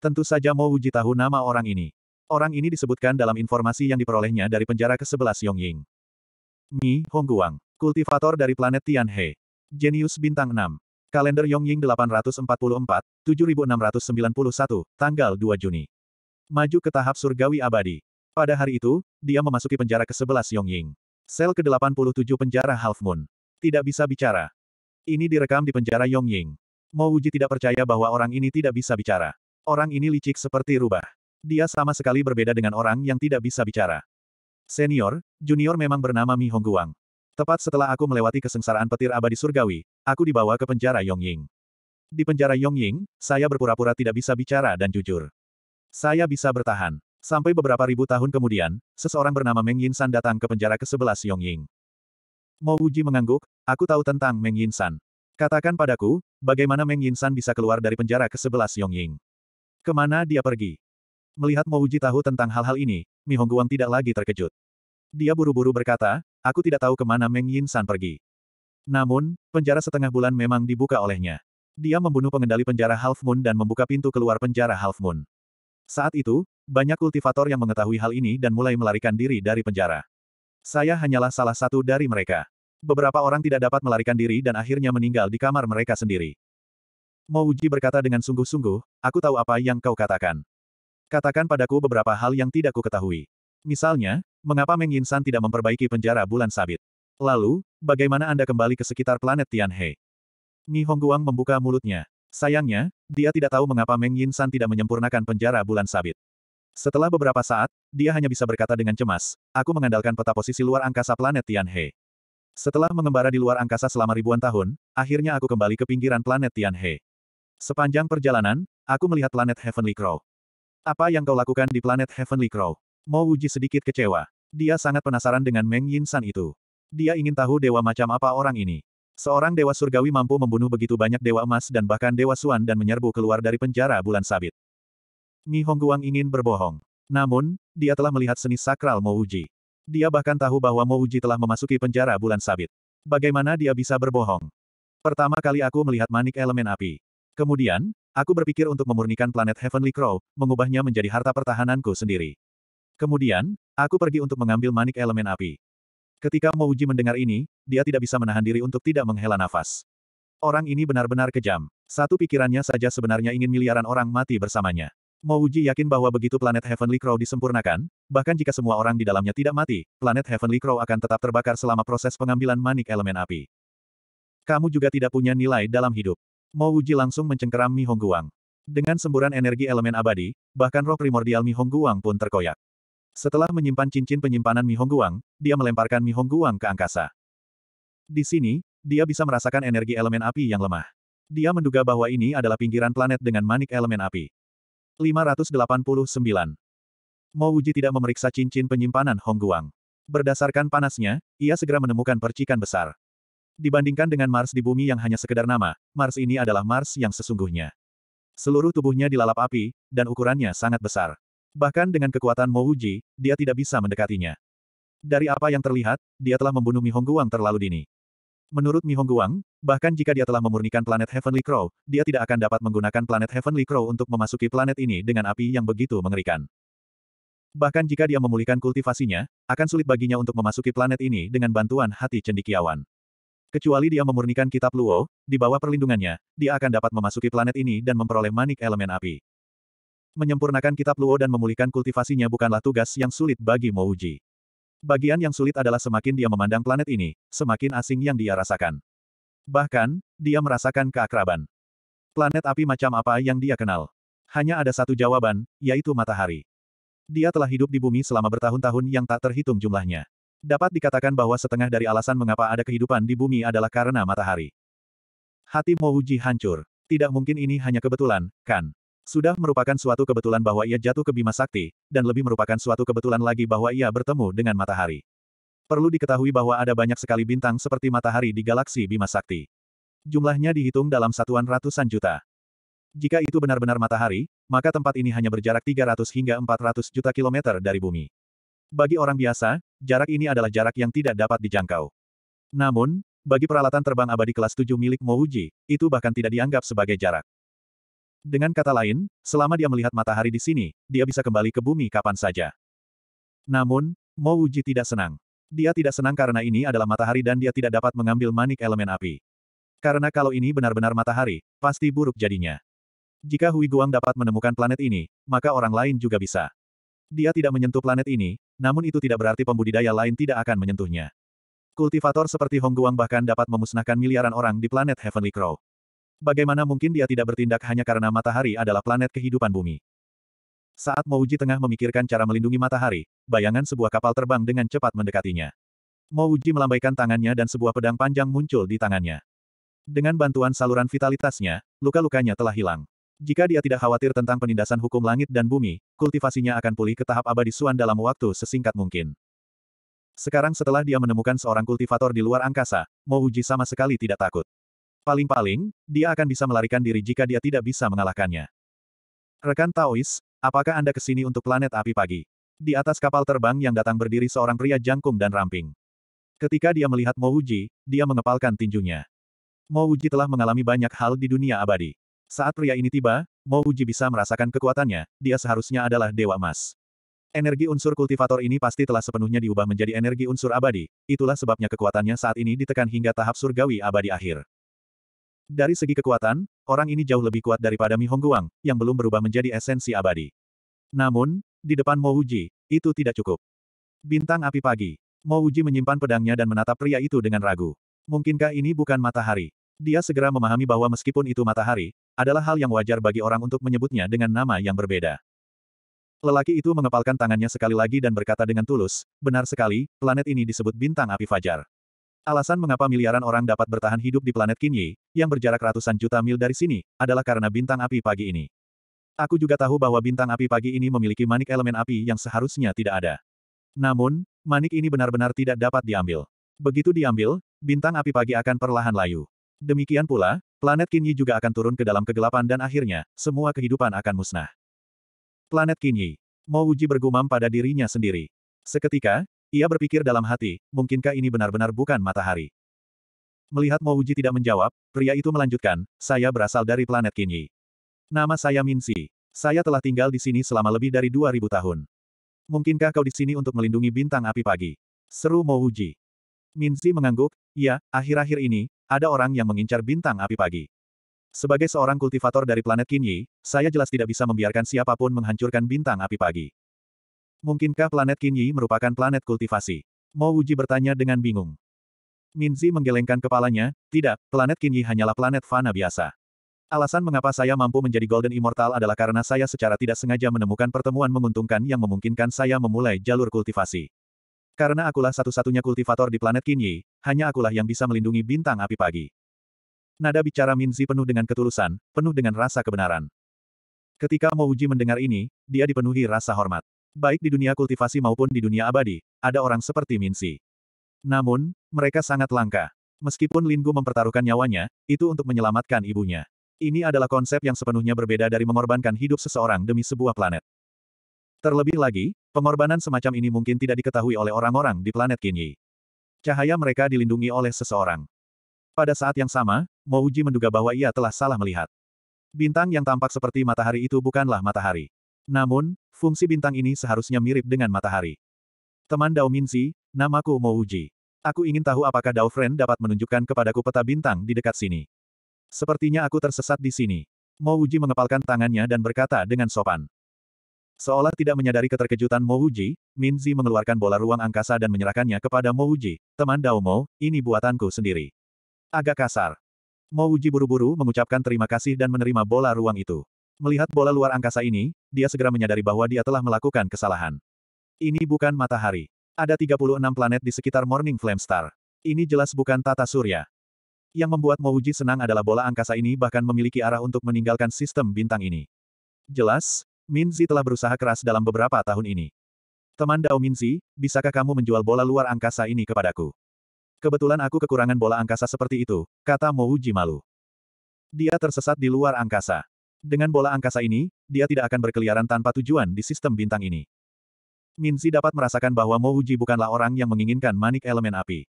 Tentu saja Mo Wuji tahu nama orang ini. Orang ini disebutkan dalam informasi yang diperolehnya dari penjara ke-11 Yongying. Mi Hongguang, kultivator dari planet Tianhe. Genius bintang 6. Kalender Yongying 844, 7691, tanggal 2 Juni. Maju ke tahap surgawi abadi. Pada hari itu, dia memasuki penjara ke-11 Yongying. Sel ke-87 penjara Half Moon. Tidak bisa bicara. Ini direkam di penjara Yongying. Mo Wuji tidak percaya bahwa orang ini tidak bisa bicara. Orang ini licik seperti rubah. Dia sama sekali berbeda dengan orang yang tidak bisa bicara. Senior, junior memang bernama Mi Hongguang. Tepat setelah aku melewati kesengsaraan petir abadi surgawi, aku dibawa ke penjara Yongying. Di penjara Yongying, saya berpura-pura tidak bisa bicara dan jujur. Saya bisa bertahan. Sampai beberapa ribu tahun kemudian, seseorang bernama Meng Yinsan datang ke penjara ke-11 Yongying. Mo Uji mengangguk, aku tahu tentang Meng Yinsan. Katakan padaku, bagaimana Meng Yinsan bisa keluar dari penjara ke-11 Yongying? Kemana dia pergi? Melihat Mouji tahu tentang hal-hal ini, Mi Hongguang tidak lagi terkejut. Dia buru-buru berkata, aku tidak tahu kemana Meng Yin San pergi. Namun, penjara setengah bulan memang dibuka olehnya. Dia membunuh pengendali penjara Half Moon dan membuka pintu keluar penjara Half Moon. Saat itu, banyak kultivator yang mengetahui hal ini dan mulai melarikan diri dari penjara. Saya hanyalah salah satu dari mereka. Beberapa orang tidak dapat melarikan diri dan akhirnya meninggal di kamar mereka sendiri. Mouji berkata dengan sungguh-sungguh, aku tahu apa yang kau katakan. Katakan padaku beberapa hal yang tidak ku ketahui. Misalnya, mengapa Meng Yinsan tidak memperbaiki penjara bulan sabit? Lalu, bagaimana Anda kembali ke sekitar planet Tianhe? Mi Hongguang membuka mulutnya. Sayangnya, dia tidak tahu mengapa Meng Yinsan tidak menyempurnakan penjara bulan sabit. Setelah beberapa saat, dia hanya bisa berkata dengan cemas, aku mengandalkan peta posisi luar angkasa planet Tianhe. Setelah mengembara di luar angkasa selama ribuan tahun, akhirnya aku kembali ke pinggiran planet Tianhe. Sepanjang perjalanan, aku melihat planet Heavenly Crow. Apa yang kau lakukan di planet Heavenly Crow? Mo Wuji sedikit kecewa. Dia sangat penasaran dengan Meng Yin San itu. Dia ingin tahu dewa macam apa orang ini. Seorang dewa surgawi mampu membunuh begitu banyak dewa emas dan bahkan dewa suan dan menyerbu keluar dari penjara bulan sabit. Mi Hongguang ingin berbohong. Namun, dia telah melihat seni sakral Mo Wuji. Dia bahkan tahu bahwa Mo Wuji telah memasuki penjara bulan sabit. Bagaimana dia bisa berbohong? Pertama kali aku melihat manik elemen api. Kemudian, Aku berpikir untuk memurnikan planet Heavenly Crow, mengubahnya menjadi harta pertahananku sendiri. Kemudian, aku pergi untuk mengambil manik elemen api. Ketika Mouji mendengar ini, dia tidak bisa menahan diri untuk tidak menghela nafas. Orang ini benar-benar kejam. Satu pikirannya saja sebenarnya ingin miliaran orang mati bersamanya. Mouji yakin bahwa begitu planet Heavenly Crow disempurnakan, bahkan jika semua orang di dalamnya tidak mati, planet Heavenly Crow akan tetap terbakar selama proses pengambilan manik elemen api. Kamu juga tidak punya nilai dalam hidup. Mo Wuji langsung mencengkeram Mi Hongguang. Dengan semburan energi elemen abadi, bahkan roh primordial Mi Hongguang pun terkoyak. Setelah menyimpan cincin penyimpanan Mi Hongguang, dia melemparkan Mi Hongguang ke angkasa. Di sini, dia bisa merasakan energi elemen api yang lemah. Dia menduga bahwa ini adalah pinggiran planet dengan manik elemen api. 589. Mo Wuji tidak memeriksa cincin penyimpanan Hongguang. Berdasarkan panasnya, ia segera menemukan percikan besar. Dibandingkan dengan Mars di bumi yang hanya sekedar nama, Mars ini adalah Mars yang sesungguhnya. Seluruh tubuhnya dilalap api, dan ukurannya sangat besar. Bahkan dengan kekuatan Mouji, dia tidak bisa mendekatinya. Dari apa yang terlihat, dia telah membunuh Mi Hongguang terlalu dini. Menurut Mi Hongguang, bahkan jika dia telah memurnikan planet Heavenly Crow, dia tidak akan dapat menggunakan planet Heavenly Crow untuk memasuki planet ini dengan api yang begitu mengerikan. Bahkan jika dia memulihkan kultivasinya, akan sulit baginya untuk memasuki planet ini dengan bantuan hati cendikiawan. Kecuali dia memurnikan kitab Luo, di bawah perlindungannya, dia akan dapat memasuki planet ini dan memperoleh manik elemen api. Menyempurnakan kitab Luo dan memulihkan kultivasinya bukanlah tugas yang sulit bagi Mouji. Bagian yang sulit adalah semakin dia memandang planet ini, semakin asing yang dia rasakan. Bahkan, dia merasakan keakraban. Planet api macam apa yang dia kenal? Hanya ada satu jawaban, yaitu matahari. Dia telah hidup di bumi selama bertahun-tahun yang tak terhitung jumlahnya. Dapat dikatakan bahwa setengah dari alasan mengapa ada kehidupan di bumi adalah karena matahari. Hati Mouji hancur. Tidak mungkin ini hanya kebetulan, kan? Sudah merupakan suatu kebetulan bahwa ia jatuh ke Bima Sakti, dan lebih merupakan suatu kebetulan lagi bahwa ia bertemu dengan matahari. Perlu diketahui bahwa ada banyak sekali bintang seperti matahari di galaksi Bima Sakti. Jumlahnya dihitung dalam satuan ratusan juta. Jika itu benar-benar matahari, maka tempat ini hanya berjarak 300 hingga 400 juta kilometer dari bumi. Bagi orang biasa, jarak ini adalah jarak yang tidak dapat dijangkau. Namun, bagi peralatan terbang abadi kelas 7 milik Mouji, itu bahkan tidak dianggap sebagai jarak. Dengan kata lain, selama dia melihat matahari di sini, dia bisa kembali ke bumi kapan saja. Namun, Mouji tidak senang. Dia tidak senang karena ini adalah matahari dan dia tidak dapat mengambil manik elemen api. Karena kalau ini benar-benar matahari, pasti buruk jadinya. Jika Hui Guang dapat menemukan planet ini, maka orang lain juga bisa. Dia tidak menyentuh planet ini, namun itu tidak berarti pembudidaya lain tidak akan menyentuhnya. Kultivator seperti Hongguang bahkan dapat memusnahkan miliaran orang di planet Heavenly Crow. Bagaimana mungkin dia tidak bertindak hanya karena matahari adalah planet kehidupan bumi? Saat Mouji tengah memikirkan cara melindungi matahari, bayangan sebuah kapal terbang dengan cepat mendekatinya. Mouji melambaikan tangannya dan sebuah pedang panjang muncul di tangannya. Dengan bantuan saluran vitalitasnya, luka-lukanya telah hilang. Jika dia tidak khawatir tentang penindasan hukum langit dan bumi, kultivasinya akan pulih ke tahap abadi suan dalam waktu sesingkat mungkin. Sekarang setelah dia menemukan seorang kultivator di luar angkasa, uji sama sekali tidak takut. Paling-paling, dia akan bisa melarikan diri jika dia tidak bisa mengalahkannya. Rekan Taois, apakah Anda ke sini untuk planet api pagi? Di atas kapal terbang yang datang berdiri seorang pria jangkung dan ramping. Ketika dia melihat Mouji, dia mengepalkan tinjunya. Mouji telah mengalami banyak hal di dunia abadi. Saat pria ini tiba, Mo Uji bisa merasakan kekuatannya, dia seharusnya adalah Dewa Emas. Energi unsur kultivator ini pasti telah sepenuhnya diubah menjadi energi unsur abadi, itulah sebabnya kekuatannya saat ini ditekan hingga tahap surgawi abadi akhir. Dari segi kekuatan, orang ini jauh lebih kuat daripada Mi Hongguang, yang belum berubah menjadi esensi abadi. Namun, di depan Mo Uji, itu tidak cukup. Bintang api pagi. Mo Uji menyimpan pedangnya dan menatap pria itu dengan ragu. Mungkinkah ini bukan matahari? Dia segera memahami bahwa meskipun itu matahari, adalah hal yang wajar bagi orang untuk menyebutnya dengan nama yang berbeda. Lelaki itu mengepalkan tangannya sekali lagi dan berkata dengan tulus, benar sekali, planet ini disebut bintang api fajar. Alasan mengapa miliaran orang dapat bertahan hidup di planet Kinyi, yang berjarak ratusan juta mil dari sini, adalah karena bintang api pagi ini. Aku juga tahu bahwa bintang api pagi ini memiliki manik elemen api yang seharusnya tidak ada. Namun, manik ini benar-benar tidak dapat diambil. Begitu diambil, bintang api pagi akan perlahan layu. Demikian pula, planet Kinyi juga akan turun ke dalam kegelapan dan akhirnya, semua kehidupan akan musnah. Planet Kinyi. Uji bergumam pada dirinya sendiri. Seketika, ia berpikir dalam hati, mungkinkah ini benar-benar bukan matahari? Melihat Mo Uji tidak menjawab, pria itu melanjutkan, saya berasal dari planet Kinyi. Nama saya Si. Saya telah tinggal di sini selama lebih dari 2000 tahun. Mungkinkah kau di sini untuk melindungi bintang api pagi? Seru Mo Min Si mengangguk, ya, akhir-akhir ini, ada orang yang mengincar bintang api pagi. Sebagai seorang kultivator dari planet Kinyi, saya jelas tidak bisa membiarkan siapapun menghancurkan bintang api pagi. Mungkinkah planet Kinyi merupakan planet kultivasi? Mo Wuji bertanya dengan bingung. Minzi menggelengkan kepalanya, tidak, planet Kinyi hanyalah planet fana biasa. Alasan mengapa saya mampu menjadi Golden Immortal adalah karena saya secara tidak sengaja menemukan pertemuan menguntungkan yang memungkinkan saya memulai jalur kultivasi. Karena akulah satu-satunya kultivator di planet Kinyi, hanya akulah yang bisa melindungi bintang api pagi. Nada bicara Minzi penuh dengan ketulusan, penuh dengan rasa kebenaran. Ketika Mo Mouji mendengar ini, dia dipenuhi rasa hormat. Baik di dunia kultivasi maupun di dunia abadi, ada orang seperti Minzi. Namun, mereka sangat langka. Meskipun Linggu mempertaruhkan nyawanya, itu untuk menyelamatkan ibunya. Ini adalah konsep yang sepenuhnya berbeda dari mengorbankan hidup seseorang demi sebuah planet. Terlebih lagi, pengorbanan semacam ini mungkin tidak diketahui oleh orang-orang di planet Kinyi. Cahaya mereka dilindungi oleh seseorang. Pada saat yang sama, Mouji menduga bahwa ia telah salah melihat. Bintang yang tampak seperti matahari itu bukanlah matahari. Namun, fungsi bintang ini seharusnya mirip dengan matahari. Teman Dao Minzi, namaku Mouji. Aku ingin tahu apakah Dao Friend dapat menunjukkan kepadaku peta bintang di dekat sini. Sepertinya aku tersesat di sini. Mouji mengepalkan tangannya dan berkata dengan sopan. Seolah tidak menyadari keterkejutan Mo Uji, Min mengeluarkan bola ruang angkasa dan menyerahkannya kepada Mo Uji, teman Dao Mo, ini buatanku sendiri. Agak kasar. Mo Uji buru-buru mengucapkan terima kasih dan menerima bola ruang itu. Melihat bola luar angkasa ini, dia segera menyadari bahwa dia telah melakukan kesalahan. Ini bukan matahari. Ada 36 planet di sekitar Morning Flame Star. Ini jelas bukan tata surya. Yang membuat Mo senang adalah bola angkasa ini bahkan memiliki arah untuk meninggalkan sistem bintang ini. Jelas, Minzi telah berusaha keras dalam beberapa tahun ini. Teman Dao Minzi, bisakah kamu menjual bola luar angkasa ini kepadaku? Kebetulan aku kekurangan bola angkasa seperti itu, kata Mouji malu. Dia tersesat di luar angkasa. Dengan bola angkasa ini, dia tidak akan berkeliaran tanpa tujuan di sistem bintang ini. Minzi dapat merasakan bahwa Mouji bukanlah orang yang menginginkan manik elemen api.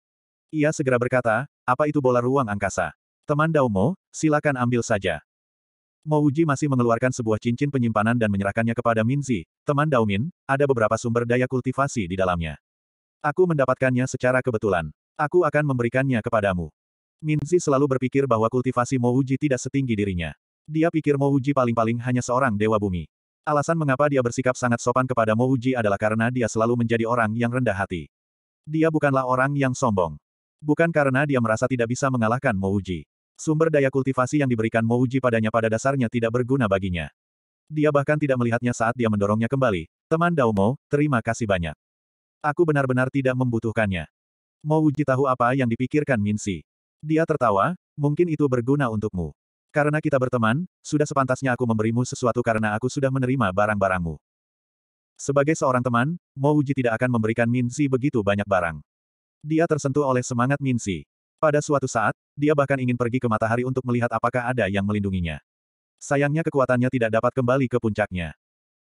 Ia segera berkata, apa itu bola ruang angkasa? Teman Daumo, silakan ambil saja. Mo Uji masih mengeluarkan sebuah cincin penyimpanan dan menyerahkannya kepada Minzi, teman Daumin, ada beberapa sumber daya kultivasi di dalamnya. Aku mendapatkannya secara kebetulan. Aku akan memberikannya kepadamu. Minzi selalu berpikir bahwa kultivasi Mo Uji tidak setinggi dirinya. Dia pikir Mo Uji paling-paling hanya seorang dewa bumi. Alasan mengapa dia bersikap sangat sopan kepada Mo Uji adalah karena dia selalu menjadi orang yang rendah hati. Dia bukanlah orang yang sombong. Bukan karena dia merasa tidak bisa mengalahkan Mo Uji. Sumber daya kultivasi yang diberikan Mouji padanya pada dasarnya tidak berguna baginya. Dia bahkan tidak melihatnya saat dia mendorongnya kembali. Teman Dao Mo, terima kasih banyak. Aku benar-benar tidak membutuhkannya. Mouji tahu apa yang dipikirkan Min Si. Dia tertawa, mungkin itu berguna untukmu. Karena kita berteman, sudah sepantasnya aku memberimu sesuatu karena aku sudah menerima barang-barangmu. Sebagai seorang teman, Mouji tidak akan memberikan Min Si begitu banyak barang. Dia tersentuh oleh semangat Min Si. Pada suatu saat, dia bahkan ingin pergi ke matahari untuk melihat apakah ada yang melindunginya. Sayangnya kekuatannya tidak dapat kembali ke puncaknya.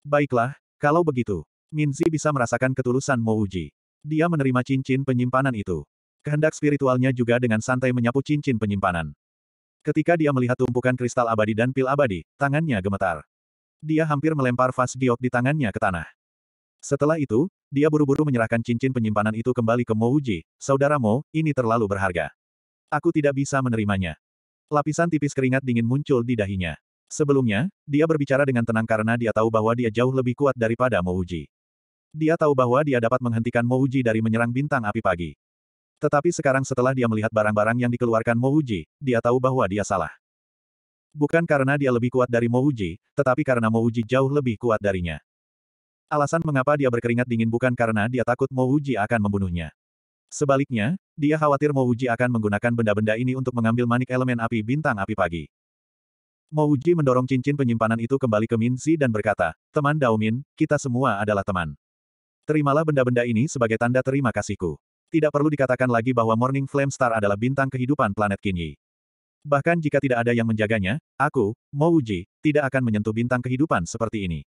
Baiklah, kalau begitu, Minzi bisa merasakan ketulusan Mouji. Dia menerima cincin penyimpanan itu. Kehendak spiritualnya juga dengan santai menyapu cincin penyimpanan. Ketika dia melihat tumpukan kristal abadi dan pil abadi, tangannya gemetar. Dia hampir melempar vas giok di tangannya ke tanah. Setelah itu, dia buru-buru menyerahkan cincin penyimpanan itu kembali ke Mouji. Saudara Mo, ini terlalu berharga. Aku tidak bisa menerimanya. Lapisan tipis keringat dingin muncul di dahinya. Sebelumnya, dia berbicara dengan tenang karena dia tahu bahwa dia jauh lebih kuat daripada Mouji. Dia tahu bahwa dia dapat menghentikan Mouji dari menyerang bintang api pagi. Tetapi sekarang setelah dia melihat barang-barang yang dikeluarkan Mouji, dia tahu bahwa dia salah. Bukan karena dia lebih kuat dari Mouji, tetapi karena Mouji jauh lebih kuat darinya. Alasan mengapa dia berkeringat dingin bukan karena dia takut Mouji akan membunuhnya. Sebaliknya, dia khawatir Mouji akan menggunakan benda-benda ini untuk mengambil manik elemen api bintang api pagi. Mouji mendorong cincin penyimpanan itu kembali ke Minzi dan berkata, Teman Daumin, kita semua adalah teman. Terimalah benda-benda ini sebagai tanda terima kasihku. Tidak perlu dikatakan lagi bahwa Morning Flame Star adalah bintang kehidupan planet Kinyi. Bahkan jika tidak ada yang menjaganya, aku, Mouji, tidak akan menyentuh bintang kehidupan seperti ini.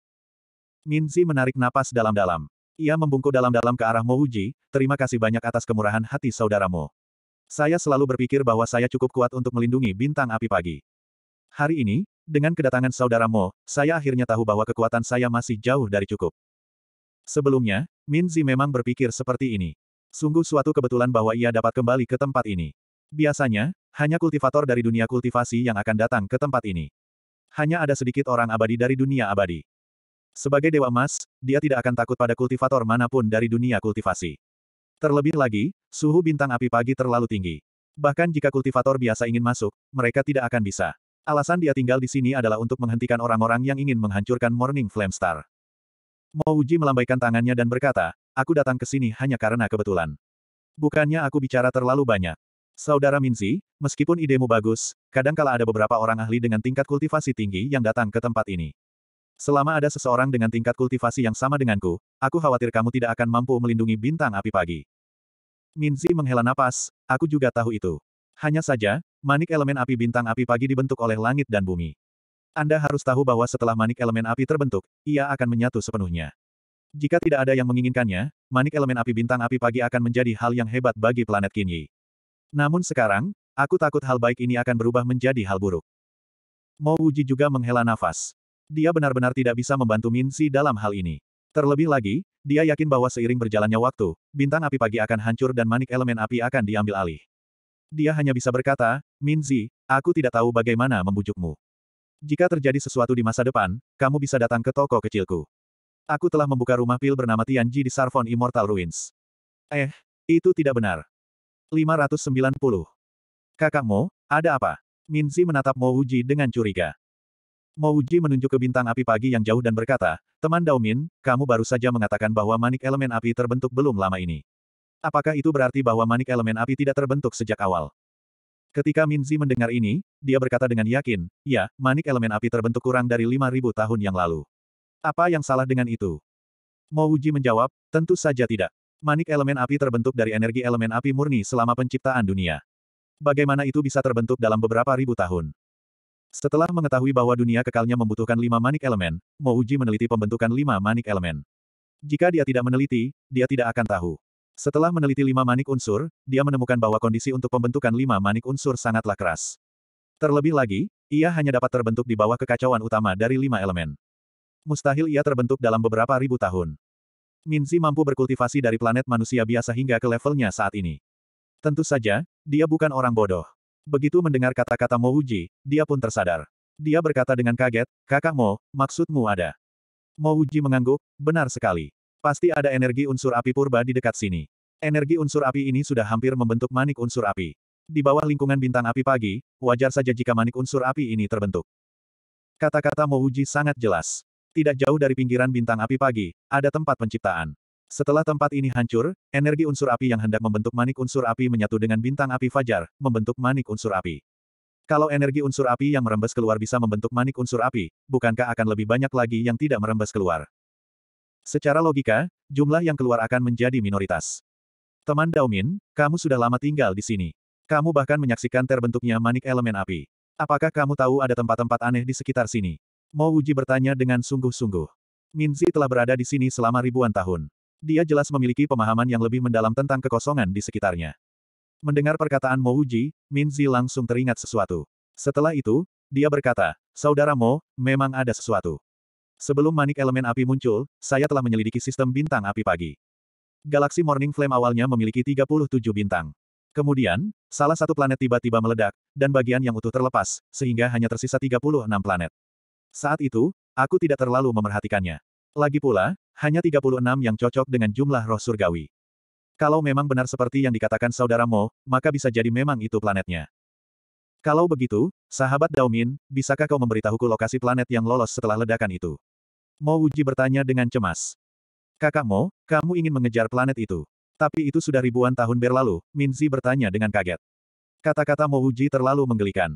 Minzi menarik napas dalam-dalam. Ia membungkuk dalam-dalam ke arah Mouji, terima kasih banyak atas kemurahan hati saudaramu. Saya selalu berpikir bahwa saya cukup kuat untuk melindungi bintang api pagi. Hari ini, dengan kedatangan saudaramu, saya akhirnya tahu bahwa kekuatan saya masih jauh dari cukup. Sebelumnya, Minzi memang berpikir seperti ini. Sungguh suatu kebetulan bahwa ia dapat kembali ke tempat ini. Biasanya, hanya kultivator dari dunia kultivasi yang akan datang ke tempat ini. Hanya ada sedikit orang abadi dari dunia abadi. Sebagai Dewa emas, dia tidak akan takut pada kultivator manapun dari dunia kultivasi. Terlebih lagi, suhu bintang api pagi terlalu tinggi. Bahkan jika kultivator biasa ingin masuk, mereka tidak akan bisa. Alasan dia tinggal di sini adalah untuk menghentikan orang-orang yang ingin menghancurkan Morning Flame Star. Mouji melambaikan tangannya dan berkata, aku datang ke sini hanya karena kebetulan. Bukannya aku bicara terlalu banyak. Saudara Minzi, meskipun idemu bagus, kadangkala ada beberapa orang ahli dengan tingkat kultivasi tinggi yang datang ke tempat ini. Selama ada seseorang dengan tingkat kultivasi yang sama denganku, aku khawatir kamu tidak akan mampu melindungi bintang api pagi. Minzi menghela napas, aku juga tahu itu. Hanya saja, manik elemen api bintang api pagi dibentuk oleh langit dan bumi. Anda harus tahu bahwa setelah manik elemen api terbentuk, ia akan menyatu sepenuhnya. Jika tidak ada yang menginginkannya, manik elemen api bintang api pagi akan menjadi hal yang hebat bagi planet Kinyi. Namun sekarang, aku takut hal baik ini akan berubah menjadi hal buruk. Mo Wuji juga menghela nafas dia benar-benar tidak bisa membantu Min Si dalam hal ini. Terlebih lagi, dia yakin bahwa seiring berjalannya waktu, bintang api pagi akan hancur dan manik elemen api akan diambil alih. Dia hanya bisa berkata, Min Minzi, aku tidak tahu bagaimana membujukmu. Jika terjadi sesuatu di masa depan, kamu bisa datang ke toko kecilku. Aku telah membuka rumah pil bernama Tianji di Sarfon Immortal Ruins. Eh, itu tidak benar. 590. Kakakmu, ada apa? Minzi menatap Mo Uji dengan curiga. Mo Uji menunjuk ke bintang api pagi yang jauh dan berkata, Teman Daumin, kamu baru saja mengatakan bahwa manik elemen api terbentuk belum lama ini. Apakah itu berarti bahwa manik elemen api tidak terbentuk sejak awal? Ketika Minzi mendengar ini, dia berkata dengan yakin, ya, manik elemen api terbentuk kurang dari 5.000 tahun yang lalu. Apa yang salah dengan itu? Mo Uji menjawab, tentu saja tidak. Manik elemen api terbentuk dari energi elemen api murni selama penciptaan dunia. Bagaimana itu bisa terbentuk dalam beberapa ribu tahun? Setelah mengetahui bahwa dunia kekalnya membutuhkan lima manik elemen, Mo Uji meneliti pembentukan lima manik elemen. Jika dia tidak meneliti, dia tidak akan tahu. Setelah meneliti lima manik unsur, dia menemukan bahwa kondisi untuk pembentukan lima manik unsur sangatlah keras. Terlebih lagi, ia hanya dapat terbentuk di bawah kekacauan utama dari lima elemen. Mustahil ia terbentuk dalam beberapa ribu tahun. Minzi mampu berkultivasi dari planet manusia biasa hingga ke levelnya saat ini. Tentu saja, dia bukan orang bodoh. Begitu mendengar kata-kata Mo Uji, dia pun tersadar. Dia berkata dengan kaget, kakak Mo, maksudmu ada. Mo Uji mengangguk, benar sekali. Pasti ada energi unsur api purba di dekat sini. Energi unsur api ini sudah hampir membentuk manik unsur api. Di bawah lingkungan bintang api pagi, wajar saja jika manik unsur api ini terbentuk. Kata-kata Mo Uji sangat jelas. Tidak jauh dari pinggiran bintang api pagi, ada tempat penciptaan. Setelah tempat ini hancur, energi unsur api yang hendak membentuk manik unsur api menyatu dengan bintang api fajar, membentuk manik unsur api. Kalau energi unsur api yang merembes keluar bisa membentuk manik unsur api, bukankah akan lebih banyak lagi yang tidak merembes keluar? Secara logika, jumlah yang keluar akan menjadi minoritas. Teman Daumin, kamu sudah lama tinggal di sini. Kamu bahkan menyaksikan terbentuknya manik elemen api. Apakah kamu tahu ada tempat-tempat aneh di sekitar sini? Mo Uji bertanya dengan sungguh-sungguh. Minzi telah berada di sini selama ribuan tahun. Dia jelas memiliki pemahaman yang lebih mendalam tentang kekosongan di sekitarnya. Mendengar perkataan Mo Uji, Min Zi langsung teringat sesuatu. Setelah itu, dia berkata, Saudara Mo, memang ada sesuatu. Sebelum manik elemen api muncul, saya telah menyelidiki sistem bintang api pagi. Galaksi Morning Flame awalnya memiliki 37 bintang. Kemudian, salah satu planet tiba-tiba meledak, dan bagian yang utuh terlepas, sehingga hanya tersisa 36 planet. Saat itu, aku tidak terlalu memerhatikannya. Lagi pula, hanya 36 yang cocok dengan jumlah roh surgawi. Kalau memang benar seperti yang dikatakan saudara Mo, maka bisa jadi memang itu planetnya. Kalau begitu, sahabat Daumin, bisakah kau memberitahuku lokasi planet yang lolos setelah ledakan itu? Mo Uji bertanya dengan cemas. Kakak Mo, kamu ingin mengejar planet itu. Tapi itu sudah ribuan tahun berlalu, Minzi bertanya dengan kaget. Kata-kata Mo Uji terlalu menggelikan.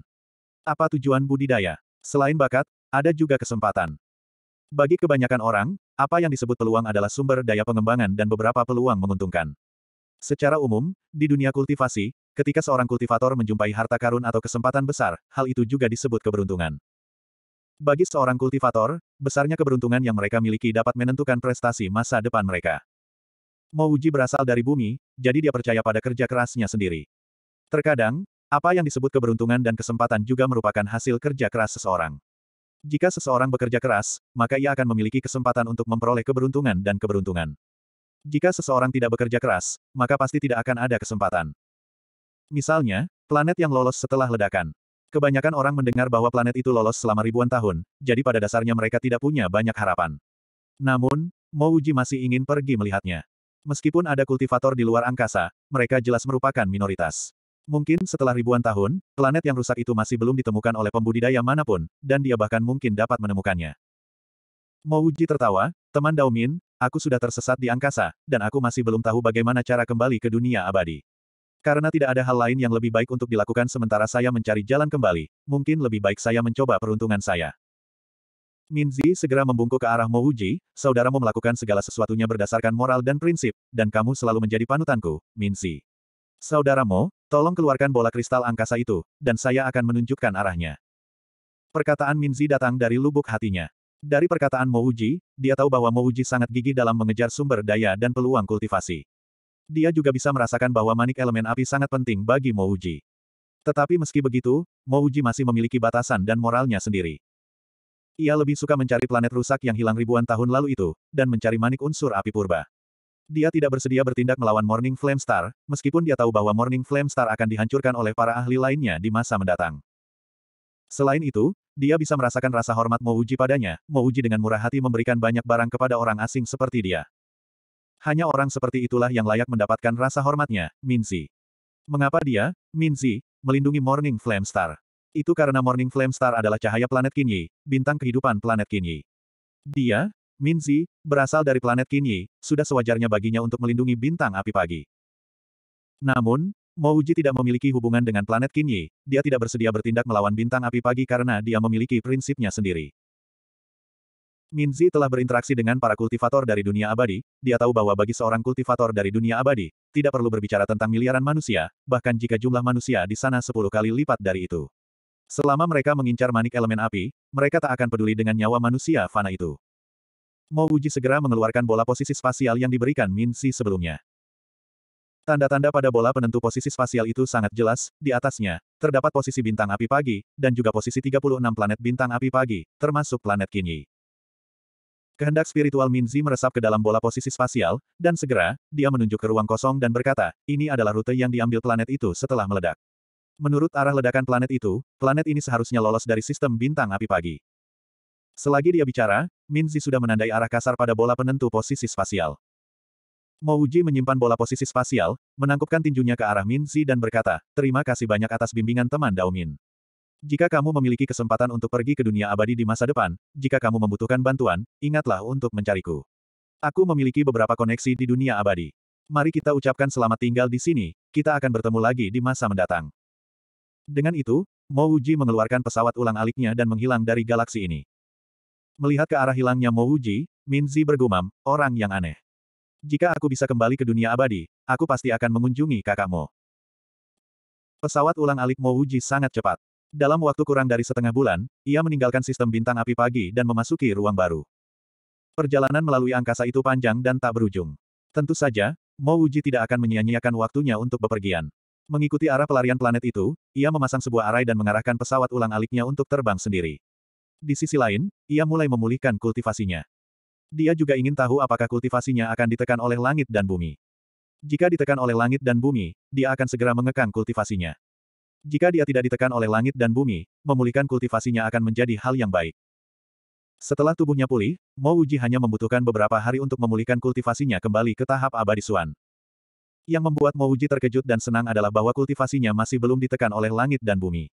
Apa tujuan budidaya? Selain bakat, ada juga kesempatan. Bagi kebanyakan orang, apa yang disebut peluang adalah sumber daya pengembangan dan beberapa peluang menguntungkan. Secara umum, di dunia kultivasi, ketika seorang kultivator menjumpai harta karun atau kesempatan besar, hal itu juga disebut keberuntungan. Bagi seorang kultivator, besarnya keberuntungan yang mereka miliki dapat menentukan prestasi masa depan mereka. Mouji berasal dari bumi, jadi dia percaya pada kerja kerasnya sendiri. Terkadang, apa yang disebut keberuntungan dan kesempatan juga merupakan hasil kerja keras seseorang. Jika seseorang bekerja keras, maka ia akan memiliki kesempatan untuk memperoleh keberuntungan dan keberuntungan. Jika seseorang tidak bekerja keras, maka pasti tidak akan ada kesempatan. Misalnya, planet yang lolos setelah ledakan. Kebanyakan orang mendengar bahwa planet itu lolos selama ribuan tahun, jadi pada dasarnya mereka tidak punya banyak harapan. Namun, Mouji masih ingin pergi melihatnya. Meskipun ada kultivator di luar angkasa, mereka jelas merupakan minoritas. Mungkin setelah ribuan tahun, planet yang rusak itu masih belum ditemukan oleh pembudidaya manapun, dan dia bahkan mungkin dapat menemukannya. Mouji tertawa, teman Daumin, aku sudah tersesat di angkasa, dan aku masih belum tahu bagaimana cara kembali ke dunia abadi. Karena tidak ada hal lain yang lebih baik untuk dilakukan sementara saya mencari jalan kembali, mungkin lebih baik saya mencoba peruntungan saya. Minzi segera membungkuk ke arah Mouji, saudaramu melakukan segala sesuatunya berdasarkan moral dan prinsip, dan kamu selalu menjadi panutanku, Minzi. Saudaramu, Tolong keluarkan bola kristal angkasa itu, dan saya akan menunjukkan arahnya. Perkataan Minzi datang dari lubuk hatinya. Dari perkataan Mouji, dia tahu bahwa Mouji sangat gigih dalam mengejar sumber daya dan peluang kultivasi. Dia juga bisa merasakan bahwa manik elemen api sangat penting bagi Mouji. Tetapi meski begitu, Mouji masih memiliki batasan dan moralnya sendiri. Ia lebih suka mencari planet rusak yang hilang ribuan tahun lalu itu, dan mencari manik unsur api purba. Dia tidak bersedia bertindak melawan Morning Flame Star, meskipun dia tahu bahwa Morning Flame Star akan dihancurkan oleh para ahli lainnya di masa mendatang. Selain itu, dia bisa merasakan rasa hormat Mouji padanya, Mouji dengan murah hati memberikan banyak barang kepada orang asing seperti dia. Hanya orang seperti itulah yang layak mendapatkan rasa hormatnya, Minzi. Mengapa dia, Minzi, melindungi Morning Flame Star? Itu karena Morning Flame Star adalah cahaya planet Kinyi, bintang kehidupan planet Kinyi. Dia, Minzi, berasal dari planet Kinyi, sudah sewajarnya baginya untuk melindungi bintang api pagi. Namun, Mouji tidak memiliki hubungan dengan planet Kinyi, dia tidak bersedia bertindak melawan bintang api pagi karena dia memiliki prinsipnya sendiri. Minzi telah berinteraksi dengan para kultivator dari dunia abadi, dia tahu bahwa bagi seorang kultivator dari dunia abadi, tidak perlu berbicara tentang miliaran manusia, bahkan jika jumlah manusia di sana sepuluh kali lipat dari itu. Selama mereka mengincar manik elemen api, mereka tak akan peduli dengan nyawa manusia fana itu. Mo Wuji segera mengeluarkan bola posisi spasial yang diberikan Min Si sebelumnya. Tanda-tanda pada bola penentu posisi spasial itu sangat jelas, di atasnya, terdapat posisi bintang api pagi, dan juga posisi 36 planet bintang api pagi, termasuk planet Kinyi. Kehendak spiritual Minzi meresap ke dalam bola posisi spasial, dan segera, dia menunjuk ke ruang kosong dan berkata, ini adalah rute yang diambil planet itu setelah meledak. Menurut arah ledakan planet itu, planet ini seharusnya lolos dari sistem bintang api pagi. Selagi dia bicara, Minzi sudah menandai arah kasar pada bola penentu posisi spasial. Uji menyimpan bola posisi spasial, menangkupkan tinjunya ke arah Minzi dan berkata, terima kasih banyak atas bimbingan teman Daumin. Jika kamu memiliki kesempatan untuk pergi ke dunia abadi di masa depan, jika kamu membutuhkan bantuan, ingatlah untuk mencariku. Aku memiliki beberapa koneksi di dunia abadi. Mari kita ucapkan selamat tinggal di sini, kita akan bertemu lagi di masa mendatang. Dengan itu, Mo Uji mengeluarkan pesawat ulang aliknya dan menghilang dari galaksi ini. Melihat ke arah hilangnya Mouji, Minzi bergumam, orang yang aneh. Jika aku bisa kembali ke dunia abadi, aku pasti akan mengunjungi kakakmu. Pesawat ulang-alik Mouji sangat cepat. Dalam waktu kurang dari setengah bulan, ia meninggalkan sistem bintang api pagi dan memasuki ruang baru. Perjalanan melalui angkasa itu panjang dan tak berujung. Tentu saja, Mouji tidak akan menyia-nyiakan waktunya untuk bepergian. Mengikuti arah pelarian planet itu, ia memasang sebuah arai dan mengarahkan pesawat ulang-aliknya untuk terbang sendiri. Di sisi lain, ia mulai memulihkan kultivasinya. Dia juga ingin tahu apakah kultivasinya akan ditekan oleh langit dan bumi. Jika ditekan oleh langit dan bumi, dia akan segera mengekang kultivasinya. Jika dia tidak ditekan oleh langit dan bumi, memulihkan kultivasinya akan menjadi hal yang baik. Setelah tubuhnya pulih, Mo Uji hanya membutuhkan beberapa hari untuk memulihkan kultivasinya kembali ke tahap abadi Suan. Yang membuat Mo Uji terkejut dan senang adalah bahwa kultivasinya masih belum ditekan oleh langit dan bumi.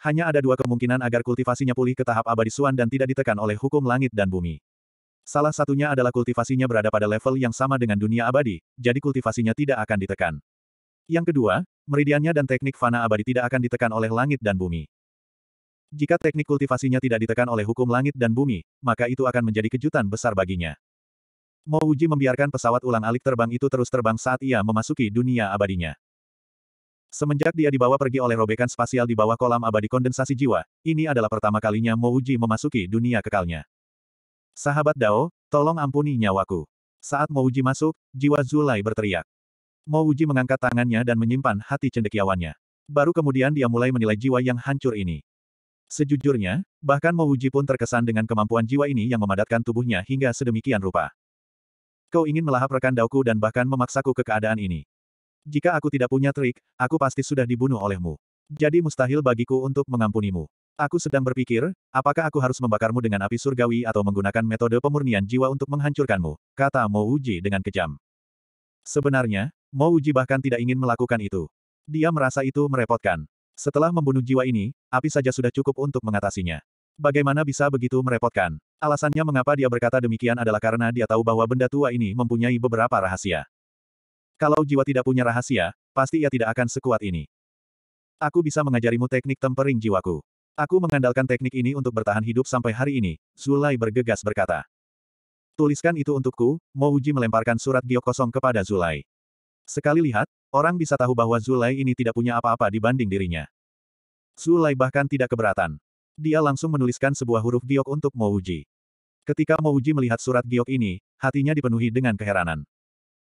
Hanya ada dua kemungkinan agar kultivasinya pulih ke tahap abadi suan dan tidak ditekan oleh hukum langit dan bumi. Salah satunya adalah kultivasinya berada pada level yang sama dengan dunia abadi, jadi kultivasinya tidak akan ditekan. Yang kedua, meridiannya dan teknik fana abadi tidak akan ditekan oleh langit dan bumi. Jika teknik kultivasinya tidak ditekan oleh hukum langit dan bumi, maka itu akan menjadi kejutan besar baginya. Mouji membiarkan pesawat ulang alik terbang itu terus terbang saat ia memasuki dunia abadinya. Semenjak dia dibawa pergi oleh robekan spasial di bawah kolam abadi kondensasi jiwa, ini adalah pertama kalinya Mouji memasuki dunia kekalnya. Sahabat Dao, tolong ampuni nyawaku. Saat Mouji masuk, jiwa Zulai berteriak. Mouji mengangkat tangannya dan menyimpan hati cendekiawannya. Baru kemudian dia mulai menilai jiwa yang hancur ini. Sejujurnya, bahkan Mouji pun terkesan dengan kemampuan jiwa ini yang memadatkan tubuhnya hingga sedemikian rupa. Kau ingin melahap rekan dauku dan bahkan memaksaku ke keadaan ini. Jika aku tidak punya trik, aku pasti sudah dibunuh olehmu. Jadi mustahil bagiku untuk mengampunimu. Aku sedang berpikir, apakah aku harus membakarmu dengan api surgawi atau menggunakan metode pemurnian jiwa untuk menghancurkanmu, kata Mo Uji dengan kejam. Sebenarnya, Mo Uji bahkan tidak ingin melakukan itu. Dia merasa itu merepotkan. Setelah membunuh jiwa ini, api saja sudah cukup untuk mengatasinya. Bagaimana bisa begitu merepotkan? Alasannya mengapa dia berkata demikian adalah karena dia tahu bahwa benda tua ini mempunyai beberapa rahasia. Kalau jiwa tidak punya rahasia, pasti ia tidak akan sekuat ini. Aku bisa mengajarimu teknik tempering jiwaku. Aku mengandalkan teknik ini untuk bertahan hidup sampai hari ini, Zulai bergegas berkata. Tuliskan itu untukku, Mouji melemparkan surat giok kosong kepada Zulai. Sekali lihat, orang bisa tahu bahwa Zulai ini tidak punya apa-apa dibanding dirinya. Zulai bahkan tidak keberatan. Dia langsung menuliskan sebuah huruf giok untuk Mouji. Ketika Mouji melihat surat giok ini, hatinya dipenuhi dengan keheranan.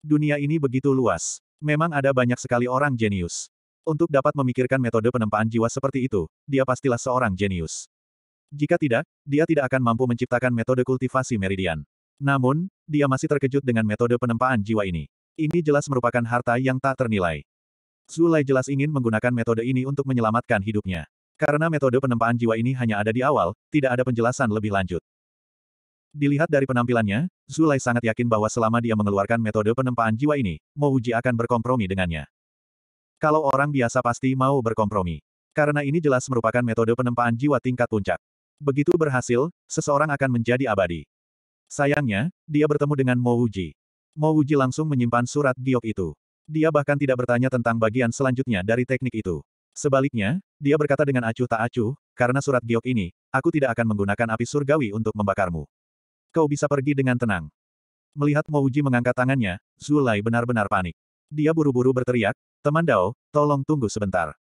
Dunia ini begitu luas. Memang ada banyak sekali orang jenius. Untuk dapat memikirkan metode penempaan jiwa seperti itu, dia pastilah seorang jenius. Jika tidak, dia tidak akan mampu menciptakan metode kultivasi meridian. Namun, dia masih terkejut dengan metode penempaan jiwa ini. Ini jelas merupakan harta yang tak ternilai. Zulai jelas ingin menggunakan metode ini untuk menyelamatkan hidupnya. Karena metode penempaan jiwa ini hanya ada di awal, tidak ada penjelasan lebih lanjut. Dilihat dari penampilannya, Zulai sangat yakin bahwa selama dia mengeluarkan metode penempaan jiwa ini, Mouji akan berkompromi dengannya. Kalau orang biasa pasti mau berkompromi. Karena ini jelas merupakan metode penempaan jiwa tingkat puncak. Begitu berhasil, seseorang akan menjadi abadi. Sayangnya, dia bertemu dengan Mouji. Mouji langsung menyimpan surat giok itu. Dia bahkan tidak bertanya tentang bagian selanjutnya dari teknik itu. Sebaliknya, dia berkata dengan acuh tak acuh, karena surat giok ini, aku tidak akan menggunakan api surgawi untuk membakarmu kau bisa pergi dengan tenang. Melihat Mouji mengangkat tangannya, Zulai benar-benar panik. Dia buru-buru berteriak, teman Dao, tolong tunggu sebentar.